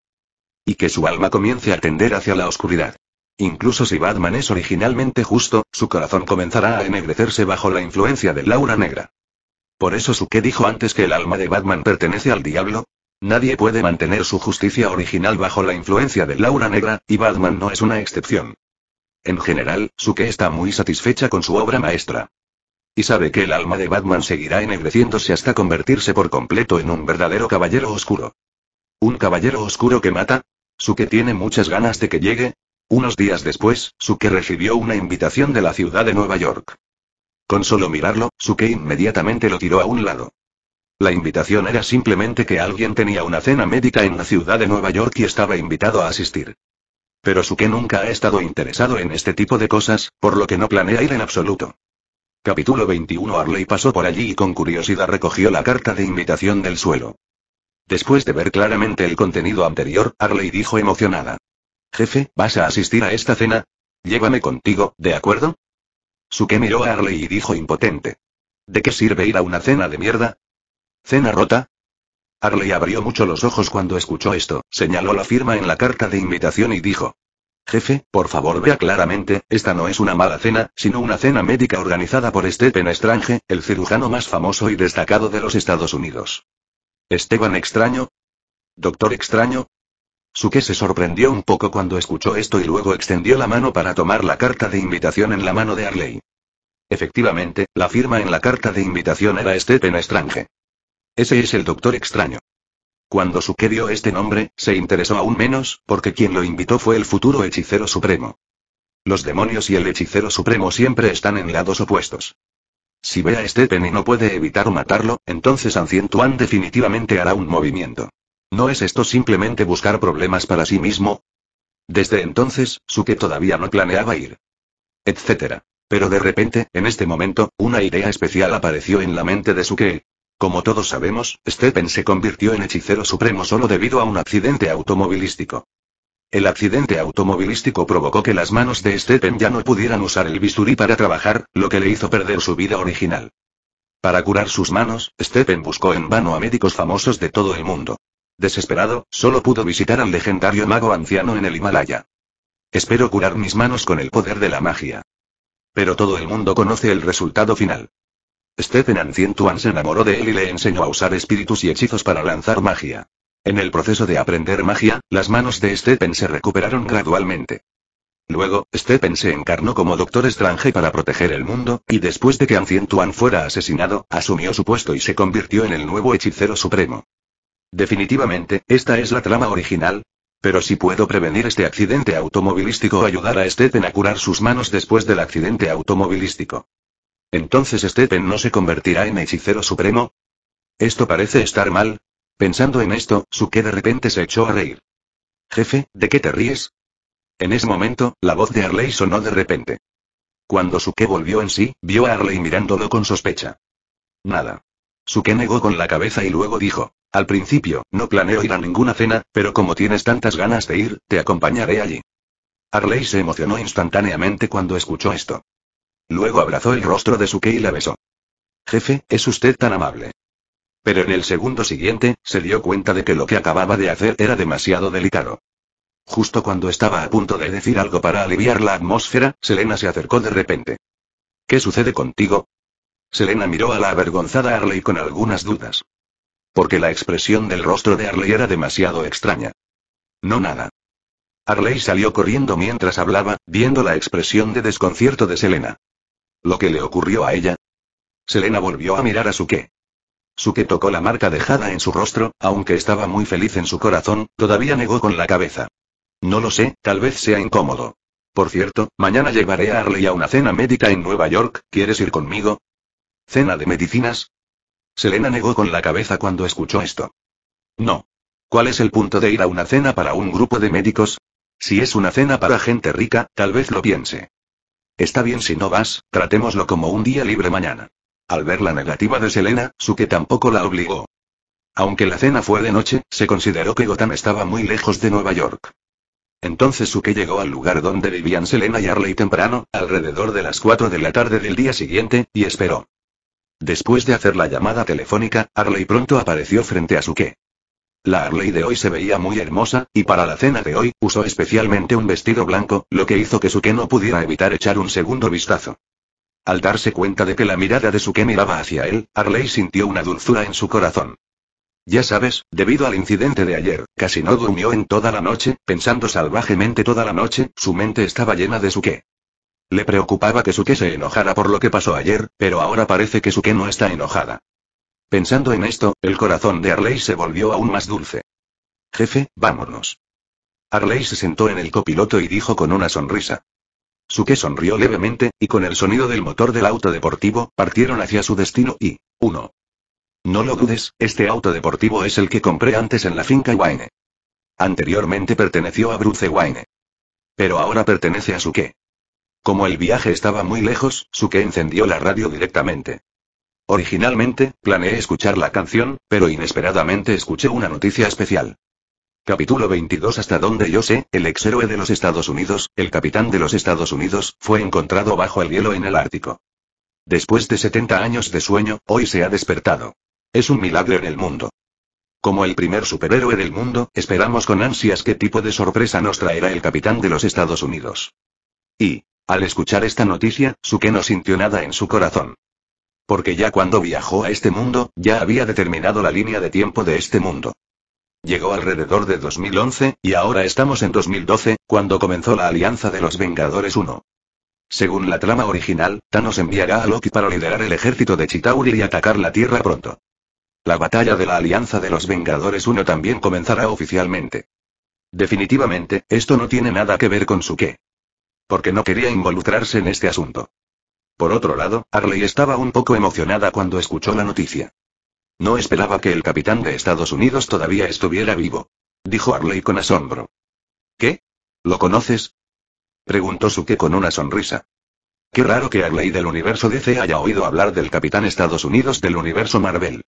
Y que su alma comience a tender hacia la oscuridad. Incluso si Batman es originalmente justo, su corazón comenzará a ennegrecerse bajo la influencia del aura negra. Por eso su qué dijo antes que el alma de Batman pertenece al diablo, Nadie puede mantener su justicia original bajo la influencia de Laura Negra, y Batman no es una excepción. En general, Suke está muy satisfecha con su obra maestra. Y sabe que el alma de Batman seguirá ennegreciéndose hasta convertirse por completo en un verdadero caballero oscuro. ¿Un caballero oscuro que mata? Suke tiene muchas ganas de que llegue. Unos días después, Suke recibió una invitación de la ciudad de Nueva York. Con solo mirarlo, Suke inmediatamente lo tiró a un lado. La invitación era simplemente que alguien tenía una cena médica en la ciudad de Nueva York y estaba invitado a asistir. Pero Suke nunca ha estado interesado en este tipo de cosas, por lo que no planea ir en absoluto. Capítulo 21 Harley pasó por allí y con curiosidad recogió la carta de invitación del suelo. Después de ver claramente el contenido anterior, Harley dijo emocionada. Jefe, ¿vas a asistir a esta cena? Llévame contigo, ¿de acuerdo? Suke miró a Harley y dijo impotente. ¿De qué sirve ir a una cena de mierda? ¿Cena rota? Harley abrió mucho los ojos cuando escuchó esto, señaló la firma en la carta de invitación y dijo. Jefe, por favor vea claramente, esta no es una mala cena, sino una cena médica organizada por Stephen Estrange, el cirujano más famoso y destacado de los Estados Unidos. ¿Esteban extraño? ¿Doctor extraño? Suke se sorprendió un poco cuando escuchó esto y luego extendió la mano para tomar la carta de invitación en la mano de Harley. Efectivamente, la firma en la carta de invitación era Stephen Strange. Ese es el Doctor Extraño. Cuando Suke dio este nombre, se interesó aún menos, porque quien lo invitó fue el futuro hechicero supremo. Los demonios y el hechicero supremo siempre están en lados opuestos. Si ve a Stephen y no puede evitar matarlo, entonces san definitivamente hará un movimiento. ¿No es esto simplemente buscar problemas para sí mismo? Desde entonces, Suke todavía no planeaba ir. Etcétera. Pero de repente, en este momento, una idea especial apareció en la mente de Suke. Como todos sabemos, Steppen se convirtió en hechicero supremo solo debido a un accidente automovilístico. El accidente automovilístico provocó que las manos de Steppen ya no pudieran usar el bisturí para trabajar, lo que le hizo perder su vida original. Para curar sus manos, Steppen buscó en vano a médicos famosos de todo el mundo. Desesperado, solo pudo visitar al legendario mago anciano en el Himalaya. Espero curar mis manos con el poder de la magia. Pero todo el mundo conoce el resultado final. Stephen Ancientuan se enamoró de él y le enseñó a usar espíritus y hechizos para lanzar magia. En el proceso de aprender magia, las manos de Stephen se recuperaron gradualmente. Luego, Stephen se encarnó como Doctor Strange para proteger el mundo, y después de que Ancientuan fuera asesinado, asumió su puesto y se convirtió en el nuevo hechicero supremo. Definitivamente, esta es la trama original. Pero si puedo prevenir este accidente automovilístico o ayudar a Stephen a curar sus manos después del accidente automovilístico. ¿Entonces Stephen no se convertirá en hechicero supremo? Esto parece estar mal. Pensando en esto, Suke de repente se echó a reír. Jefe, ¿de qué te ríes? En ese momento, la voz de Arley sonó de repente. Cuando Suke volvió en sí, vio a Arley mirándolo con sospecha. Nada. Suke negó con la cabeza y luego dijo, al principio, no planeo ir a ninguna cena, pero como tienes tantas ganas de ir, te acompañaré allí. Arley se emocionó instantáneamente cuando escuchó esto. Luego abrazó el rostro de Suke y la besó. Jefe, es usted tan amable. Pero en el segundo siguiente, se dio cuenta de que lo que acababa de hacer era demasiado delicado. Justo cuando estaba a punto de decir algo para aliviar la atmósfera, Selena se acercó de repente. ¿Qué sucede contigo? Selena miró a la avergonzada Arley con algunas dudas. Porque la expresión del rostro de Arley era demasiado extraña. No nada. Arley salió corriendo mientras hablaba, viendo la expresión de desconcierto de Selena. ¿Lo que le ocurrió a ella? Selena volvió a mirar a Su Suke tocó la marca dejada en su rostro, aunque estaba muy feliz en su corazón, todavía negó con la cabeza. No lo sé, tal vez sea incómodo. Por cierto, mañana llevaré a Arley a una cena médica en Nueva York, ¿quieres ir conmigo? ¿Cena de medicinas? Selena negó con la cabeza cuando escuchó esto. No. ¿Cuál es el punto de ir a una cena para un grupo de médicos? Si es una cena para gente rica, tal vez lo piense. Está bien si no vas, tratémoslo como un día libre mañana. Al ver la negativa de Selena, Suke tampoco la obligó. Aunque la cena fue de noche, se consideró que Gotham estaba muy lejos de Nueva York. Entonces Suke llegó al lugar donde vivían Selena y Arley temprano, alrededor de las 4 de la tarde del día siguiente, y esperó. Después de hacer la llamada telefónica, Arley pronto apareció frente a Suke. La Harley de hoy se veía muy hermosa, y para la cena de hoy, usó especialmente un vestido blanco, lo que hizo que Suke no pudiera evitar echar un segundo vistazo. Al darse cuenta de que la mirada de Suke miraba hacia él, Harley sintió una dulzura en su corazón. Ya sabes, debido al incidente de ayer, casi no durmió en toda la noche, pensando salvajemente toda la noche, su mente estaba llena de Suke. Le preocupaba que Suke se enojara por lo que pasó ayer, pero ahora parece que Suke no está enojada. Pensando en esto, el corazón de Arley se volvió aún más dulce. Jefe, vámonos. Arley se sentó en el copiloto y dijo con una sonrisa. Suke sonrió levemente, y con el sonido del motor del auto deportivo, partieron hacia su destino y... 1. No lo dudes, este auto deportivo es el que compré antes en la finca Wayne. Anteriormente perteneció a Bruce Wayne. Pero ahora pertenece a Suke. Como el viaje estaba muy lejos, Suke encendió la radio directamente. Originalmente, planeé escuchar la canción, pero inesperadamente escuché una noticia especial. Capítulo 22 Hasta donde yo sé, el ex héroe de los Estados Unidos, el capitán de los Estados Unidos, fue encontrado bajo el hielo en el Ártico. Después de 70 años de sueño, hoy se ha despertado. Es un milagro en el mundo. Como el primer superhéroe del mundo, esperamos con ansias qué tipo de sorpresa nos traerá el capitán de los Estados Unidos. Y, al escuchar esta noticia, que no sintió nada en su corazón. Porque ya cuando viajó a este mundo, ya había determinado la línea de tiempo de este mundo. Llegó alrededor de 2011, y ahora estamos en 2012, cuando comenzó la alianza de los Vengadores 1. Según la trama original, Thanos enviará a Loki para liderar el ejército de Chitauri y atacar la Tierra pronto. La batalla de la Alianza de los Vengadores 1 también comenzará oficialmente. Definitivamente, esto no tiene nada que ver con su qué. Porque no quería involucrarse en este asunto. Por otro lado, Harley estaba un poco emocionada cuando escuchó la noticia. No esperaba que el capitán de Estados Unidos todavía estuviera vivo. Dijo Harley con asombro. ¿Qué? ¿Lo conoces? Preguntó Suke con una sonrisa. Qué raro que Harley del universo DC haya oído hablar del capitán Estados Unidos del universo Marvel.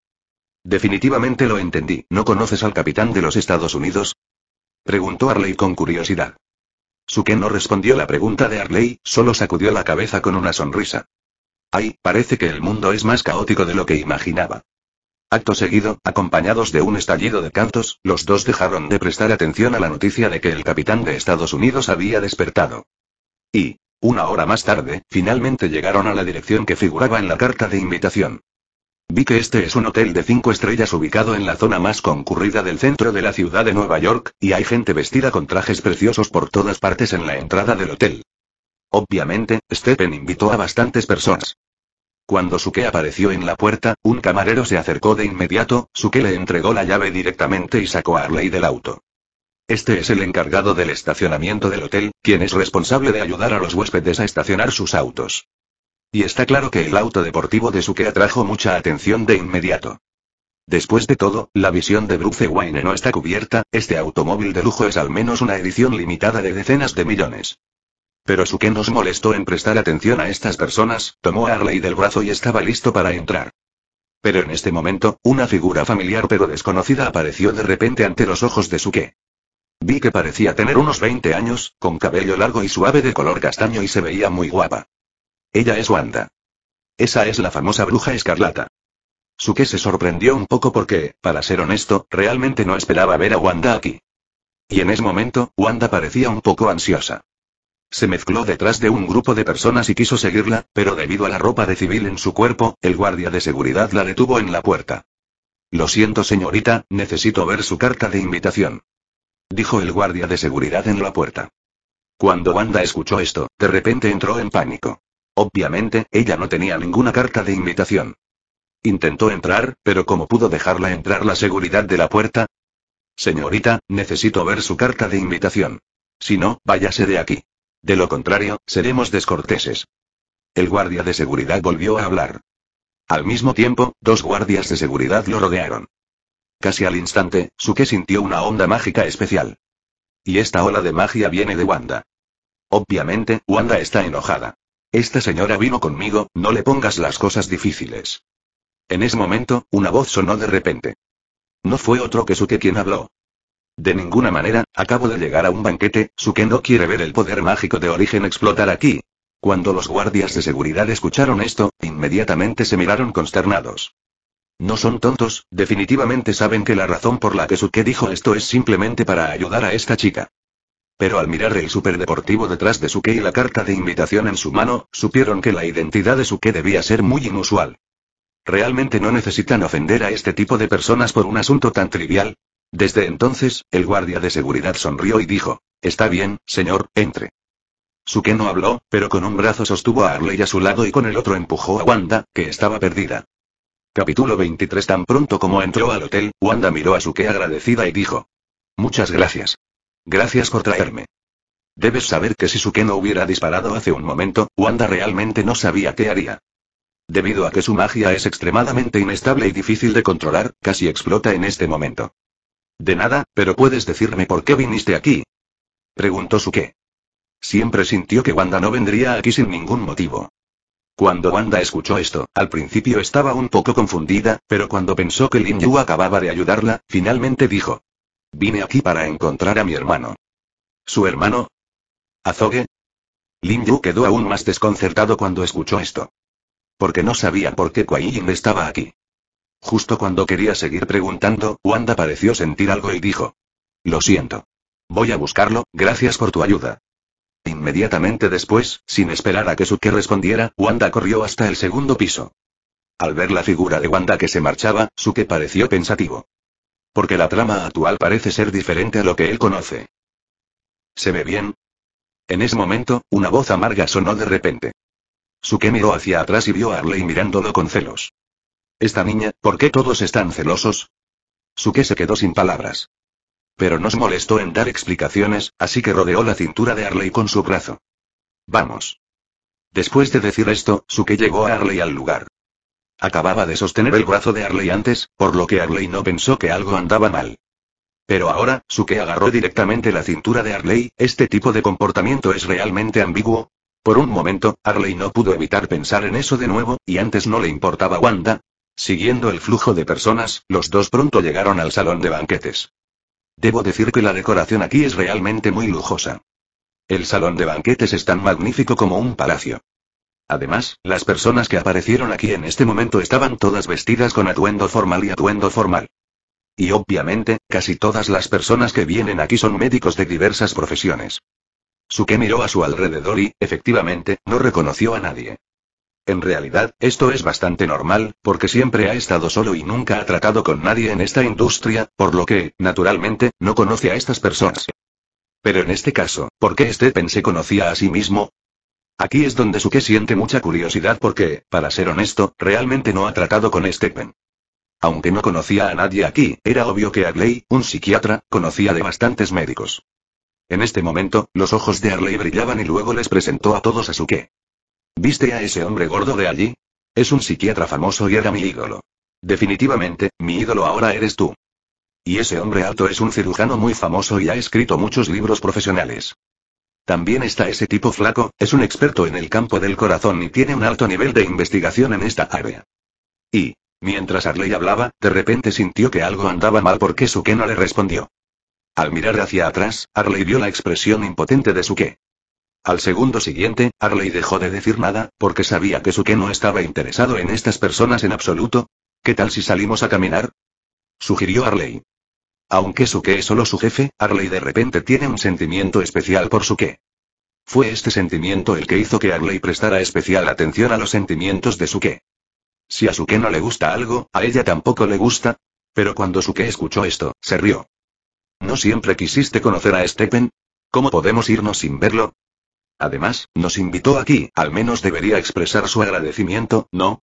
Definitivamente lo entendí. ¿No conoces al capitán de los Estados Unidos? Preguntó Harley con curiosidad que no respondió la pregunta de Arley, solo sacudió la cabeza con una sonrisa. Ay, parece que el mundo es más caótico de lo que imaginaba. Acto seguido, acompañados de un estallido de cantos, los dos dejaron de prestar atención a la noticia de que el capitán de Estados Unidos había despertado. Y, una hora más tarde, finalmente llegaron a la dirección que figuraba en la carta de invitación. Vi que este es un hotel de cinco estrellas ubicado en la zona más concurrida del centro de la ciudad de Nueva York, y hay gente vestida con trajes preciosos por todas partes en la entrada del hotel. Obviamente, Stephen invitó a bastantes personas. Cuando Suke apareció en la puerta, un camarero se acercó de inmediato, Suke le entregó la llave directamente y sacó a Harley del auto. Este es el encargado del estacionamiento del hotel, quien es responsable de ayudar a los huéspedes a estacionar sus autos. Y está claro que el auto deportivo de Suke atrajo mucha atención de inmediato. Después de todo, la visión de Bruce Wayne no está cubierta, este automóvil de lujo es al menos una edición limitada de decenas de millones. Pero Suke nos molestó en prestar atención a estas personas, tomó a Harley del brazo y estaba listo para entrar. Pero en este momento, una figura familiar pero desconocida apareció de repente ante los ojos de Suke. Vi que parecía tener unos 20 años, con cabello largo y suave de color castaño y se veía muy guapa. Ella es Wanda. Esa es la famosa bruja escarlata. Suke se sorprendió un poco porque, para ser honesto, realmente no esperaba ver a Wanda aquí. Y en ese momento, Wanda parecía un poco ansiosa. Se mezcló detrás de un grupo de personas y quiso seguirla, pero debido a la ropa de civil en su cuerpo, el guardia de seguridad la detuvo en la puerta. Lo siento señorita, necesito ver su carta de invitación. Dijo el guardia de seguridad en la puerta. Cuando Wanda escuchó esto, de repente entró en pánico. Obviamente, ella no tenía ninguna carta de invitación. Intentó entrar, pero ¿cómo pudo dejarla entrar la seguridad de la puerta? Señorita, necesito ver su carta de invitación. Si no, váyase de aquí. De lo contrario, seremos descorteses. El guardia de seguridad volvió a hablar. Al mismo tiempo, dos guardias de seguridad lo rodearon. Casi al instante, Suke sintió una onda mágica especial. Y esta ola de magia viene de Wanda. Obviamente, Wanda está enojada. Esta señora vino conmigo, no le pongas las cosas difíciles. En ese momento, una voz sonó de repente. No fue otro que Suke quien habló. De ninguna manera, acabo de llegar a un banquete, Suke no quiere ver el poder mágico de origen explotar aquí. Cuando los guardias de seguridad escucharon esto, inmediatamente se miraron consternados. No son tontos, definitivamente saben que la razón por la que Suke dijo esto es simplemente para ayudar a esta chica pero al mirar el superdeportivo detrás de Suke y la carta de invitación en su mano, supieron que la identidad de Suke debía ser muy inusual. Realmente no necesitan ofender a este tipo de personas por un asunto tan trivial. Desde entonces, el guardia de seguridad sonrió y dijo, Está bien, señor, entre. Suke no habló, pero con un brazo sostuvo a Arley a su lado y con el otro empujó a Wanda, que estaba perdida. Capítulo 23 Tan pronto como entró al hotel, Wanda miró a Suke agradecida y dijo. Muchas gracias. Gracias por traerme. Debes saber que si Suke no hubiera disparado hace un momento, Wanda realmente no sabía qué haría. Debido a que su magia es extremadamente inestable y difícil de controlar, casi explota en este momento. De nada, pero puedes decirme por qué viniste aquí. Preguntó Suke. Siempre sintió que Wanda no vendría aquí sin ningún motivo. Cuando Wanda escuchó esto, al principio estaba un poco confundida, pero cuando pensó que Lin Yu acababa de ayudarla, finalmente dijo. Vine aquí para encontrar a mi hermano. ¿Su hermano? azoge Lin Yu quedó aún más desconcertado cuando escuchó esto. Porque no sabía por qué Kuai Yin estaba aquí. Justo cuando quería seguir preguntando, Wanda pareció sentir algo y dijo. Lo siento. Voy a buscarlo, gracias por tu ayuda. Inmediatamente después, sin esperar a que Suke respondiera, Wanda corrió hasta el segundo piso. Al ver la figura de Wanda que se marchaba, Suke pareció pensativo. Porque la trama actual parece ser diferente a lo que él conoce. ¿Se ve bien? En ese momento, una voz amarga sonó de repente. Suke miró hacia atrás y vio a Arley mirándolo con celos. Esta niña, ¿por qué todos están celosos? Suke se quedó sin palabras. Pero no se molestó en dar explicaciones, así que rodeó la cintura de Arley con su brazo. Vamos. Después de decir esto, Suke llegó a Arley al lugar. Acababa de sostener el brazo de Arley antes, por lo que Arley no pensó que algo andaba mal. Pero ahora, Suke agarró directamente la cintura de Arley, este tipo de comportamiento es realmente ambiguo. Por un momento, Arley no pudo evitar pensar en eso de nuevo, y antes no le importaba Wanda. Siguiendo el flujo de personas, los dos pronto llegaron al salón de banquetes. Debo decir que la decoración aquí es realmente muy lujosa. El salón de banquetes es tan magnífico como un palacio. Además, las personas que aparecieron aquí en este momento estaban todas vestidas con atuendo formal y atuendo formal. Y obviamente, casi todas las personas que vienen aquí son médicos de diversas profesiones. Suke miró a su alrededor y, efectivamente, no reconoció a nadie. En realidad, esto es bastante normal, porque siempre ha estado solo y nunca ha tratado con nadie en esta industria, por lo que, naturalmente, no conoce a estas personas. Pero en este caso, ¿por qué Stephen se conocía a sí mismo? Aquí es donde Suke siente mucha curiosidad porque, para ser honesto, realmente no ha tratado con Steppen. Aunque no conocía a nadie aquí, era obvio que Arley, un psiquiatra, conocía de bastantes médicos. En este momento, los ojos de Arley brillaban y luego les presentó a todos a Suke. ¿Viste a ese hombre gordo de allí? Es un psiquiatra famoso y era mi ídolo. Definitivamente, mi ídolo ahora eres tú. Y ese hombre alto es un cirujano muy famoso y ha escrito muchos libros profesionales. También está ese tipo flaco, es un experto en el campo del corazón y tiene un alto nivel de investigación en esta área. Y, mientras Arley hablaba, de repente sintió que algo andaba mal porque Suke no le respondió. Al mirar hacia atrás, Arley vio la expresión impotente de Suke. Al segundo siguiente, Arley dejó de decir nada, porque sabía que Suke no estaba interesado en estas personas en absoluto. ¿Qué tal si salimos a caminar? Sugirió Arley. Aunque Suke es solo su jefe, Arley de repente tiene un sentimiento especial por que. Fue este sentimiento el que hizo que Arley prestara especial atención a los sentimientos de Suke. Si a Suke no le gusta algo, a ella tampoco le gusta. Pero cuando Suke escuchó esto, se rió. ¿No siempre quisiste conocer a Stephen? ¿Cómo podemos irnos sin verlo? Además, nos invitó aquí, al menos debería expresar su agradecimiento, ¿no?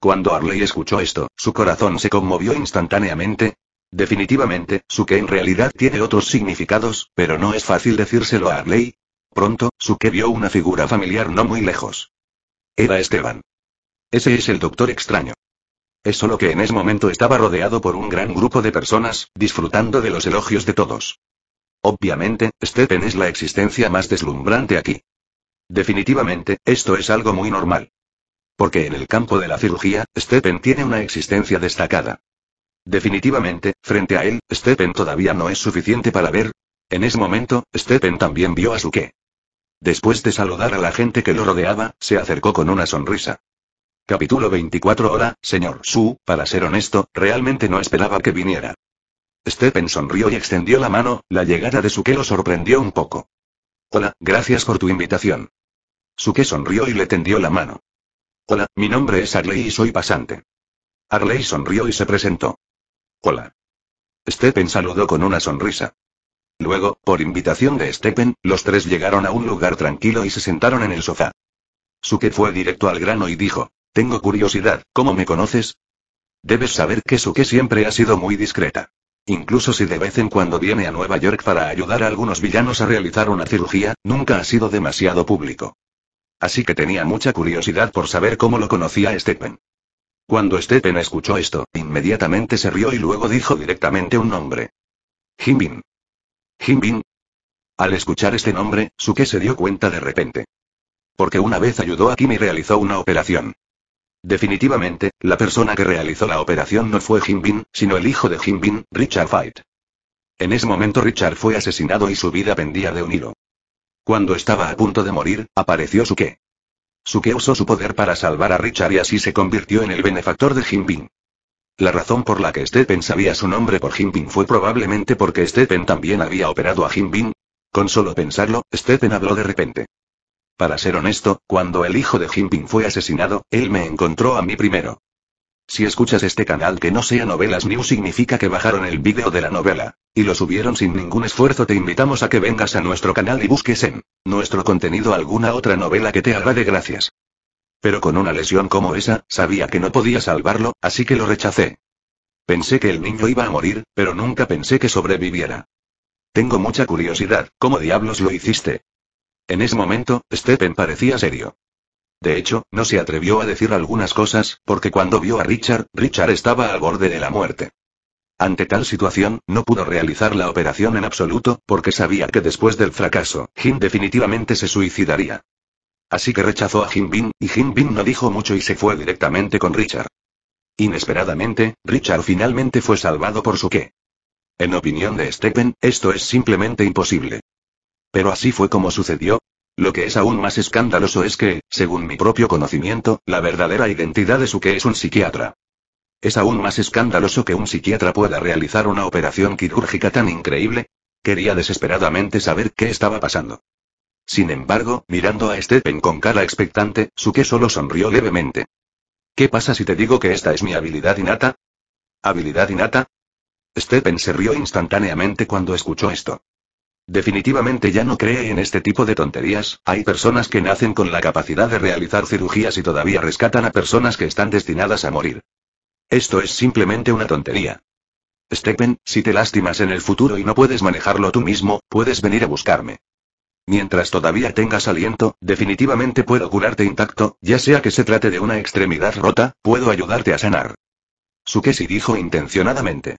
Cuando Arley escuchó esto, su corazón se conmovió instantáneamente, Definitivamente, Suke en realidad tiene otros significados, pero no es fácil decírselo a Arley. Pronto, Suke vio una figura familiar no muy lejos. Era Esteban. Ese es el doctor extraño. Es solo que en ese momento estaba rodeado por un gran grupo de personas, disfrutando de los elogios de todos. Obviamente, Stephen es la existencia más deslumbrante aquí. Definitivamente, esto es algo muy normal. Porque en el campo de la cirugía, Stephen tiene una existencia destacada. Definitivamente, frente a él, Stephen todavía no es suficiente para ver. En ese momento, Stephen también vio a Suke. Después de saludar a la gente que lo rodeaba, se acercó con una sonrisa. Capítulo 24 Hola, señor Su, para ser honesto, realmente no esperaba que viniera. Stephen sonrió y extendió la mano, la llegada de que lo sorprendió un poco. Hola, gracias por tu invitación. Suke sonrió y le tendió la mano. Hola, mi nombre es Arley y soy pasante. Arley sonrió y se presentó. Hola. Stephen saludó con una sonrisa. Luego, por invitación de Stephen, los tres llegaron a un lugar tranquilo y se sentaron en el sofá. Suke fue directo al grano y dijo, Tengo curiosidad, ¿cómo me conoces? Debes saber que Suke siempre ha sido muy discreta. Incluso si de vez en cuando viene a Nueva York para ayudar a algunos villanos a realizar una cirugía, nunca ha sido demasiado público. Así que tenía mucha curiosidad por saber cómo lo conocía Stephen. Cuando Stephen escuchó esto, inmediatamente se rió y luego dijo directamente un nombre. Jimbin. Jimbin. Al escuchar este nombre, Suke se dio cuenta de repente. Porque una vez ayudó a Kim y realizó una operación. Definitivamente, la persona que realizó la operación no fue Jimbin, sino el hijo de Jimbin, Richard Fight. En ese momento Richard fue asesinado y su vida pendía de un hilo. Cuando estaba a punto de morir, apareció Suke que usó su poder para salvar a Richard y así se convirtió en el benefactor de Jinping. La razón por la que Stephen sabía su nombre por Jinping fue probablemente porque Stephen también había operado a Jinping. Con solo pensarlo, Stephen habló de repente. Para ser honesto, cuando el hijo de Jinping fue asesinado, él me encontró a mí primero. Si escuchas este canal que no sea Novelas news significa que bajaron el vídeo de la novela. Y lo subieron sin ningún esfuerzo te invitamos a que vengas a nuestro canal y busques en nuestro contenido alguna otra novela que te de gracias. Pero con una lesión como esa, sabía que no podía salvarlo, así que lo rechacé. Pensé que el niño iba a morir, pero nunca pensé que sobreviviera. Tengo mucha curiosidad, ¿cómo diablos lo hiciste? En ese momento, Stephen parecía serio. De hecho, no se atrevió a decir algunas cosas, porque cuando vio a Richard, Richard estaba al borde de la muerte. Ante tal situación, no pudo realizar la operación en absoluto, porque sabía que después del fracaso, Jim definitivamente se suicidaría. Así que rechazó a Jim Bin, y Jim Bin no dijo mucho y se fue directamente con Richard. Inesperadamente, Richard finalmente fue salvado por su qué. En opinión de Stephen, esto es simplemente imposible. Pero así fue como sucedió, lo que es aún más escandaloso es que, según mi propio conocimiento, la verdadera identidad de Suke es un psiquiatra. Es aún más escandaloso que un psiquiatra pueda realizar una operación quirúrgica tan increíble. Quería desesperadamente saber qué estaba pasando. Sin embargo, mirando a Stephen con cara expectante, Suke solo sonrió levemente. ¿Qué pasa si te digo que esta es mi habilidad innata? ¿Habilidad innata? Stephen se rió instantáneamente cuando escuchó esto. Definitivamente ya no cree en este tipo de tonterías, hay personas que nacen con la capacidad de realizar cirugías y todavía rescatan a personas que están destinadas a morir. Esto es simplemente una tontería. Stephen, si te lastimas en el futuro y no puedes manejarlo tú mismo, puedes venir a buscarme. Mientras todavía tengas aliento, definitivamente puedo curarte intacto, ya sea que se trate de una extremidad rota, puedo ayudarte a sanar. si dijo intencionadamente.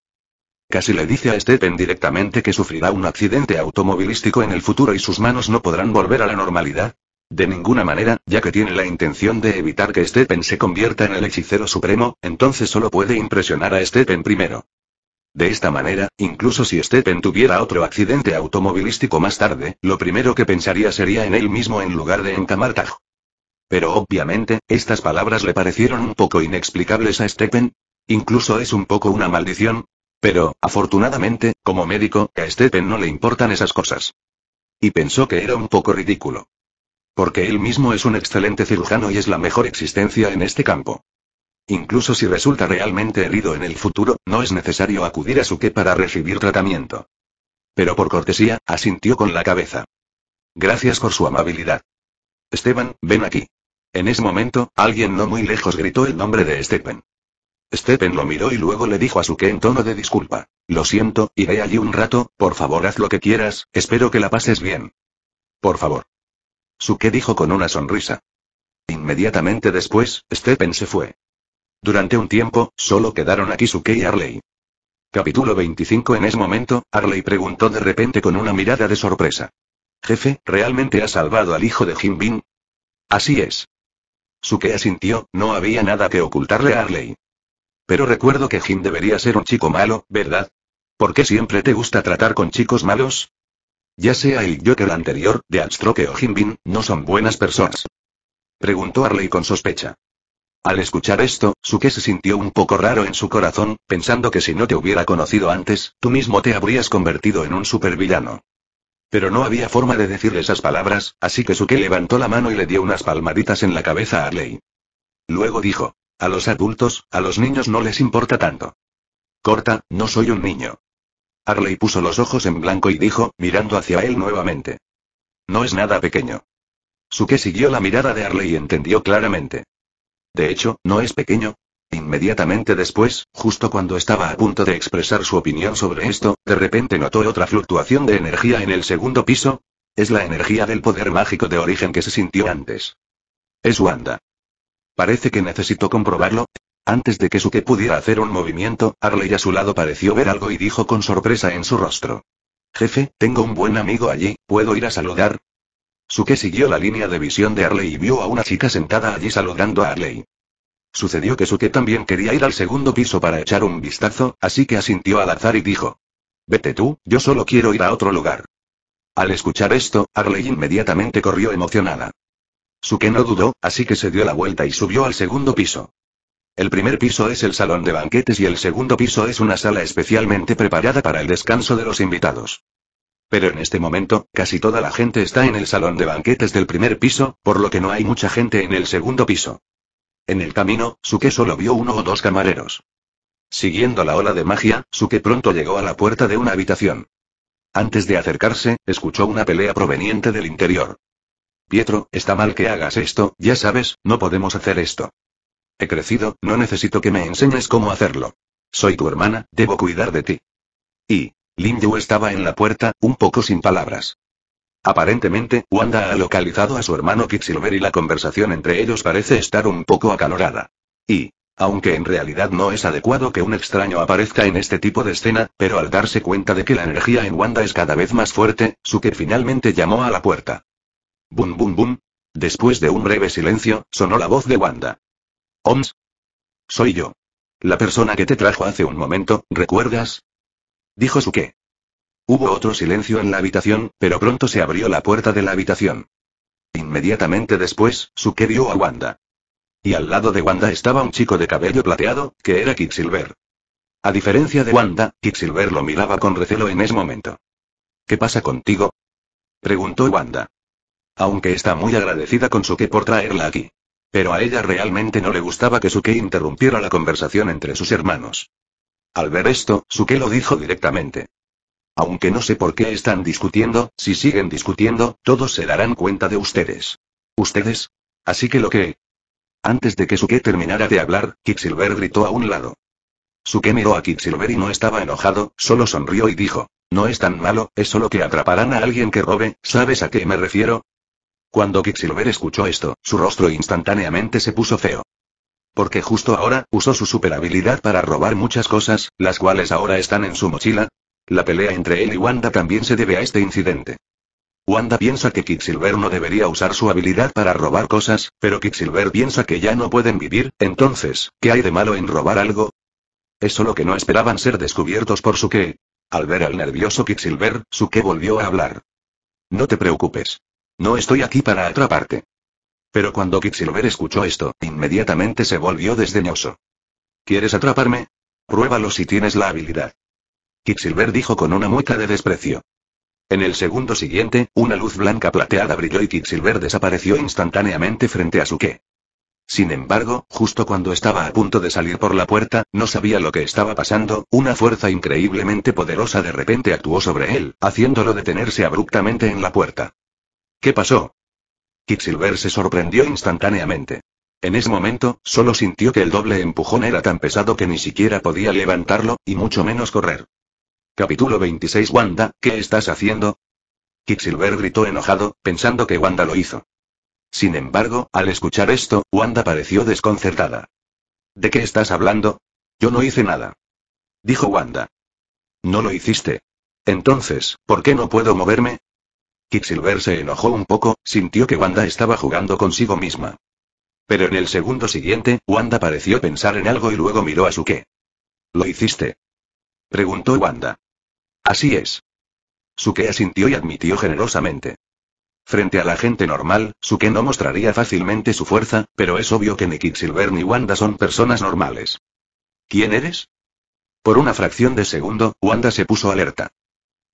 Casi le dice a Stephen directamente que sufrirá un accidente automovilístico en el futuro y sus manos no podrán volver a la normalidad. De ninguna manera, ya que tiene la intención de evitar que Stephen se convierta en el hechicero supremo, entonces solo puede impresionar a Stephen primero. De esta manera, incluso si Stephen tuviera otro accidente automovilístico más tarde, lo primero que pensaría sería en él mismo en lugar de en kamartaj Pero obviamente, estas palabras le parecieron un poco inexplicables a Stephen. Incluso es un poco una maldición, pero, afortunadamente, como médico, a Stephen no le importan esas cosas. Y pensó que era un poco ridículo. Porque él mismo es un excelente cirujano y es la mejor existencia en este campo. Incluso si resulta realmente herido en el futuro, no es necesario acudir a su que para recibir tratamiento. Pero por cortesía, asintió con la cabeza. Gracias por su amabilidad. Esteban, ven aquí. En ese momento, alguien no muy lejos gritó el nombre de Esteban. Stephen lo miró y luego le dijo a Suke en tono de disculpa. Lo siento, iré allí un rato, por favor haz lo que quieras, espero que la pases bien. Por favor. Suke dijo con una sonrisa. Inmediatamente después, Stephen se fue. Durante un tiempo, solo quedaron aquí Suke y Arley. Capítulo 25 En ese momento, Arley preguntó de repente con una mirada de sorpresa. Jefe, ¿realmente ha salvado al hijo de Jim Así es. Suke asintió, no había nada que ocultarle a Arley. Pero recuerdo que Jim debería ser un chico malo, ¿verdad? ¿Por qué siempre te gusta tratar con chicos malos? Ya sea el Joker anterior, de Anstroke o Jim no son buenas personas. Preguntó Arley con sospecha. Al escuchar esto, Suke se sintió un poco raro en su corazón, pensando que si no te hubiera conocido antes, tú mismo te habrías convertido en un supervillano. Pero no había forma de decir esas palabras, así que Suke levantó la mano y le dio unas palmaditas en la cabeza a Arley. Luego dijo. A los adultos, a los niños no les importa tanto. Corta, no soy un niño. Harley puso los ojos en blanco y dijo, mirando hacia él nuevamente. No es nada pequeño. que siguió la mirada de Harley y entendió claramente. De hecho, no es pequeño. Inmediatamente después, justo cuando estaba a punto de expresar su opinión sobre esto, de repente notó otra fluctuación de energía en el segundo piso. Es la energía del poder mágico de origen que se sintió antes. Es Wanda. Parece que necesito comprobarlo. Antes de que Suke pudiera hacer un movimiento, Arley a su lado pareció ver algo y dijo con sorpresa en su rostro. Jefe, tengo un buen amigo allí, ¿puedo ir a saludar? Suke siguió la línea de visión de Arley y vio a una chica sentada allí saludando a Arley. Sucedió que Suke también quería ir al segundo piso para echar un vistazo, así que asintió al azar y dijo. Vete tú, yo solo quiero ir a otro lugar. Al escuchar esto, Arley inmediatamente corrió emocionada. Suke no dudó, así que se dio la vuelta y subió al segundo piso. El primer piso es el salón de banquetes y el segundo piso es una sala especialmente preparada para el descanso de los invitados. Pero en este momento, casi toda la gente está en el salón de banquetes del primer piso, por lo que no hay mucha gente en el segundo piso. En el camino, Suke solo vio uno o dos camareros. Siguiendo la ola de magia, Suke pronto llegó a la puerta de una habitación. Antes de acercarse, escuchó una pelea proveniente del interior. Pietro, está mal que hagas esto, ya sabes, no podemos hacer esto. He crecido, no necesito que me enseñes cómo hacerlo. Soy tu hermana, debo cuidar de ti. Y, Lin Yu estaba en la puerta, un poco sin palabras. Aparentemente, Wanda ha localizado a su hermano Quicksilver y la conversación entre ellos parece estar un poco acalorada. Y, aunque en realidad no es adecuado que un extraño aparezca en este tipo de escena, pero al darse cuenta de que la energía en Wanda es cada vez más fuerte, Suke finalmente llamó a la puerta. Bum bum bum. Después de un breve silencio, sonó la voz de Wanda. Oms. Soy yo. La persona que te trajo hace un momento, ¿recuerdas? Dijo Suke. Hubo otro silencio en la habitación, pero pronto se abrió la puerta de la habitación. Inmediatamente después, Suke vio a Wanda. Y al lado de Wanda estaba un chico de cabello plateado, que era Quicksilver. A diferencia de Wanda, Quicksilver lo miraba con recelo en ese momento. ¿Qué pasa contigo? preguntó Wanda aunque está muy agradecida con Suke por traerla aquí. Pero a ella realmente no le gustaba que Suke interrumpiera la conversación entre sus hermanos. Al ver esto, Suke lo dijo directamente. Aunque no sé por qué están discutiendo, si siguen discutiendo, todos se darán cuenta de ustedes. ¿Ustedes? Así que lo que... Antes de que Suke terminara de hablar, Quicksilver gritó a un lado. Suke miró a Quicksilver y no estaba enojado, solo sonrió y dijo. No es tan malo, es solo que atraparán a alguien que robe, ¿sabes a qué me refiero? Cuando Kixilver escuchó esto, su rostro instantáneamente se puso feo. Porque justo ahora, usó su habilidad para robar muchas cosas, las cuales ahora están en su mochila. La pelea entre él y Wanda también se debe a este incidente. Wanda piensa que Kixilver no debería usar su habilidad para robar cosas, pero Kixilver piensa que ya no pueden vivir, entonces, ¿qué hay de malo en robar algo? Es solo que no esperaban ser descubiertos por su que. Al ver al nervioso Kixilver, su que volvió a hablar. No te preocupes. No estoy aquí para atraparte. Pero cuando Quicksilver escuchó esto, inmediatamente se volvió desdeñoso. ¿Quieres atraparme? Pruébalo si tienes la habilidad. Quicksilver dijo con una mueca de desprecio. En el segundo siguiente, una luz blanca plateada brilló y Quicksilver desapareció instantáneamente frente a su que. Sin embargo, justo cuando estaba a punto de salir por la puerta, no sabía lo que estaba pasando, una fuerza increíblemente poderosa de repente actuó sobre él, haciéndolo detenerse abruptamente en la puerta. ¿Qué pasó? Quicksilver se sorprendió instantáneamente. En ese momento, solo sintió que el doble empujón era tan pesado que ni siquiera podía levantarlo, y mucho menos correr. Capítulo 26 Wanda, ¿qué estás haciendo? Quicksilver gritó enojado, pensando que Wanda lo hizo. Sin embargo, al escuchar esto, Wanda pareció desconcertada. ¿De qué estás hablando? Yo no hice nada. Dijo Wanda. No lo hiciste. Entonces, ¿por qué no puedo moverme? Quicksilver se enojó un poco, sintió que Wanda estaba jugando consigo misma. Pero en el segundo siguiente, Wanda pareció pensar en algo y luego miró a Suke. ¿Lo hiciste? Preguntó Wanda. Así es. Suke asintió y admitió generosamente. Frente a la gente normal, Suke no mostraría fácilmente su fuerza, pero es obvio que ni Quicksilver ni Wanda son personas normales. ¿Quién eres? Por una fracción de segundo, Wanda se puso alerta.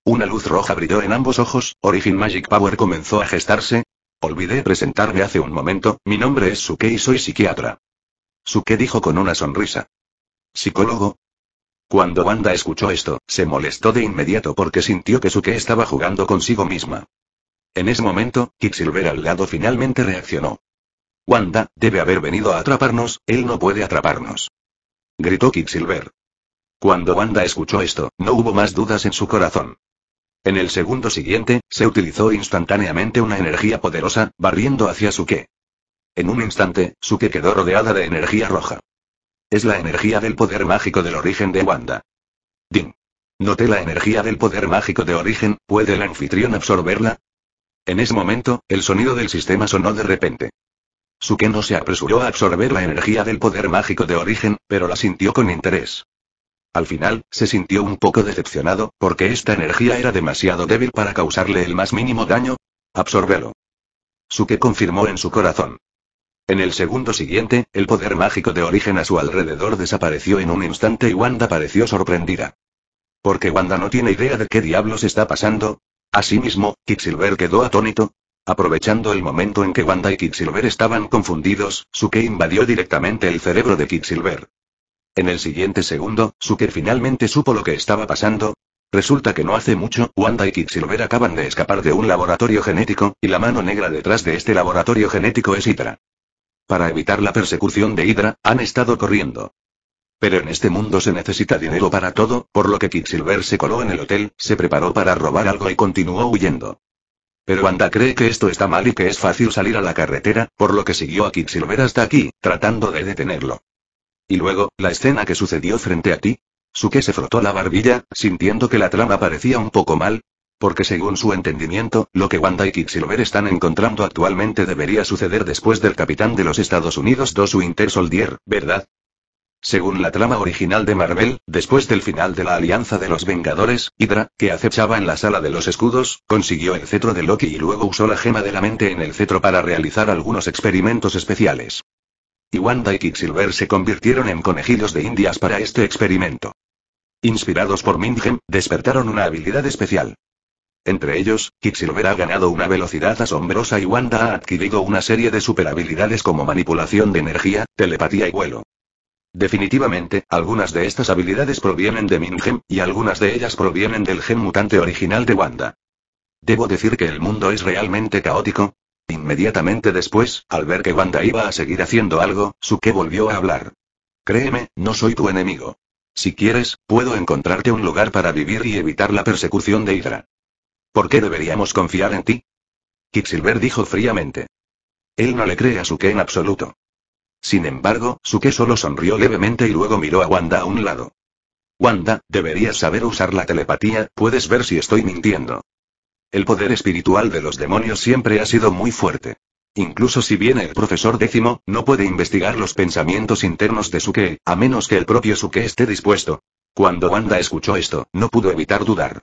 Una luz roja brilló en ambos ojos, Origin Magic Power comenzó a gestarse. Olvidé presentarme hace un momento, mi nombre es Suke y soy psiquiatra. Suke dijo con una sonrisa. ¿Psicólogo? Cuando Wanda escuchó esto, se molestó de inmediato porque sintió que Suke estaba jugando consigo misma. En ese momento, Kicksilver al lado finalmente reaccionó. Wanda, debe haber venido a atraparnos, él no puede atraparnos. Gritó Kicksilver. Cuando Wanda escuchó esto, no hubo más dudas en su corazón. En el segundo siguiente, se utilizó instantáneamente una energía poderosa, barriendo hacia Suke. En un instante, Suke quedó rodeada de energía roja. Es la energía del poder mágico del origen de Wanda. Din. Noté la energía del poder mágico de origen, ¿puede el anfitrión absorberla? En ese momento, el sonido del sistema sonó de repente. Suke no se apresuró a absorber la energía del poder mágico de origen, pero la sintió con interés. Al final, se sintió un poco decepcionado, porque esta energía era demasiado débil para causarle el más mínimo daño. Absorbelo. Suke confirmó en su corazón. En el segundo siguiente, el poder mágico de origen a su alrededor desapareció en un instante y Wanda pareció sorprendida. Porque Wanda no tiene idea de qué diablos está pasando. Asimismo, Quicksilver quedó atónito, Aprovechando el momento en que Wanda y Quicksilver estaban confundidos, Suke invadió directamente el cerebro de Quicksilver. En el siguiente segundo, Suker finalmente supo lo que estaba pasando. Resulta que no hace mucho, Wanda y Quicksilver acaban de escapar de un laboratorio genético, y la mano negra detrás de este laboratorio genético es Hydra. Para evitar la persecución de Hydra, han estado corriendo. Pero en este mundo se necesita dinero para todo, por lo que Quicksilver se coló en el hotel, se preparó para robar algo y continuó huyendo. Pero Wanda cree que esto está mal y que es fácil salir a la carretera, por lo que siguió a Quicksilver hasta aquí, tratando de detenerlo. Y luego, la escena que sucedió frente a ti. Suke se frotó la barbilla, sintiendo que la trama parecía un poco mal. Porque según su entendimiento, lo que Wanda y Quicksilver están encontrando actualmente debería suceder después del capitán de los Estados Unidos su Winter Soldier, ¿verdad? Según la trama original de Marvel, después del final de la Alianza de los Vengadores, Hydra, que acechaba en la sala de los escudos, consiguió el cetro de Loki y luego usó la gema de la mente en el cetro para realizar algunos experimentos especiales. Y Wanda y Quicksilver se convirtieron en conejillos de indias para este experimento. Inspirados por Mingem, despertaron una habilidad especial. Entre ellos, Quicksilver ha ganado una velocidad asombrosa y Wanda ha adquirido una serie de superhabilidades como manipulación de energía, telepatía y vuelo. Definitivamente, algunas de estas habilidades provienen de Mingem, y algunas de ellas provienen del gen mutante original de Wanda. Debo decir que el mundo es realmente caótico, Inmediatamente después, al ver que Wanda iba a seguir haciendo algo, Suke volvió a hablar. Créeme, no soy tu enemigo. Si quieres, puedo encontrarte un lugar para vivir y evitar la persecución de Hydra. ¿Por qué deberíamos confiar en ti? Quicksilver dijo fríamente. Él no le cree a Suke en absoluto. Sin embargo, Suke solo sonrió levemente y luego miró a Wanda a un lado. Wanda, deberías saber usar la telepatía, puedes ver si estoy mintiendo. El poder espiritual de los demonios siempre ha sido muy fuerte. Incluso si viene el profesor décimo, no puede investigar los pensamientos internos de Suke, a menos que el propio Suke esté dispuesto. Cuando Wanda escuchó esto, no pudo evitar dudar.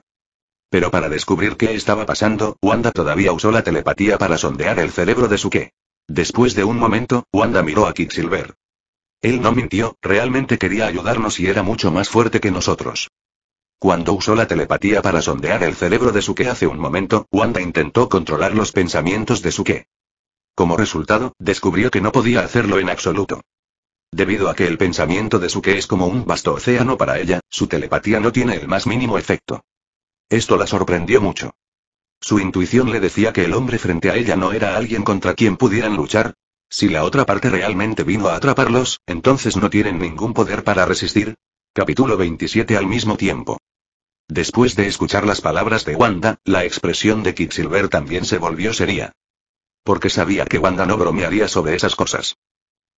Pero para descubrir qué estaba pasando, Wanda todavía usó la telepatía para sondear el cerebro de Suke. Después de un momento, Wanda miró a Silver. Él no mintió, realmente quería ayudarnos y era mucho más fuerte que nosotros. Cuando usó la telepatía para sondear el cerebro de Suke hace un momento, Wanda intentó controlar los pensamientos de Suke. Como resultado, descubrió que no podía hacerlo en absoluto. Debido a que el pensamiento de Suke es como un vasto océano para ella, su telepatía no tiene el más mínimo efecto. Esto la sorprendió mucho. Su intuición le decía que el hombre frente a ella no era alguien contra quien pudieran luchar. Si la otra parte realmente vino a atraparlos, entonces no tienen ningún poder para resistir, Capítulo 27 al mismo tiempo. Después de escuchar las palabras de Wanda, la expresión de Quicksilver también se volvió seria. Porque sabía que Wanda no bromearía sobre esas cosas.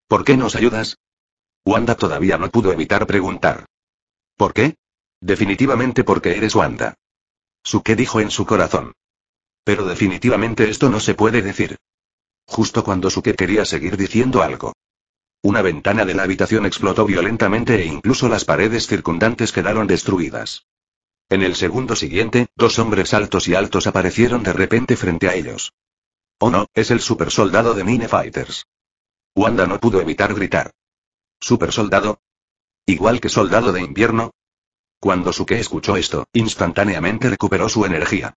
¿Por qué nos ayudas? Wanda todavía no pudo evitar preguntar. ¿Por qué? Definitivamente porque eres Wanda. Su dijo en su corazón. Pero definitivamente esto no se puede decir. Justo cuando Suke quería seguir diciendo algo, una ventana de la habitación explotó violentamente e incluso las paredes circundantes quedaron destruidas. En el segundo siguiente, dos hombres altos y altos aparecieron de repente frente a ellos. Oh no, es el soldado de Fighters. Wanda no pudo evitar gritar. ¿Supersoldado? Igual que soldado de invierno. Cuando Suke escuchó esto, instantáneamente recuperó su energía.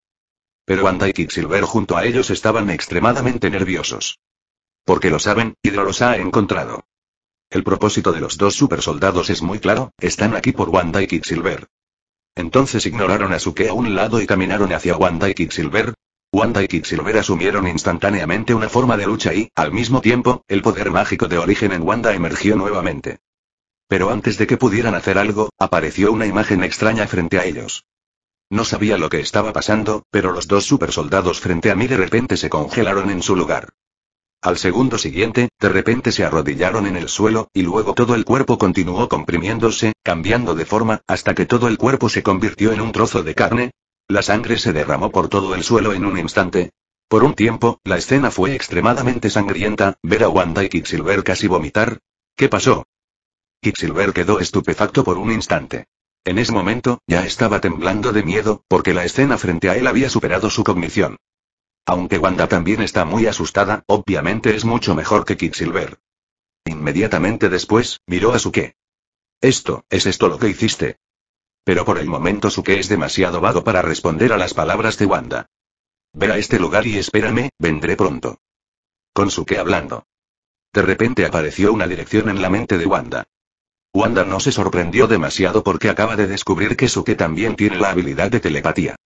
Pero Wanda y Quicksilver junto a ellos estaban extremadamente nerviosos. Porque lo saben, Hydro los ha encontrado. El propósito de los dos supersoldados es muy claro, están aquí por Wanda y Silver. Entonces ignoraron a Suke a un lado y caminaron hacia Wanda y Quicksilver. Wanda y Quicksilver asumieron instantáneamente una forma de lucha y, al mismo tiempo, el poder mágico de origen en Wanda emergió nuevamente. Pero antes de que pudieran hacer algo, apareció una imagen extraña frente a ellos. No sabía lo que estaba pasando, pero los dos supersoldados frente a mí de repente se congelaron en su lugar. Al segundo siguiente, de repente se arrodillaron en el suelo, y luego todo el cuerpo continuó comprimiéndose, cambiando de forma, hasta que todo el cuerpo se convirtió en un trozo de carne. La sangre se derramó por todo el suelo en un instante. Por un tiempo, la escena fue extremadamente sangrienta, ver a Wanda y Quicksilver casi vomitar. ¿Qué pasó? Quicksilver quedó estupefacto por un instante. En ese momento, ya estaba temblando de miedo, porque la escena frente a él había superado su cognición. Aunque Wanda también está muy asustada, obviamente es mucho mejor que Quicksilver. Inmediatamente después, miró a Suke. Esto, ¿es esto lo que hiciste? Pero por el momento Suke es demasiado vago para responder a las palabras de Wanda. Ve a este lugar y espérame, vendré pronto. Con Suke hablando. De repente apareció una dirección en la mente de Wanda. Wanda no se sorprendió demasiado porque acaba de descubrir que Suke también tiene la habilidad de telepatía.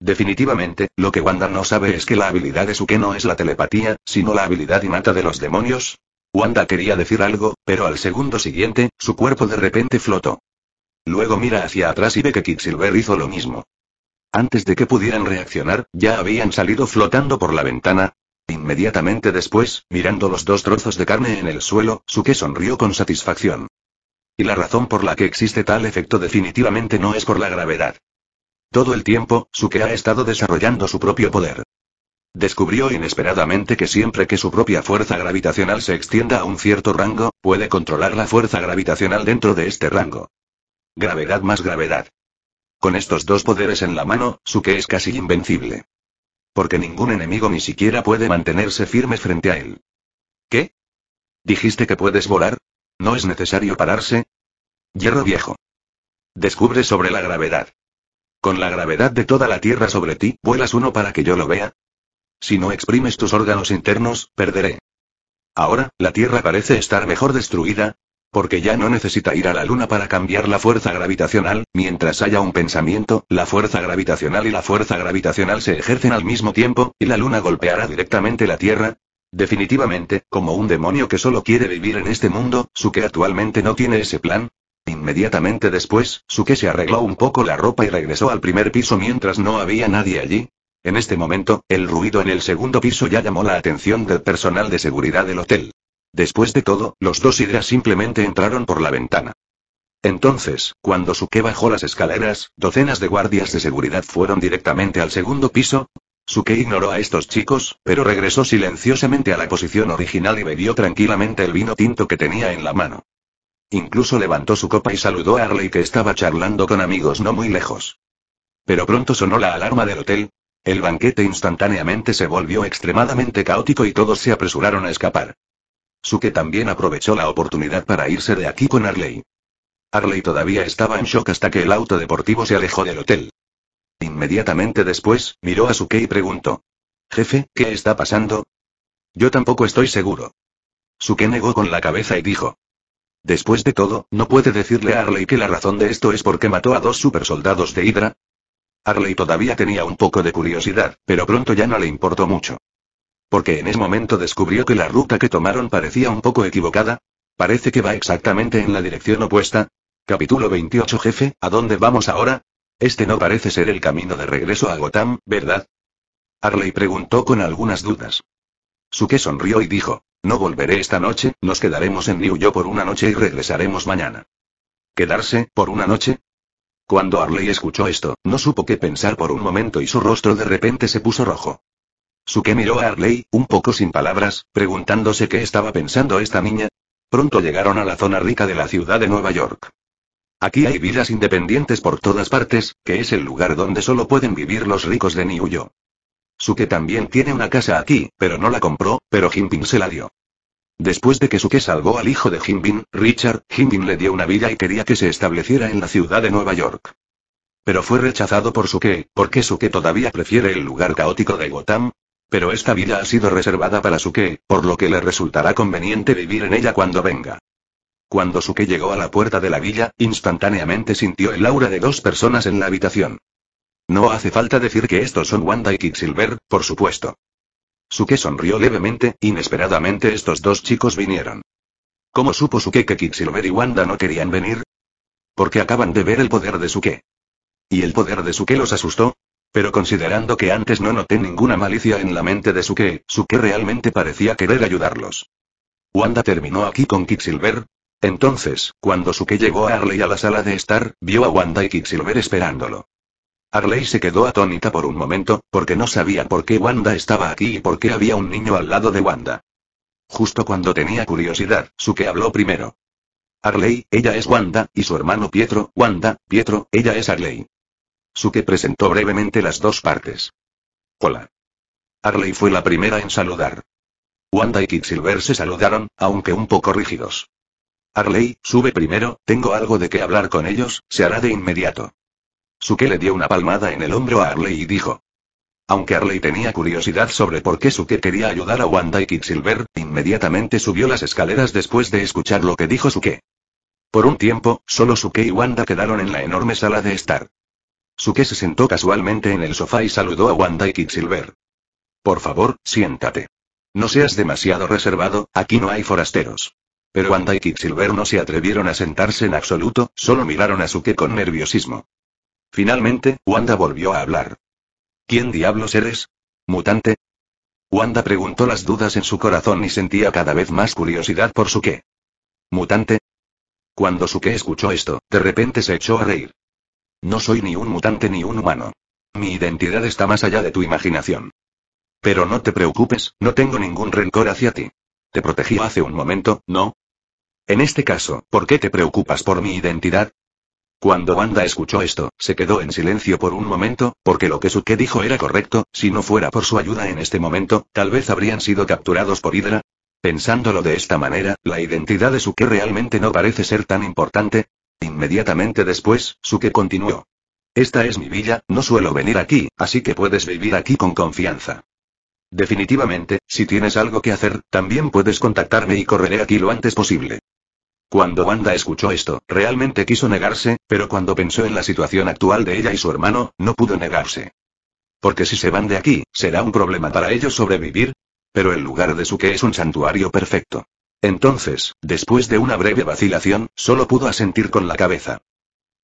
Definitivamente, lo que Wanda no sabe es que la habilidad de Suke no es la telepatía, sino la habilidad innata de los demonios. Wanda quería decir algo, pero al segundo siguiente, su cuerpo de repente flotó. Luego mira hacia atrás y ve que Quicksilver hizo lo mismo. Antes de que pudieran reaccionar, ya habían salido flotando por la ventana. Inmediatamente después, mirando los dos trozos de carne en el suelo, Suke sonrió con satisfacción. Y la razón por la que existe tal efecto definitivamente no es por la gravedad. Todo el tiempo, Suke ha estado desarrollando su propio poder. Descubrió inesperadamente que siempre que su propia fuerza gravitacional se extienda a un cierto rango, puede controlar la fuerza gravitacional dentro de este rango. Gravedad más gravedad. Con estos dos poderes en la mano, Suke es casi invencible. Porque ningún enemigo ni siquiera puede mantenerse firme frente a él. ¿Qué? ¿Dijiste que puedes volar? ¿No es necesario pararse? Hierro viejo. Descubre sobre la gravedad. Con la gravedad de toda la Tierra sobre ti, ¿vuelas uno para que yo lo vea? Si no exprimes tus órganos internos, perderé. Ahora, la Tierra parece estar mejor destruida, porque ya no necesita ir a la Luna para cambiar la fuerza gravitacional, mientras haya un pensamiento, la fuerza gravitacional y la fuerza gravitacional se ejercen al mismo tiempo, y la Luna golpeará directamente la Tierra. Definitivamente, como un demonio que solo quiere vivir en este mundo, su que actualmente no tiene ese plan, Inmediatamente después, Suke se arregló un poco la ropa y regresó al primer piso mientras no había nadie allí. En este momento, el ruido en el segundo piso ya llamó la atención del personal de seguridad del hotel. Después de todo, los dos hidras simplemente entraron por la ventana. Entonces, cuando Suke bajó las escaleras, docenas de guardias de seguridad fueron directamente al segundo piso. Suke ignoró a estos chicos, pero regresó silenciosamente a la posición original y bebió tranquilamente el vino tinto que tenía en la mano. Incluso levantó su copa y saludó a Arley que estaba charlando con amigos no muy lejos. Pero pronto sonó la alarma del hotel. El banquete instantáneamente se volvió extremadamente caótico y todos se apresuraron a escapar. Suke también aprovechó la oportunidad para irse de aquí con Arley. Arley todavía estaba en shock hasta que el auto deportivo se alejó del hotel. Inmediatamente después, miró a Suke y preguntó. Jefe, ¿qué está pasando? Yo tampoco estoy seguro. Suke negó con la cabeza y dijo. Después de todo, ¿no puede decirle a Arley que la razón de esto es porque mató a dos supersoldados de Hydra? Harley todavía tenía un poco de curiosidad, pero pronto ya no le importó mucho. Porque en ese momento descubrió que la ruta que tomaron parecía un poco equivocada. Parece que va exactamente en la dirección opuesta. Capítulo 28 Jefe, ¿a dónde vamos ahora? Este no parece ser el camino de regreso a Gotham, ¿verdad? Harley preguntó con algunas dudas. Suke sonrió y dijo. No volveré esta noche, nos quedaremos en New York por una noche y regresaremos mañana. ¿Quedarse, por una noche? Cuando Arley escuchó esto, no supo qué pensar por un momento y su rostro de repente se puso rojo. que miró a Arley, un poco sin palabras, preguntándose qué estaba pensando esta niña. Pronto llegaron a la zona rica de la ciudad de Nueva York. Aquí hay vidas independientes por todas partes, que es el lugar donde solo pueden vivir los ricos de New York. Suke también tiene una casa aquí, pero no la compró, pero Jinping se la dio. Después de que Suke salvó al hijo de Jinbin, Richard, Jinbin le dio una villa y quería que se estableciera en la ciudad de Nueva York. Pero fue rechazado por Suke, porque Suke todavía prefiere el lugar caótico de Gotham. Pero esta villa ha sido reservada para Suke, por lo que le resultará conveniente vivir en ella cuando venga. Cuando Suke llegó a la puerta de la villa, instantáneamente sintió el aura de dos personas en la habitación. No hace falta decir que estos son Wanda y Quicksilver, por supuesto. Suke sonrió levemente, inesperadamente estos dos chicos vinieron. ¿Cómo supo Suke que Quicksilver y Wanda no querían venir? Porque acaban de ver el poder de Suke. ¿Y el poder de Suke los asustó? Pero considerando que antes no noté ninguna malicia en la mente de Suke, Suke realmente parecía querer ayudarlos. Wanda terminó aquí con Quicksilver, entonces, cuando Suke llegó a Arley a la sala de estar, vio a Wanda y Quicksilver esperándolo. Arley se quedó atónita por un momento, porque no sabía por qué Wanda estaba aquí y por qué había un niño al lado de Wanda. Justo cuando tenía curiosidad, Suke habló primero. Arley, ella es Wanda, y su hermano Pietro, Wanda, Pietro, ella es Arley. Suke presentó brevemente las dos partes. Hola. Arley fue la primera en saludar. Wanda y Silver se saludaron, aunque un poco rígidos. Arley, sube primero, tengo algo de qué hablar con ellos, se hará de inmediato. Suke le dio una palmada en el hombro a Arley y dijo. Aunque Arley tenía curiosidad sobre por qué Suke quería ayudar a Wanda y Silver, inmediatamente subió las escaleras después de escuchar lo que dijo Suke. Por un tiempo, solo Suke y Wanda quedaron en la enorme sala de estar. Suke se sentó casualmente en el sofá y saludó a Wanda y Silver. Por favor, siéntate. No seas demasiado reservado, aquí no hay forasteros. Pero Wanda y Silver no se atrevieron a sentarse en absoluto, solo miraron a Suke con nerviosismo. Finalmente, Wanda volvió a hablar. ¿Quién diablos eres? ¿Mutante? Wanda preguntó las dudas en su corazón y sentía cada vez más curiosidad por su qué. ¿Mutante? Cuando Suke escuchó esto, de repente se echó a reír. No soy ni un mutante ni un humano. Mi identidad está más allá de tu imaginación. Pero no te preocupes, no tengo ningún rencor hacia ti. Te protegí hace un momento, ¿no? En este caso, ¿por qué te preocupas por mi identidad? Cuando Wanda escuchó esto, se quedó en silencio por un momento, porque lo que Suke dijo era correcto, si no fuera por su ayuda en este momento, tal vez habrían sido capturados por Hydra. Pensándolo de esta manera, la identidad de Suke realmente no parece ser tan importante. Inmediatamente después, Suke continuó. Esta es mi villa, no suelo venir aquí, así que puedes vivir aquí con confianza. Definitivamente, si tienes algo que hacer, también puedes contactarme y correré aquí lo antes posible. Cuando Wanda escuchó esto, realmente quiso negarse, pero cuando pensó en la situación actual de ella y su hermano, no pudo negarse. Porque si se van de aquí, será un problema para ellos sobrevivir. Pero el lugar de Suke es un santuario perfecto. Entonces, después de una breve vacilación, solo pudo asentir con la cabeza.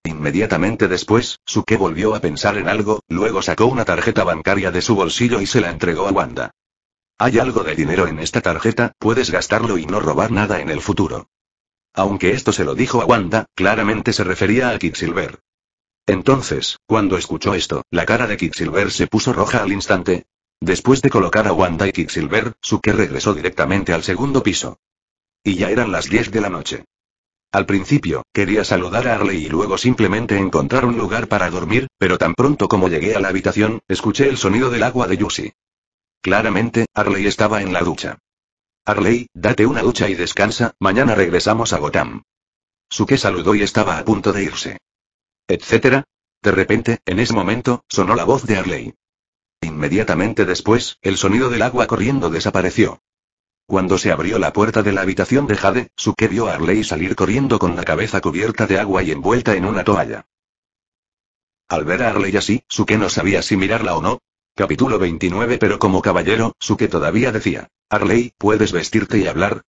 Inmediatamente después, Suke volvió a pensar en algo, luego sacó una tarjeta bancaria de su bolsillo y se la entregó a Wanda. Hay algo de dinero en esta tarjeta, puedes gastarlo y no robar nada en el futuro. Aunque esto se lo dijo a Wanda, claramente se refería a Kicksilver. Entonces, cuando escuchó esto, la cara de Kicksilver se puso roja al instante. Después de colocar a Wanda y su Suke regresó directamente al segundo piso. Y ya eran las 10 de la noche. Al principio, quería saludar a Harley y luego simplemente encontrar un lugar para dormir, pero tan pronto como llegué a la habitación, escuché el sonido del agua de Yusi. Claramente, Harley estaba en la ducha. Arley, date una ducha y descansa, mañana regresamos a Gotham. Suke saludó y estaba a punto de irse. Etcétera. De repente, en ese momento, sonó la voz de Arley. Inmediatamente después, el sonido del agua corriendo desapareció. Cuando se abrió la puerta de la habitación de Jade, Suke vio a Arley salir corriendo con la cabeza cubierta de agua y envuelta en una toalla. Al ver a Arley así, Suke no sabía si mirarla o no, Capítulo 29 Pero como caballero, Suke todavía decía, Arley, ¿puedes vestirte y hablar?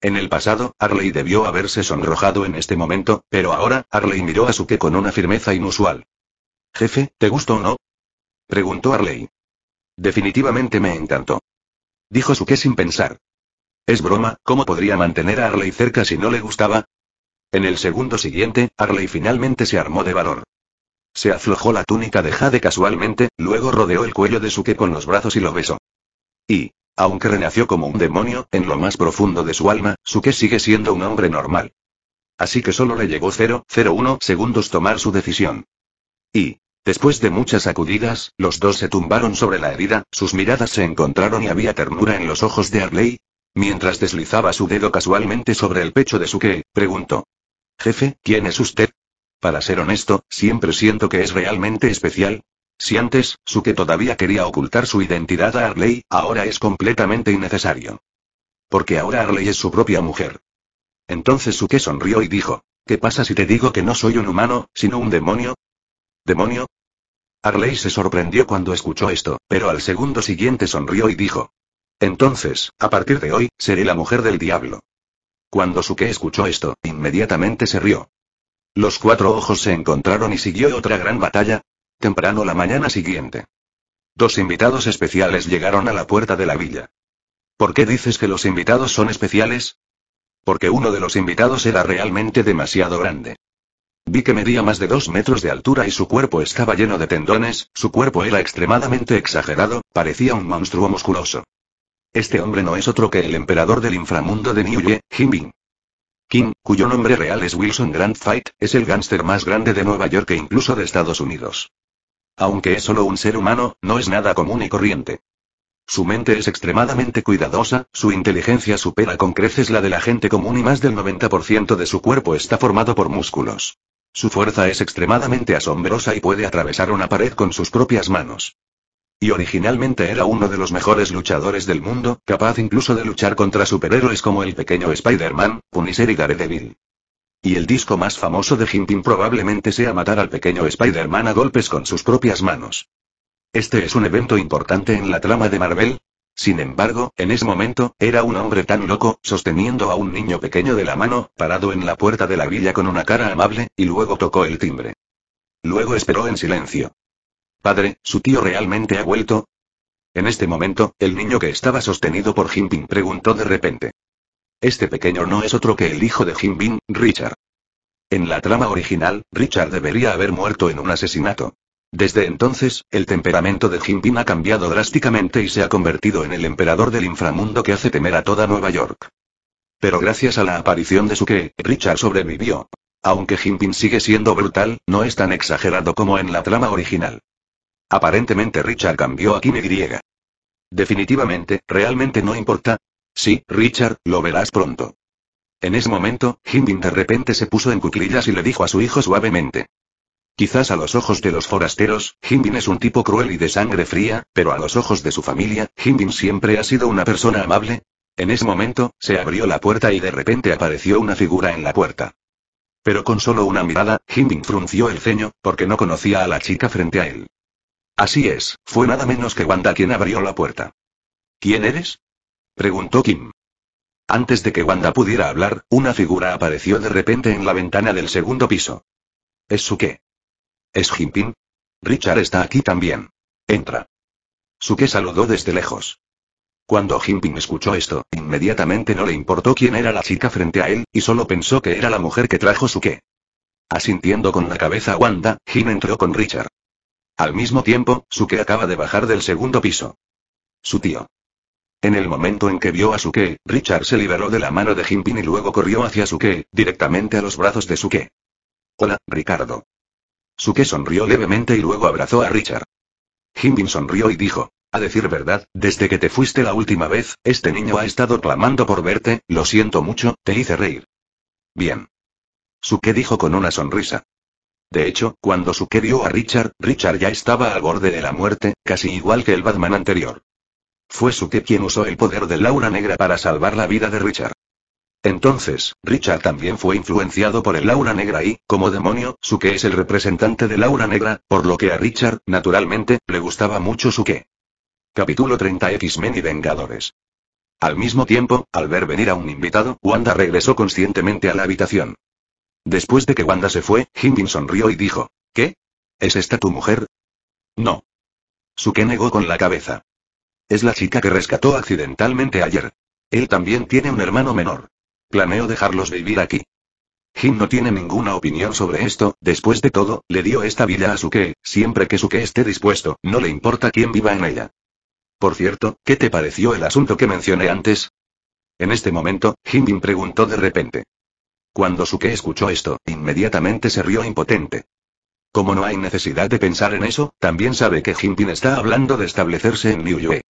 En el pasado, Arley debió haberse sonrojado en este momento, pero ahora, Arley miró a Suke con una firmeza inusual. Jefe, ¿te gustó o no? Preguntó Arley. Definitivamente me encantó. Dijo Suke sin pensar. Es broma, ¿cómo podría mantener a Arley cerca si no le gustaba? En el segundo siguiente, Arley finalmente se armó de valor. Se aflojó la túnica de Jade casualmente, luego rodeó el cuello de Suke con los brazos y lo besó. Y, aunque renació como un demonio, en lo más profundo de su alma, Suke sigue siendo un hombre normal. Así que solo le llegó 0,01 segundos tomar su decisión. Y, después de muchas sacudidas, los dos se tumbaron sobre la herida, sus miradas se encontraron y había ternura en los ojos de Arley. Mientras deslizaba su dedo casualmente sobre el pecho de Suke, preguntó. Jefe, ¿quién es usted? Para ser honesto, siempre siento que es realmente especial. Si antes, su que todavía quería ocultar su identidad a Arley, ahora es completamente innecesario. Porque ahora Arley es su propia mujer. Entonces Suke sonrió y dijo, ¿qué pasa si te digo que no soy un humano, sino un demonio? ¿Demonio? Arley se sorprendió cuando escuchó esto, pero al segundo siguiente sonrió y dijo, entonces, a partir de hoy, seré la mujer del diablo. Cuando Suke escuchó esto, inmediatamente se rió. Los cuatro ojos se encontraron y siguió otra gran batalla. Temprano la mañana siguiente. Dos invitados especiales llegaron a la puerta de la villa. ¿Por qué dices que los invitados son especiales? Porque uno de los invitados era realmente demasiado grande. Vi que medía más de dos metros de altura y su cuerpo estaba lleno de tendones, su cuerpo era extremadamente exagerado, parecía un monstruo musculoso. Este hombre no es otro que el emperador del inframundo de Niuye, Jinbing. King, cuyo nombre real es Wilson Grand Fight, es el gángster más grande de Nueva York e incluso de Estados Unidos. Aunque es solo un ser humano, no es nada común y corriente. Su mente es extremadamente cuidadosa, su inteligencia supera con creces la de la gente común y más del 90% de su cuerpo está formado por músculos. Su fuerza es extremadamente asombrosa y puede atravesar una pared con sus propias manos. Y originalmente era uno de los mejores luchadores del mundo, capaz incluso de luchar contra superhéroes como el pequeño Spider-Man, Punisher y Daredevil. Y el disco más famoso de Hintin probablemente sea matar al pequeño Spider-Man a golpes con sus propias manos. Este es un evento importante en la trama de Marvel. Sin embargo, en ese momento, era un hombre tan loco, sosteniendo a un niño pequeño de la mano, parado en la puerta de la villa con una cara amable, y luego tocó el timbre. Luego esperó en silencio. Padre, ¿su tío realmente ha vuelto? En este momento, el niño que estaba sostenido por Jinping preguntó de repente. Este pequeño no es otro que el hijo de Jinping, Richard. En la trama original, Richard debería haber muerto en un asesinato. Desde entonces, el temperamento de Jinping ha cambiado drásticamente y se ha convertido en el emperador del inframundo que hace temer a toda Nueva York. Pero gracias a la aparición de que, Richard sobrevivió. Aunque Jinping sigue siendo brutal, no es tan exagerado como en la trama original. Aparentemente Richard cambió a Kim Y. Definitivamente, realmente no importa. Sí, Richard, lo verás pronto. En ese momento, Hindin de repente se puso en cuclillas y le dijo a su hijo suavemente. Quizás a los ojos de los forasteros, Hindin es un tipo cruel y de sangre fría, pero a los ojos de su familia, Hindin siempre ha sido una persona amable. En ese momento, se abrió la puerta y de repente apareció una figura en la puerta. Pero con solo una mirada, Hindin frunció el ceño, porque no conocía a la chica frente a él. Así es, fue nada menos que Wanda quien abrió la puerta. ¿Quién eres? preguntó Kim. Antes de que Wanda pudiera hablar, una figura apareció de repente en la ventana del segundo piso. ¿Es Suke? ¿Es Jinping? Richard está aquí también. Entra. Suke saludó desde lejos. Cuando Jinping escuchó esto, inmediatamente no le importó quién era la chica frente a él, y solo pensó que era la mujer que trajo Suke. Asintiendo con la cabeza a Wanda, Jim entró con Richard. Al mismo tiempo, Suke acaba de bajar del segundo piso. Su tío. En el momento en que vio a Suke, Richard se liberó de la mano de Jimpin y luego corrió hacia Suke, directamente a los brazos de Suke. Hola, Ricardo. Suke sonrió levemente y luego abrazó a Richard. Jinpin sonrió y dijo, a decir verdad, desde que te fuiste la última vez, este niño ha estado clamando por verte, lo siento mucho, te hice reír. Bien. Suke dijo con una sonrisa. De hecho, cuando Suke vio a Richard, Richard ya estaba al borde de la muerte, casi igual que el Batman anterior. Fue Suke quien usó el poder de Laura negra para salvar la vida de Richard. Entonces, Richard también fue influenciado por el Laura negra y, como demonio, Suke es el representante de Laura negra, por lo que a Richard, naturalmente, le gustaba mucho Suke. Capítulo 30 X-Men y Vengadores. Al mismo tiempo, al ver venir a un invitado, Wanda regresó conscientemente a la habitación. Después de que Wanda se fue, Hindin sonrió y dijo, ¿qué? ¿Es esta tu mujer? No. Suke negó con la cabeza. Es la chica que rescató accidentalmente ayer. Él también tiene un hermano menor. Planeo dejarlos vivir aquí. Jin no tiene ninguna opinión sobre esto, después de todo, le dio esta vida a Suke, siempre que Suke esté dispuesto, no le importa quién viva en ella. Por cierto, ¿qué te pareció el asunto que mencioné antes? En este momento, Hindin preguntó de repente. Cuando Suke escuchó esto, inmediatamente se rió impotente. Como no hay necesidad de pensar en eso, también sabe que Jinping está hablando de establecerse en New York.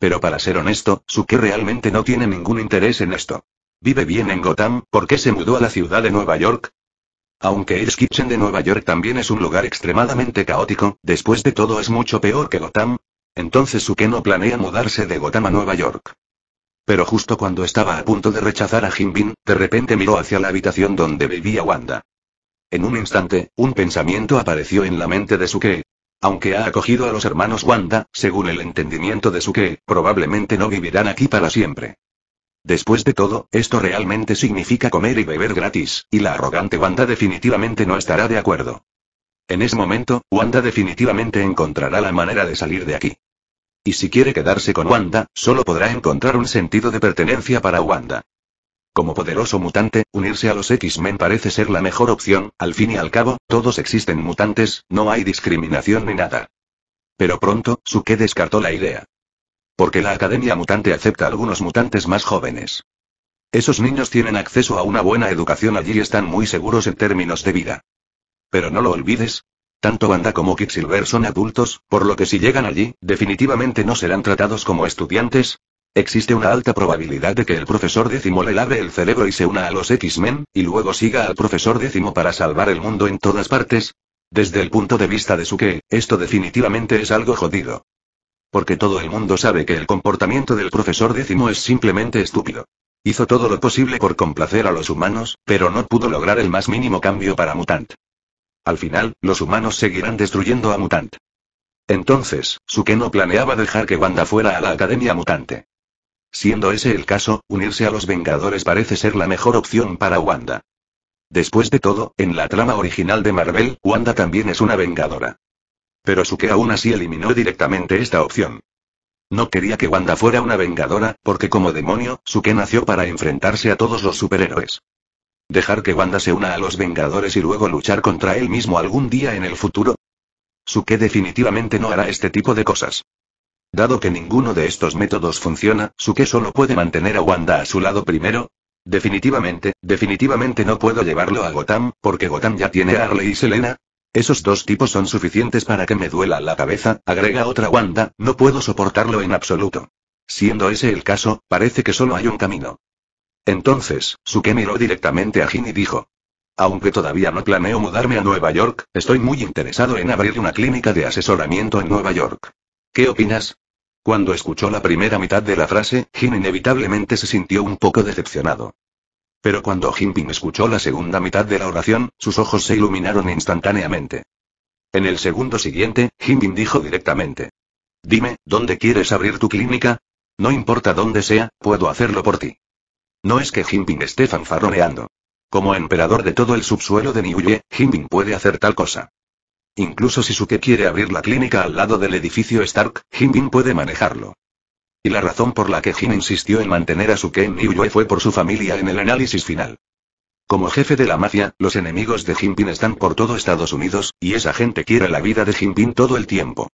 Pero para ser honesto, Suke realmente no tiene ningún interés en esto. Vive bien en Gotham, ¿por qué se mudó a la ciudad de Nueva York? Aunque East Kitchen de Nueva York también es un lugar extremadamente caótico, después de todo es mucho peor que Gotham. Entonces Suke no planea mudarse de Gotham a Nueva York. Pero justo cuando estaba a punto de rechazar a Jinbin, de repente miró hacia la habitación donde vivía Wanda. En un instante, un pensamiento apareció en la mente de Suke. Aunque ha acogido a los hermanos Wanda, según el entendimiento de Suke, probablemente no vivirán aquí para siempre. Después de todo, esto realmente significa comer y beber gratis, y la arrogante Wanda definitivamente no estará de acuerdo. En ese momento, Wanda definitivamente encontrará la manera de salir de aquí. Y si quiere quedarse con Wanda, solo podrá encontrar un sentido de pertenencia para Wanda. Como poderoso mutante, unirse a los X-Men parece ser la mejor opción, al fin y al cabo, todos existen mutantes, no hay discriminación ni nada. Pero pronto, Suke descartó la idea. Porque la Academia Mutante acepta a algunos mutantes más jóvenes. Esos niños tienen acceso a una buena educación allí y están muy seguros en términos de vida. Pero no lo olvides, tanto Banda como Quicksilver son adultos, por lo que si llegan allí, definitivamente no serán tratados como estudiantes. Existe una alta probabilidad de que el profesor décimo le lave el cerebro y se una a los X-Men, y luego siga al profesor décimo para salvar el mundo en todas partes. Desde el punto de vista de Suke, esto definitivamente es algo jodido. Porque todo el mundo sabe que el comportamiento del profesor décimo es simplemente estúpido. Hizo todo lo posible por complacer a los humanos, pero no pudo lograr el más mínimo cambio para Mutant. Al final, los humanos seguirán destruyendo a Mutant. Entonces, Suke no planeaba dejar que Wanda fuera a la Academia Mutante. Siendo ese el caso, unirse a los Vengadores parece ser la mejor opción para Wanda. Después de todo, en la trama original de Marvel, Wanda también es una Vengadora. Pero Suke aún así eliminó directamente esta opción. No quería que Wanda fuera una Vengadora, porque como demonio, Suke nació para enfrentarse a todos los superhéroes. ¿Dejar que Wanda se una a los Vengadores y luego luchar contra él mismo algún día en el futuro? Suke definitivamente no hará este tipo de cosas. Dado que ninguno de estos métodos funciona, Suke solo puede mantener a Wanda a su lado primero. Definitivamente, definitivamente no puedo llevarlo a Gotham, porque Gotham ya tiene a Harley y Selena. Esos dos tipos son suficientes para que me duela la cabeza, agrega otra Wanda, no puedo soportarlo en absoluto. Siendo ese el caso, parece que solo hay un camino. Entonces, Suke miró directamente a Jin y dijo. Aunque todavía no planeo mudarme a Nueva York, estoy muy interesado en abrir una clínica de asesoramiento en Nueva York. ¿Qué opinas? Cuando escuchó la primera mitad de la frase, Jin inevitablemente se sintió un poco decepcionado. Pero cuando Jinping escuchó la segunda mitad de la oración, sus ojos se iluminaron instantáneamente. En el segundo siguiente, Jinping dijo directamente. Dime, ¿dónde quieres abrir tu clínica? No importa dónde sea, puedo hacerlo por ti. No es que Jinping esté fanfarroneando. Como emperador de todo el subsuelo de Niuye, Jinping puede hacer tal cosa. Incluso si Suke quiere abrir la clínica al lado del edificio Stark, Jinping puede manejarlo. Y la razón por la que Jin insistió en mantener a Suke en Niue fue por su familia en el análisis final. Como jefe de la mafia, los enemigos de Jinping están por todo Estados Unidos, y esa gente quiere la vida de Jinping todo el tiempo.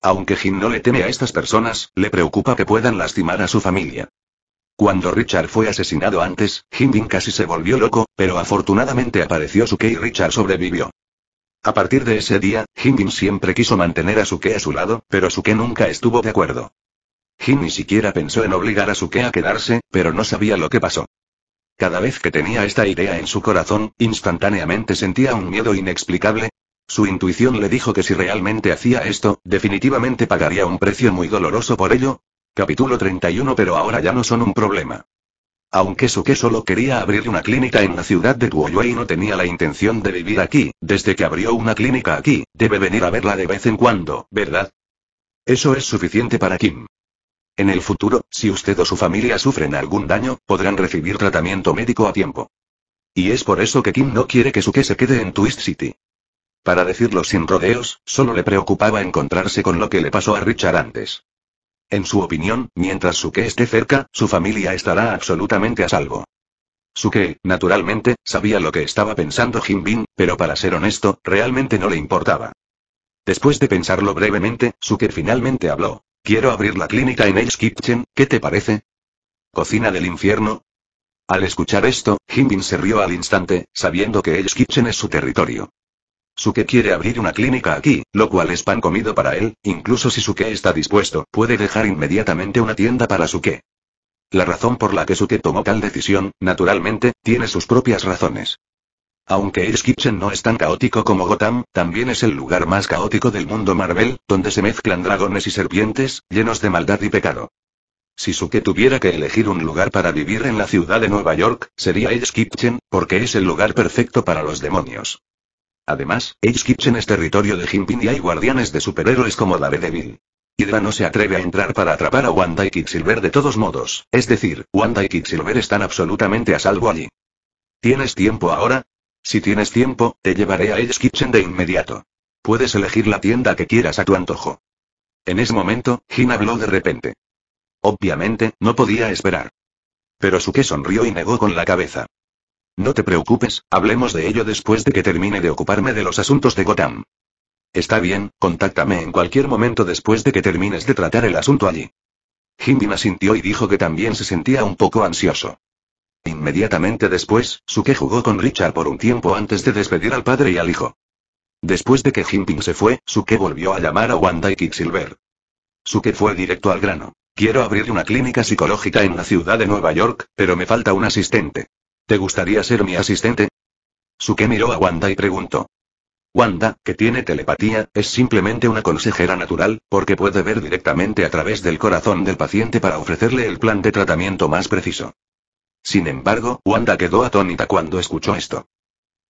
Aunque Jin no le teme a estas personas, le preocupa que puedan lastimar a su familia. Cuando Richard fue asesinado antes, Hindin casi se volvió loco, pero afortunadamente apareció Suke y Richard sobrevivió. A partir de ese día, Hindin siempre quiso mantener a Suke a su lado, pero Suke nunca estuvo de acuerdo. Jin ni siquiera pensó en obligar a Suke a quedarse, pero no sabía lo que pasó. Cada vez que tenía esta idea en su corazón, instantáneamente sentía un miedo inexplicable. Su intuición le dijo que si realmente hacía esto, definitivamente pagaría un precio muy doloroso por ello, Capítulo 31 Pero ahora ya no son un problema. Aunque Suke solo quería abrir una clínica en la ciudad de Tuoyue y no tenía la intención de vivir aquí, desde que abrió una clínica aquí, debe venir a verla de vez en cuando, ¿verdad? Eso es suficiente para Kim. En el futuro, si usted o su familia sufren algún daño, podrán recibir tratamiento médico a tiempo. Y es por eso que Kim no quiere que Suke se quede en Twist City. Para decirlo sin rodeos, solo le preocupaba encontrarse con lo que le pasó a Richard antes. En su opinión, mientras Suke esté cerca, su familia estará absolutamente a salvo. Suke, naturalmente, sabía lo que estaba pensando Jinbin, pero para ser honesto, realmente no le importaba. Después de pensarlo brevemente, Suke finalmente habló. Quiero abrir la clínica en Edge Kitchen, ¿qué te parece? ¿Cocina del infierno? Al escuchar esto, Jinbin se rió al instante, sabiendo que Edge Kitchen es su territorio. Suke quiere abrir una clínica aquí, lo cual es pan comido para él, incluso si Suke está dispuesto, puede dejar inmediatamente una tienda para Suke. La razón por la que Suke tomó tal decisión, naturalmente, tiene sus propias razones. Aunque el Kitchen no es tan caótico como Gotham, también es el lugar más caótico del mundo Marvel, donde se mezclan dragones y serpientes, llenos de maldad y pecado. Si Suke tuviera que elegir un lugar para vivir en la ciudad de Nueva York, sería el Kitchen, porque es el lugar perfecto para los demonios. Además, Edge Kitchen es territorio de Jinpin y hay guardianes de superhéroes como Daredevil. Hydra no se atreve a entrar para atrapar a Wanda y Silver de todos modos, es decir, Wanda y Quicksilver están absolutamente a salvo allí. ¿Tienes tiempo ahora? Si tienes tiempo, te llevaré a Edge Kitchen de inmediato. Puedes elegir la tienda que quieras a tu antojo. En ese momento, Jin habló de repente. Obviamente, no podía esperar. Pero Suke sonrió y negó con la cabeza. No te preocupes, hablemos de ello después de que termine de ocuparme de los asuntos de Gotham. Está bien, contáctame en cualquier momento después de que termines de tratar el asunto allí. Hindin asintió y dijo que también se sentía un poco ansioso. Inmediatamente después, Suke jugó con Richard por un tiempo antes de despedir al padre y al hijo. Después de que Jinping se fue, Suke volvió a llamar a Wanda y Quicksilver. Suke fue directo al grano. Quiero abrir una clínica psicológica en la ciudad de Nueva York, pero me falta un asistente. ¿Te gustaría ser mi asistente? Suke miró a Wanda y preguntó. Wanda, que tiene telepatía, es simplemente una consejera natural, porque puede ver directamente a través del corazón del paciente para ofrecerle el plan de tratamiento más preciso. Sin embargo, Wanda quedó atónita cuando escuchó esto.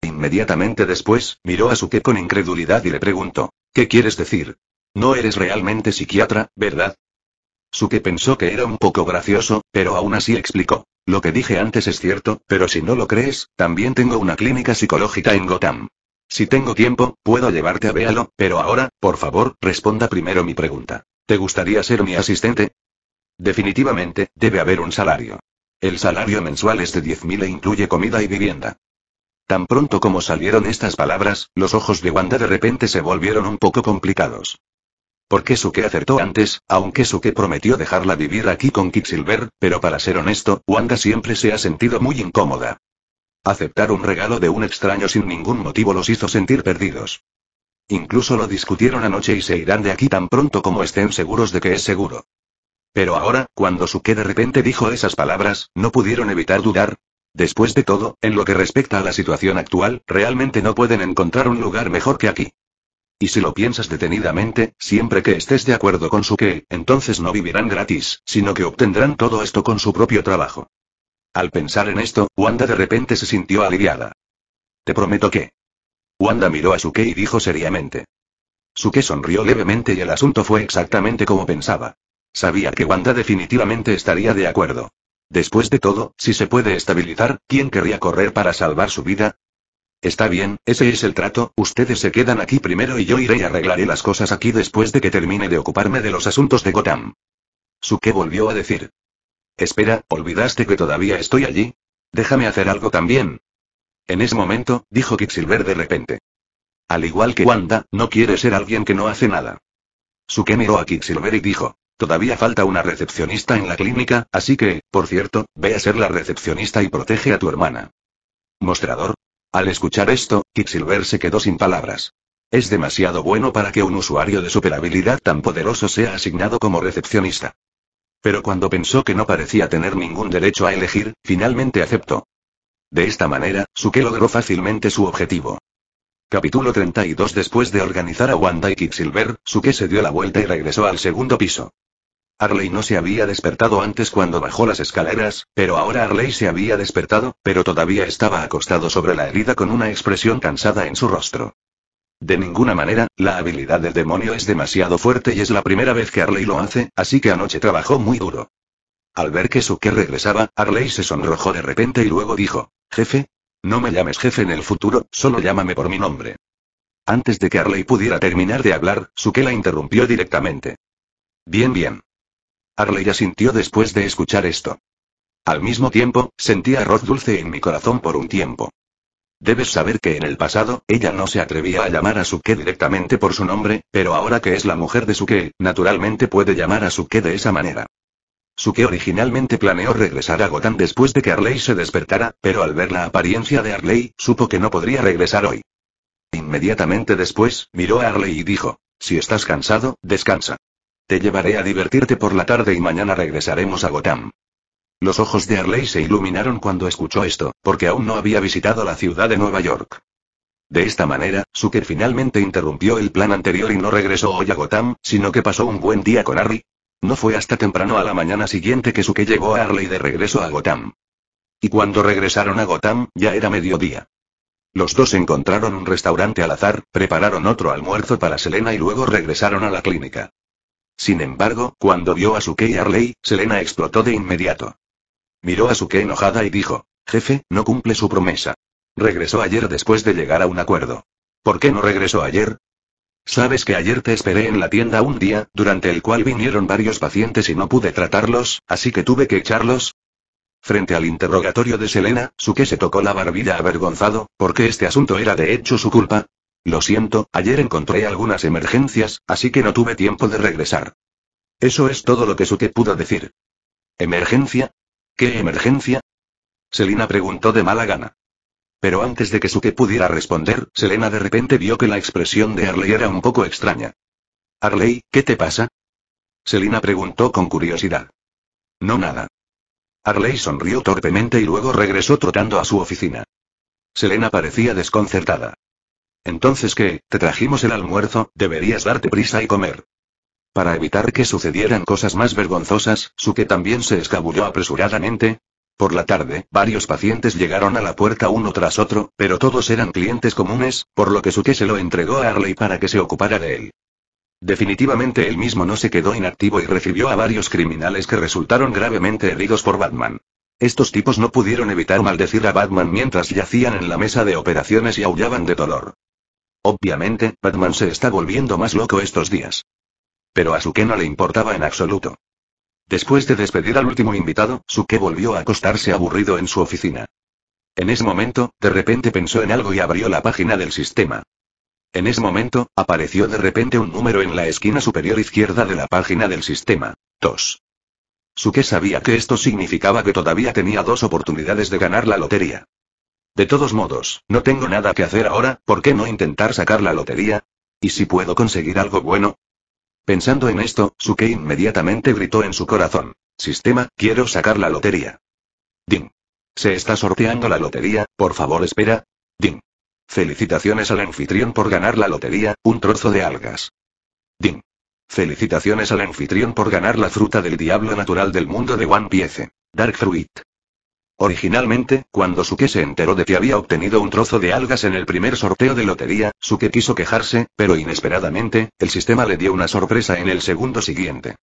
Inmediatamente después, miró a Suke con incredulidad y le preguntó, ¿qué quieres decir? No eres realmente psiquiatra, ¿verdad? Suke pensó que era un poco gracioso, pero aún así explicó. Lo que dije antes es cierto, pero si no lo crees, también tengo una clínica psicológica en Gotham. Si tengo tiempo, puedo llevarte a véalo, pero ahora, por favor, responda primero mi pregunta. ¿Te gustaría ser mi asistente? Definitivamente, debe haber un salario. El salario mensual es de 10.000 e incluye comida y vivienda. Tan pronto como salieron estas palabras, los ojos de Wanda de repente se volvieron un poco complicados. Porque Suke acertó antes, aunque Suke prometió dejarla vivir aquí con Quicksilver, pero para ser honesto, Wanda siempre se ha sentido muy incómoda. Aceptar un regalo de un extraño sin ningún motivo los hizo sentir perdidos. Incluso lo discutieron anoche y se irán de aquí tan pronto como estén seguros de que es seguro. Pero ahora, cuando Suke de repente dijo esas palabras, no pudieron evitar dudar. Después de todo, en lo que respecta a la situación actual, realmente no pueden encontrar un lugar mejor que aquí. Y si lo piensas detenidamente, siempre que estés de acuerdo con su que, entonces no vivirán gratis, sino que obtendrán todo esto con su propio trabajo. Al pensar en esto, Wanda de repente se sintió aliviada. Te prometo que. Wanda miró a Suke y dijo seriamente. Suke sonrió levemente y el asunto fue exactamente como pensaba. Sabía que Wanda definitivamente estaría de acuerdo. Después de todo, si se puede estabilizar, ¿quién querría correr para salvar su vida? Está bien, ese es el trato, ustedes se quedan aquí primero y yo iré y arreglaré las cosas aquí después de que termine de ocuparme de los asuntos de Gotham. Suke volvió a decir. Espera, ¿olvidaste que todavía estoy allí? Déjame hacer algo también. En ese momento, dijo Kixilver de repente. Al igual que Wanda, no quiere ser alguien que no hace nada. Suke miró a Kixilver y dijo. Todavía falta una recepcionista en la clínica, así que, por cierto, ve a ser la recepcionista y protege a tu hermana. Mostrador, al escuchar esto, Quicksilver se quedó sin palabras. Es demasiado bueno para que un usuario de superabilidad tan poderoso sea asignado como recepcionista. Pero cuando pensó que no parecía tener ningún derecho a elegir, finalmente aceptó. De esta manera, Suke logró fácilmente su objetivo. Capítulo 32 Después de organizar a Wanda y Quicksilver, Suke se dio la vuelta y regresó al segundo piso. Arley no se había despertado antes cuando bajó las escaleras, pero ahora Arley se había despertado, pero todavía estaba acostado sobre la herida con una expresión cansada en su rostro. De ninguna manera, la habilidad del demonio es demasiado fuerte y es la primera vez que Arley lo hace, así que anoche trabajó muy duro. Al ver que Suke regresaba, Arley se sonrojó de repente y luego dijo, Jefe, no me llames jefe en el futuro, solo llámame por mi nombre. Antes de que Arley pudiera terminar de hablar, Suke la interrumpió directamente. Bien, bien. Arley sintió después de escuchar esto. Al mismo tiempo, sentía arroz dulce en mi corazón por un tiempo. Debes saber que en el pasado, ella no se atrevía a llamar a Suke directamente por su nombre, pero ahora que es la mujer de Suke, naturalmente puede llamar a Suke de esa manera. Suke originalmente planeó regresar a Gotham después de que Arley se despertara, pero al ver la apariencia de Arley, supo que no podría regresar hoy. Inmediatamente después, miró a Arley y dijo, si estás cansado, descansa. Te llevaré a divertirte por la tarde y mañana regresaremos a Gotham. Los ojos de Arley se iluminaron cuando escuchó esto, porque aún no había visitado la ciudad de Nueva York. De esta manera, Zucker finalmente interrumpió el plan anterior y no regresó hoy a Gotham, sino que pasó un buen día con Harry. No fue hasta temprano a la mañana siguiente que Suke llegó a Arley de regreso a Gotham. Y cuando regresaron a Gotham, ya era mediodía. Los dos encontraron un restaurante al azar, prepararon otro almuerzo para Selena y luego regresaron a la clínica. Sin embargo, cuando vio a Suke y Arley, Selena explotó de inmediato. Miró a Suke enojada y dijo, jefe, no cumple su promesa. Regresó ayer después de llegar a un acuerdo. ¿Por qué no regresó ayer? Sabes que ayer te esperé en la tienda un día, durante el cual vinieron varios pacientes y no pude tratarlos, así que tuve que echarlos. Frente al interrogatorio de Selena, Suke se tocó la barbilla avergonzado, porque este asunto era de hecho su culpa, lo siento, ayer encontré algunas emergencias, así que no tuve tiempo de regresar. Eso es todo lo que Suke pudo decir. ¿Emergencia? ¿Qué emergencia? Selina preguntó de mala gana. Pero antes de que Suke pudiera responder, Selena de repente vio que la expresión de Arley era un poco extraña. Arley, ¿qué te pasa? Selina preguntó con curiosidad. No nada. Arley sonrió torpemente y luego regresó trotando a su oficina. Selena parecía desconcertada. Entonces que, te trajimos el almuerzo, deberías darte prisa y comer. Para evitar que sucedieran cosas más vergonzosas, Suke también se escabulló apresuradamente. Por la tarde, varios pacientes llegaron a la puerta uno tras otro, pero todos eran clientes comunes, por lo que Suke se lo entregó a Harley para que se ocupara de él. Definitivamente él mismo no se quedó inactivo y recibió a varios criminales que resultaron gravemente heridos por Batman. Estos tipos no pudieron evitar maldecir a Batman mientras yacían en la mesa de operaciones y aullaban de dolor. Obviamente, Batman se está volviendo más loco estos días. Pero a Suke no le importaba en absoluto. Después de despedir al último invitado, Suke volvió a acostarse aburrido en su oficina. En ese momento, de repente pensó en algo y abrió la página del sistema. En ese momento, apareció de repente un número en la esquina superior izquierda de la página del sistema. 2. Suke sabía que esto significaba que todavía tenía dos oportunidades de ganar la lotería. De todos modos, no tengo nada que hacer ahora, ¿por qué no intentar sacar la lotería? ¿Y si puedo conseguir algo bueno? Pensando en esto, Suke inmediatamente gritó en su corazón. Sistema, quiero sacar la lotería. Ding. Se está sorteando la lotería, por favor espera. Ding. Felicitaciones al anfitrión por ganar la lotería, un trozo de algas. Ding. Felicitaciones al anfitrión por ganar la fruta del diablo natural del mundo de One Piece. Dark Fruit. Originalmente, cuando Suke se enteró de que había obtenido un trozo de algas en el primer sorteo de lotería, Suke quiso quejarse, pero inesperadamente, el sistema le dio una sorpresa en el segundo siguiente.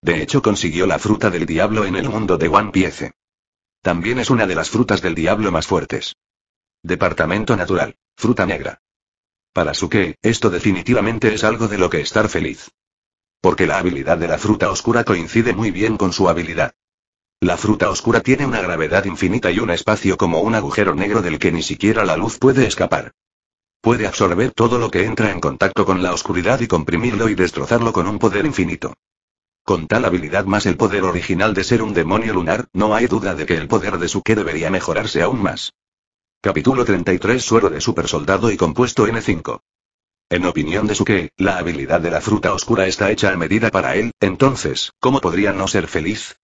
De hecho consiguió la fruta del diablo en el mundo de One Piece. También es una de las frutas del diablo más fuertes. Departamento Natural. Fruta negra. Para Suke, esto definitivamente es algo de lo que estar feliz. Porque la habilidad de la fruta oscura coincide muy bien con su habilidad. La fruta oscura tiene una gravedad infinita y un espacio como un agujero negro del que ni siquiera la luz puede escapar. Puede absorber todo lo que entra en contacto con la oscuridad y comprimirlo y destrozarlo con un poder infinito. Con tal habilidad más el poder original de ser un demonio lunar, no hay duda de que el poder de Suke debería mejorarse aún más. Capítulo 33 Suero de supersoldado y compuesto N5. En opinión de Suke, la habilidad de la fruta oscura está hecha a medida para él, entonces, ¿cómo podría no ser feliz?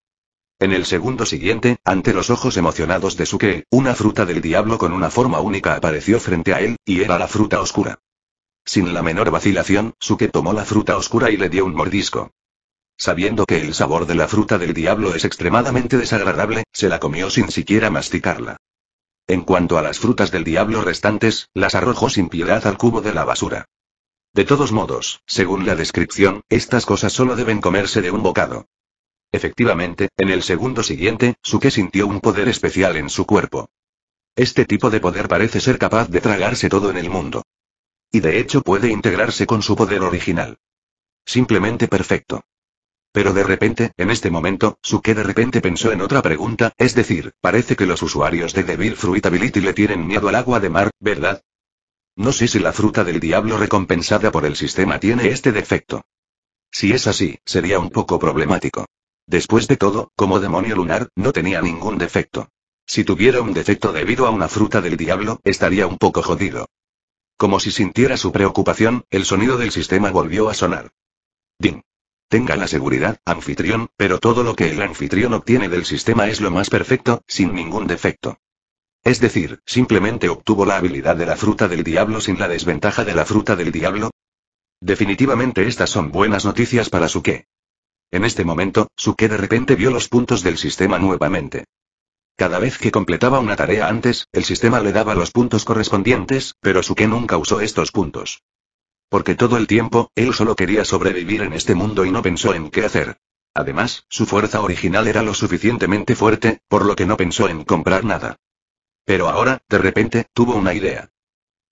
En el segundo siguiente, ante los ojos emocionados de Suke, una fruta del diablo con una forma única apareció frente a él, y era la fruta oscura. Sin la menor vacilación, Suke tomó la fruta oscura y le dio un mordisco. Sabiendo que el sabor de la fruta del diablo es extremadamente desagradable, se la comió sin siquiera masticarla. En cuanto a las frutas del diablo restantes, las arrojó sin piedad al cubo de la basura. De todos modos, según la descripción, estas cosas solo deben comerse de un bocado. Efectivamente, en el segundo siguiente, Suke sintió un poder especial en su cuerpo. Este tipo de poder parece ser capaz de tragarse todo en el mundo. Y de hecho puede integrarse con su poder original. Simplemente perfecto. Pero de repente, en este momento, Suke de repente pensó en otra pregunta, es decir, parece que los usuarios de Devil Fruit Ability le tienen miedo al agua de mar, ¿verdad? No sé si la fruta del diablo recompensada por el sistema tiene este defecto. Si es así, sería un poco problemático. Después de todo, como demonio lunar, no tenía ningún defecto. Si tuviera un defecto debido a una fruta del diablo, estaría un poco jodido. Como si sintiera su preocupación, el sonido del sistema volvió a sonar. Ding. Tenga la seguridad, anfitrión, pero todo lo que el anfitrión obtiene del sistema es lo más perfecto, sin ningún defecto. Es decir, simplemente obtuvo la habilidad de la fruta del diablo sin la desventaja de la fruta del diablo. Definitivamente estas son buenas noticias para su qué. En este momento, Suke de repente vio los puntos del sistema nuevamente. Cada vez que completaba una tarea antes, el sistema le daba los puntos correspondientes, pero Suke nunca usó estos puntos. Porque todo el tiempo, él solo quería sobrevivir en este mundo y no pensó en qué hacer. Además, su fuerza original era lo suficientemente fuerte, por lo que no pensó en comprar nada. Pero ahora, de repente, tuvo una idea.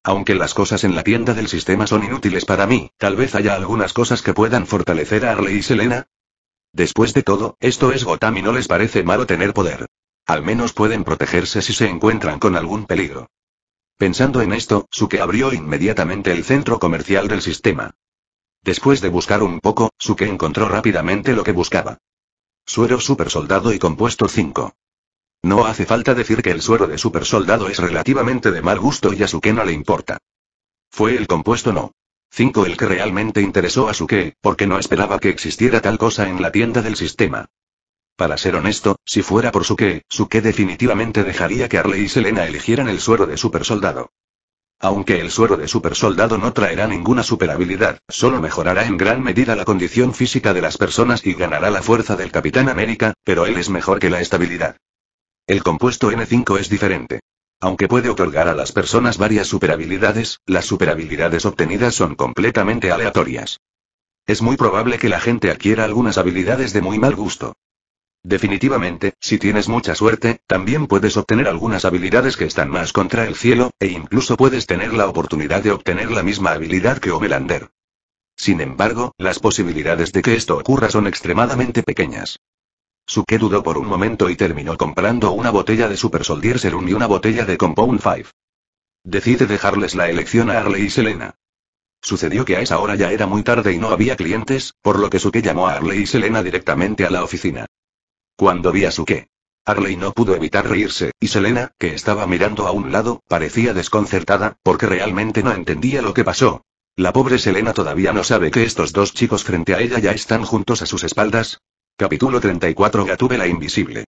Aunque las cosas en la tienda del sistema son inútiles para mí, tal vez haya algunas cosas que puedan fortalecer a Arley y Selena. Después de todo, esto es Gotham y no les parece malo tener poder. Al menos pueden protegerse si se encuentran con algún peligro. Pensando en esto, Suke abrió inmediatamente el centro comercial del sistema. Después de buscar un poco, Suke encontró rápidamente lo que buscaba. Suero supersoldado y compuesto 5. No hace falta decir que el suero de supersoldado es relativamente de mal gusto y a Suke no le importa. Fue el compuesto no. 5. El que realmente interesó a Suke, porque no esperaba que existiera tal cosa en la tienda del sistema. Para ser honesto, si fuera por Suke, Suke definitivamente dejaría que Harley y Selena eligieran el suero de supersoldado. Aunque el suero de supersoldado no traerá ninguna habilidad, solo mejorará en gran medida la condición física de las personas y ganará la fuerza del Capitán América, pero él es mejor que la estabilidad. El compuesto N5 es diferente. Aunque puede otorgar a las personas varias superhabilidades, las superhabilidades obtenidas son completamente aleatorias. Es muy probable que la gente adquiera algunas habilidades de muy mal gusto. Definitivamente, si tienes mucha suerte, también puedes obtener algunas habilidades que están más contra el cielo, e incluso puedes tener la oportunidad de obtener la misma habilidad que Homelander. Sin embargo, las posibilidades de que esto ocurra son extremadamente pequeñas. Suke dudó por un momento y terminó comprando una botella de Super Soldier Serum y una botella de Compound 5. Decide dejarles la elección a Arley y Selena. Sucedió que a esa hora ya era muy tarde y no había clientes, por lo que Suke llamó a Harley y Selena directamente a la oficina. Cuando vi a Suke, Harley no pudo evitar reírse, y Selena, que estaba mirando a un lado, parecía desconcertada, porque realmente no entendía lo que pasó. La pobre Selena todavía no sabe que estos dos chicos frente a ella ya están juntos a sus espaldas, Capítulo 34 Gatúbela invisible.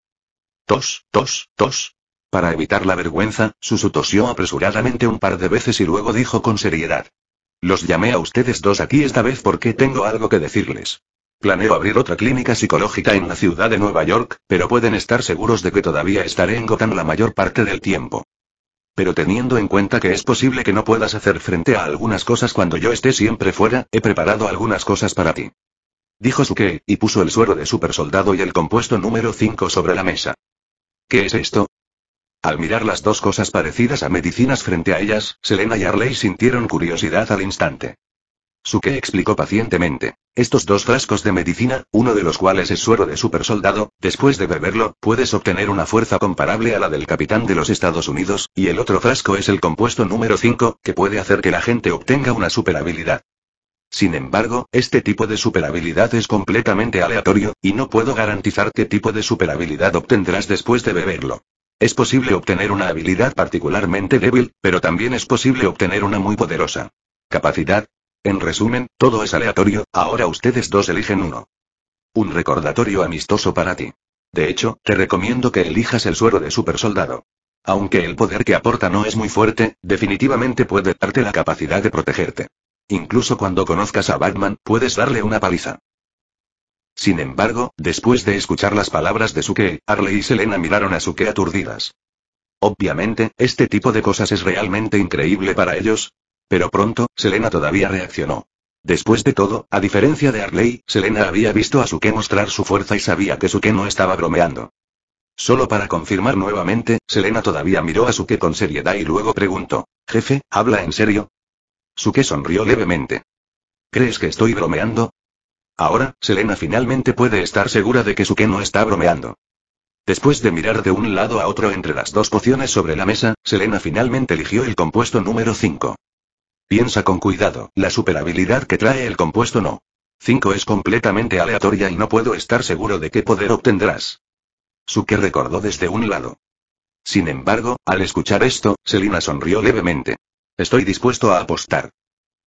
Tos, tos, tos. Para evitar la vergüenza, Susu tosió apresuradamente un par de veces y luego dijo con seriedad. Los llamé a ustedes dos aquí esta vez porque tengo algo que decirles. Planeo abrir otra clínica psicológica en la ciudad de Nueva York, pero pueden estar seguros de que todavía estaré en Gotham la mayor parte del tiempo. Pero teniendo en cuenta que es posible que no puedas hacer frente a algunas cosas cuando yo esté siempre fuera, he preparado algunas cosas para ti. Dijo Suke, y puso el suero de supersoldado y el compuesto número 5 sobre la mesa. ¿Qué es esto? Al mirar las dos cosas parecidas a medicinas frente a ellas, Selena y Arley sintieron curiosidad al instante. Suke explicó pacientemente. Estos dos frascos de medicina, uno de los cuales es suero de supersoldado, después de beberlo, puedes obtener una fuerza comparable a la del capitán de los Estados Unidos, y el otro frasco es el compuesto número 5, que puede hacer que la gente obtenga una superhabilidad. Sin embargo, este tipo de superhabilidad es completamente aleatorio, y no puedo garantizar qué tipo de superhabilidad obtendrás después de beberlo. Es posible obtener una habilidad particularmente débil, pero también es posible obtener una muy poderosa. Capacidad. En resumen, todo es aleatorio, ahora ustedes dos eligen uno. Un recordatorio amistoso para ti. De hecho, te recomiendo que elijas el suero de supersoldado. Aunque el poder que aporta no es muy fuerte, definitivamente puede darte la capacidad de protegerte. Incluso cuando conozcas a Batman, puedes darle una paliza. Sin embargo, después de escuchar las palabras de Suke, Harley y Selena miraron a Suke aturdidas. Obviamente, este tipo de cosas es realmente increíble para ellos. Pero pronto, Selena todavía reaccionó. Después de todo, a diferencia de Harley, Selena había visto a Suke mostrar su fuerza y sabía que Suke no estaba bromeando. Solo para confirmar nuevamente, Selena todavía miró a Suke con seriedad y luego preguntó, Jefe, ¿habla en serio? Suke sonrió levemente. ¿Crees que estoy bromeando? Ahora, Selena finalmente puede estar segura de que Suke no está bromeando. Después de mirar de un lado a otro entre las dos pociones sobre la mesa, Selena finalmente eligió el compuesto número 5. Piensa con cuidado, la superabilidad que trae el compuesto no. 5 es completamente aleatoria y no puedo estar seguro de qué poder obtendrás. Suke recordó desde un lado. Sin embargo, al escuchar esto, Selena sonrió levemente. Estoy dispuesto a apostar.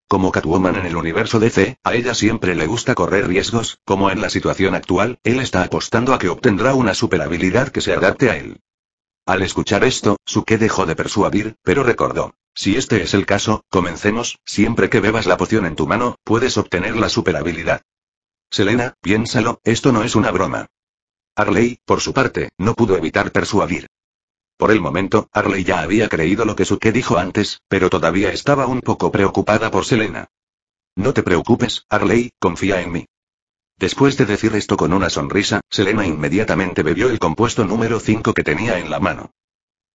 Como Catwoman en el universo DC, a ella siempre le gusta correr riesgos, como en la situación actual, él está apostando a que obtendrá una habilidad que se adapte a él. Al escuchar esto, Suke dejó de persuadir, pero recordó. Si este es el caso, comencemos, siempre que bebas la poción en tu mano, puedes obtener la habilidad. Selena, piénsalo, esto no es una broma. Harley, por su parte, no pudo evitar persuadir. Por el momento, Arley ya había creído lo que que dijo antes, pero todavía estaba un poco preocupada por Selena. No te preocupes, Arley, confía en mí. Después de decir esto con una sonrisa, Selena inmediatamente bebió el compuesto número 5 que tenía en la mano.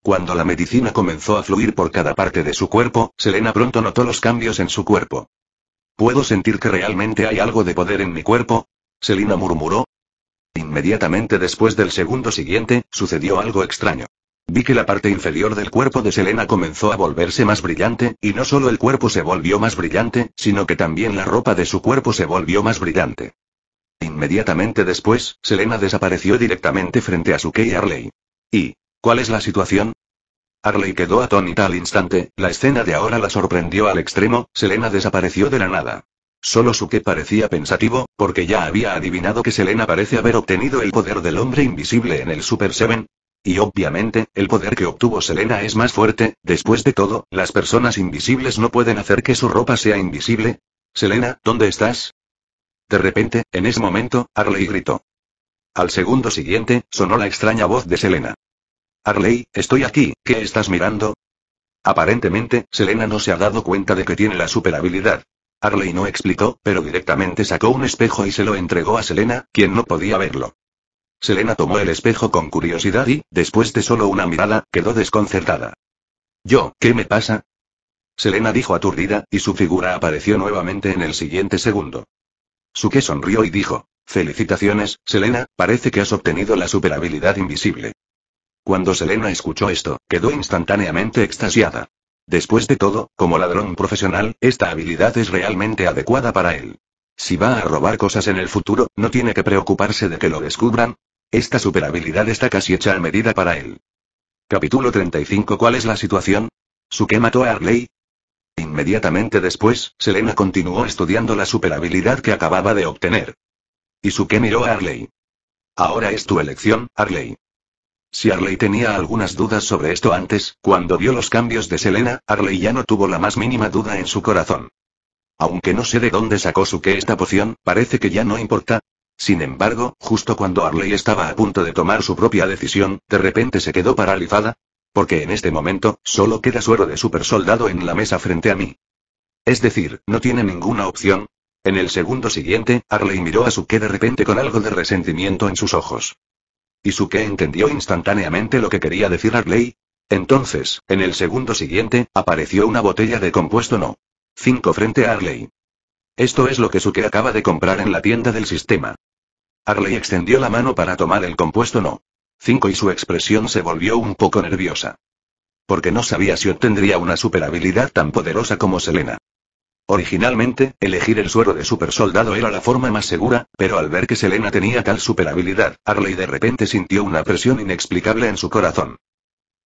Cuando la medicina comenzó a fluir por cada parte de su cuerpo, Selena pronto notó los cambios en su cuerpo. ¿Puedo sentir que realmente hay algo de poder en mi cuerpo? Selena murmuró. Inmediatamente después del segundo siguiente, sucedió algo extraño. Vi que la parte inferior del cuerpo de Selena comenzó a volverse más brillante, y no solo el cuerpo se volvió más brillante, sino que también la ropa de su cuerpo se volvió más brillante. Inmediatamente después, Selena desapareció directamente frente a Suke y Arley. ¿Y cuál es la situación? Arley quedó atónita al instante, la escena de ahora la sorprendió al extremo, Selena desapareció de la nada. Solo Suke parecía pensativo, porque ya había adivinado que Selena parece haber obtenido el poder del hombre invisible en el Super Seven, y obviamente, el poder que obtuvo Selena es más fuerte, después de todo, las personas invisibles no pueden hacer que su ropa sea invisible. Selena, ¿dónde estás? De repente, en ese momento, Arley gritó. Al segundo siguiente, sonó la extraña voz de Selena. Arley, estoy aquí, ¿qué estás mirando? Aparentemente, Selena no se ha dado cuenta de que tiene la superhabilidad. Arley no explicó, pero directamente sacó un espejo y se lo entregó a Selena, quien no podía verlo. Selena tomó el espejo con curiosidad y, después de solo una mirada, quedó desconcertada. ¿Yo? ¿Qué me pasa? Selena dijo aturdida, y su figura apareció nuevamente en el siguiente segundo. Suke sonrió y dijo, Felicitaciones, Selena, parece que has obtenido la superhabilidad invisible. Cuando Selena escuchó esto, quedó instantáneamente extasiada. Después de todo, como ladrón profesional, esta habilidad es realmente adecuada para él. Si va a robar cosas en el futuro, no tiene que preocuparse de que lo descubran. Esta superabilidad está casi hecha a medida para él. Capítulo 35 ¿Cuál es la situación? ¿Su qué mató a Arley? Inmediatamente después, Selena continuó estudiando la superabilidad que acababa de obtener. Y su qué miró a Arley. Ahora es tu elección, Arley. Si Arley tenía algunas dudas sobre esto antes, cuando vio los cambios de Selena, Arley ya no tuvo la más mínima duda en su corazón. Aunque no sé de dónde sacó su que esta poción, parece que ya no importa. Sin embargo, justo cuando Arley estaba a punto de tomar su propia decisión, de repente se quedó paralizada. Porque en este momento, solo queda suero de supersoldado en la mesa frente a mí. Es decir, no tiene ninguna opción. En el segundo siguiente, Arley miró a Suke de repente con algo de resentimiento en sus ojos. Y Suke entendió instantáneamente lo que quería decir Arley. Entonces, en el segundo siguiente, apareció una botella de compuesto no 5 frente a Arley. Esto es lo que Suke acaba de comprar en la tienda del sistema. Arley extendió la mano para tomar el compuesto no. 5 y su expresión se volvió un poco nerviosa. Porque no sabía si obtendría una superhabilidad tan poderosa como Selena. Originalmente, elegir el suero de supersoldado era la forma más segura, pero al ver que Selena tenía tal superhabilidad, Arley de repente sintió una presión inexplicable en su corazón.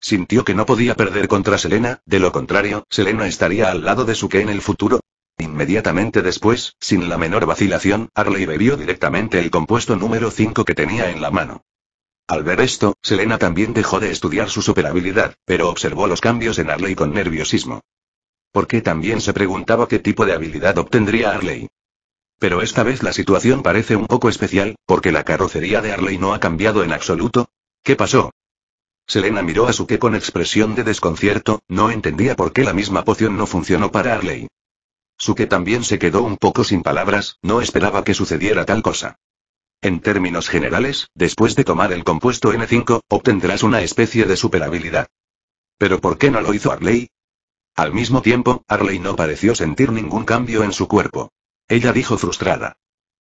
Sintió que no podía perder contra Selena, de lo contrario, Selena estaría al lado de su que en el futuro. Inmediatamente después, sin la menor vacilación, Harley bebió directamente el compuesto número 5 que tenía en la mano. Al ver esto, Selena también dejó de estudiar su superabilidad, pero observó los cambios en Harley con nerviosismo. Porque también se preguntaba qué tipo de habilidad obtendría Harley. Pero esta vez la situación parece un poco especial, porque la carrocería de Harley no ha cambiado en absoluto. ¿Qué pasó? Selena miró a Suke con expresión de desconcierto, no entendía por qué la misma poción no funcionó para Arley. Suke también se quedó un poco sin palabras, no esperaba que sucediera tal cosa. En términos generales, después de tomar el compuesto N5, obtendrás una especie de superhabilidad. ¿Pero por qué no lo hizo Arley? Al mismo tiempo, Arley no pareció sentir ningún cambio en su cuerpo. Ella dijo frustrada.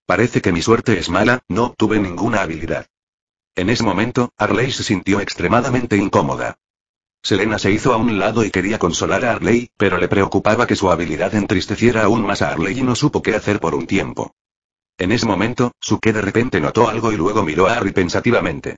Parece que mi suerte es mala, no obtuve ninguna habilidad. En ese momento, Arley se sintió extremadamente incómoda. Selena se hizo a un lado y quería consolar a Arley, pero le preocupaba que su habilidad entristeciera aún más a Arley y no supo qué hacer por un tiempo. En ese momento, Suke de repente notó algo y luego miró a Arley pensativamente.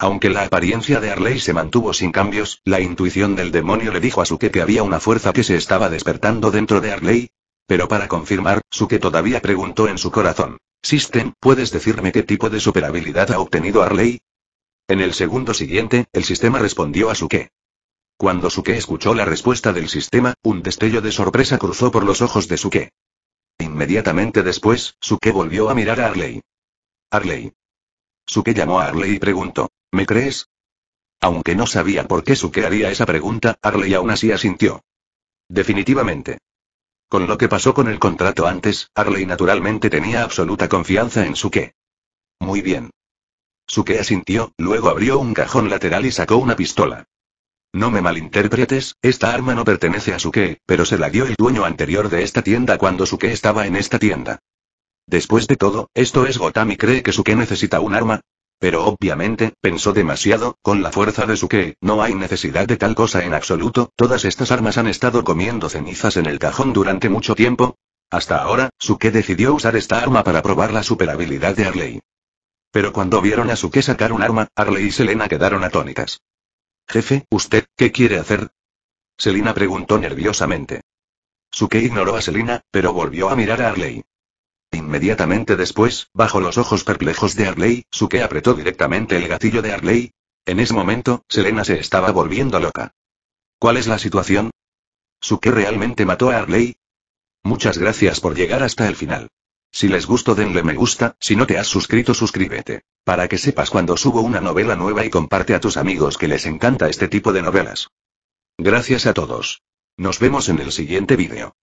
Aunque la apariencia de Arley se mantuvo sin cambios, la intuición del demonio le dijo a Suke que había una fuerza que se estaba despertando dentro de Arley. Pero para confirmar, Suke todavía preguntó en su corazón. System, ¿puedes decirme qué tipo de superabilidad ha obtenido Arley?» En el segundo siguiente, el sistema respondió a su Cuando Suke escuchó la respuesta del sistema, un destello de sorpresa cruzó por los ojos de Suke. Inmediatamente después, Suke volvió a mirar a Arley. Harley. Suke llamó a Arley y preguntó, ¿me crees? Aunque no sabía por qué Suke haría esa pregunta, Arley aún así asintió. Definitivamente. Con lo que pasó con el contrato antes, Harley naturalmente tenía absoluta confianza en Suke. Muy bien. Suke asintió, luego abrió un cajón lateral y sacó una pistola. No me malinterpretes, esta arma no pertenece a Suke, pero se la dio el dueño anterior de esta tienda cuando Suke estaba en esta tienda. Después de todo, ¿esto es Gotami cree que Suke necesita un arma? Pero obviamente, pensó demasiado, con la fuerza de su que, no hay necesidad de tal cosa en absoluto, todas estas armas han estado comiendo cenizas en el cajón durante mucho tiempo. Hasta ahora, Suke decidió usar esta arma para probar la superabilidad de Arley. Pero cuando vieron a Suke sacar un arma, Arley y Selena quedaron atónitas. Jefe, ¿usted qué quiere hacer? Selena preguntó nerviosamente. Suke ignoró a Selena, pero volvió a mirar a Arley. Inmediatamente después, bajo los ojos perplejos de Arley, Suke apretó directamente el gatillo de Arley. En ese momento, Selena se estaba volviendo loca. ¿Cuál es la situación? ¿Suke realmente mató a Arley? Muchas gracias por llegar hasta el final. Si les gustó denle me gusta, si no te has suscrito suscríbete. Para que sepas cuando subo una novela nueva y comparte a tus amigos que les encanta este tipo de novelas. Gracias a todos. Nos vemos en el siguiente vídeo.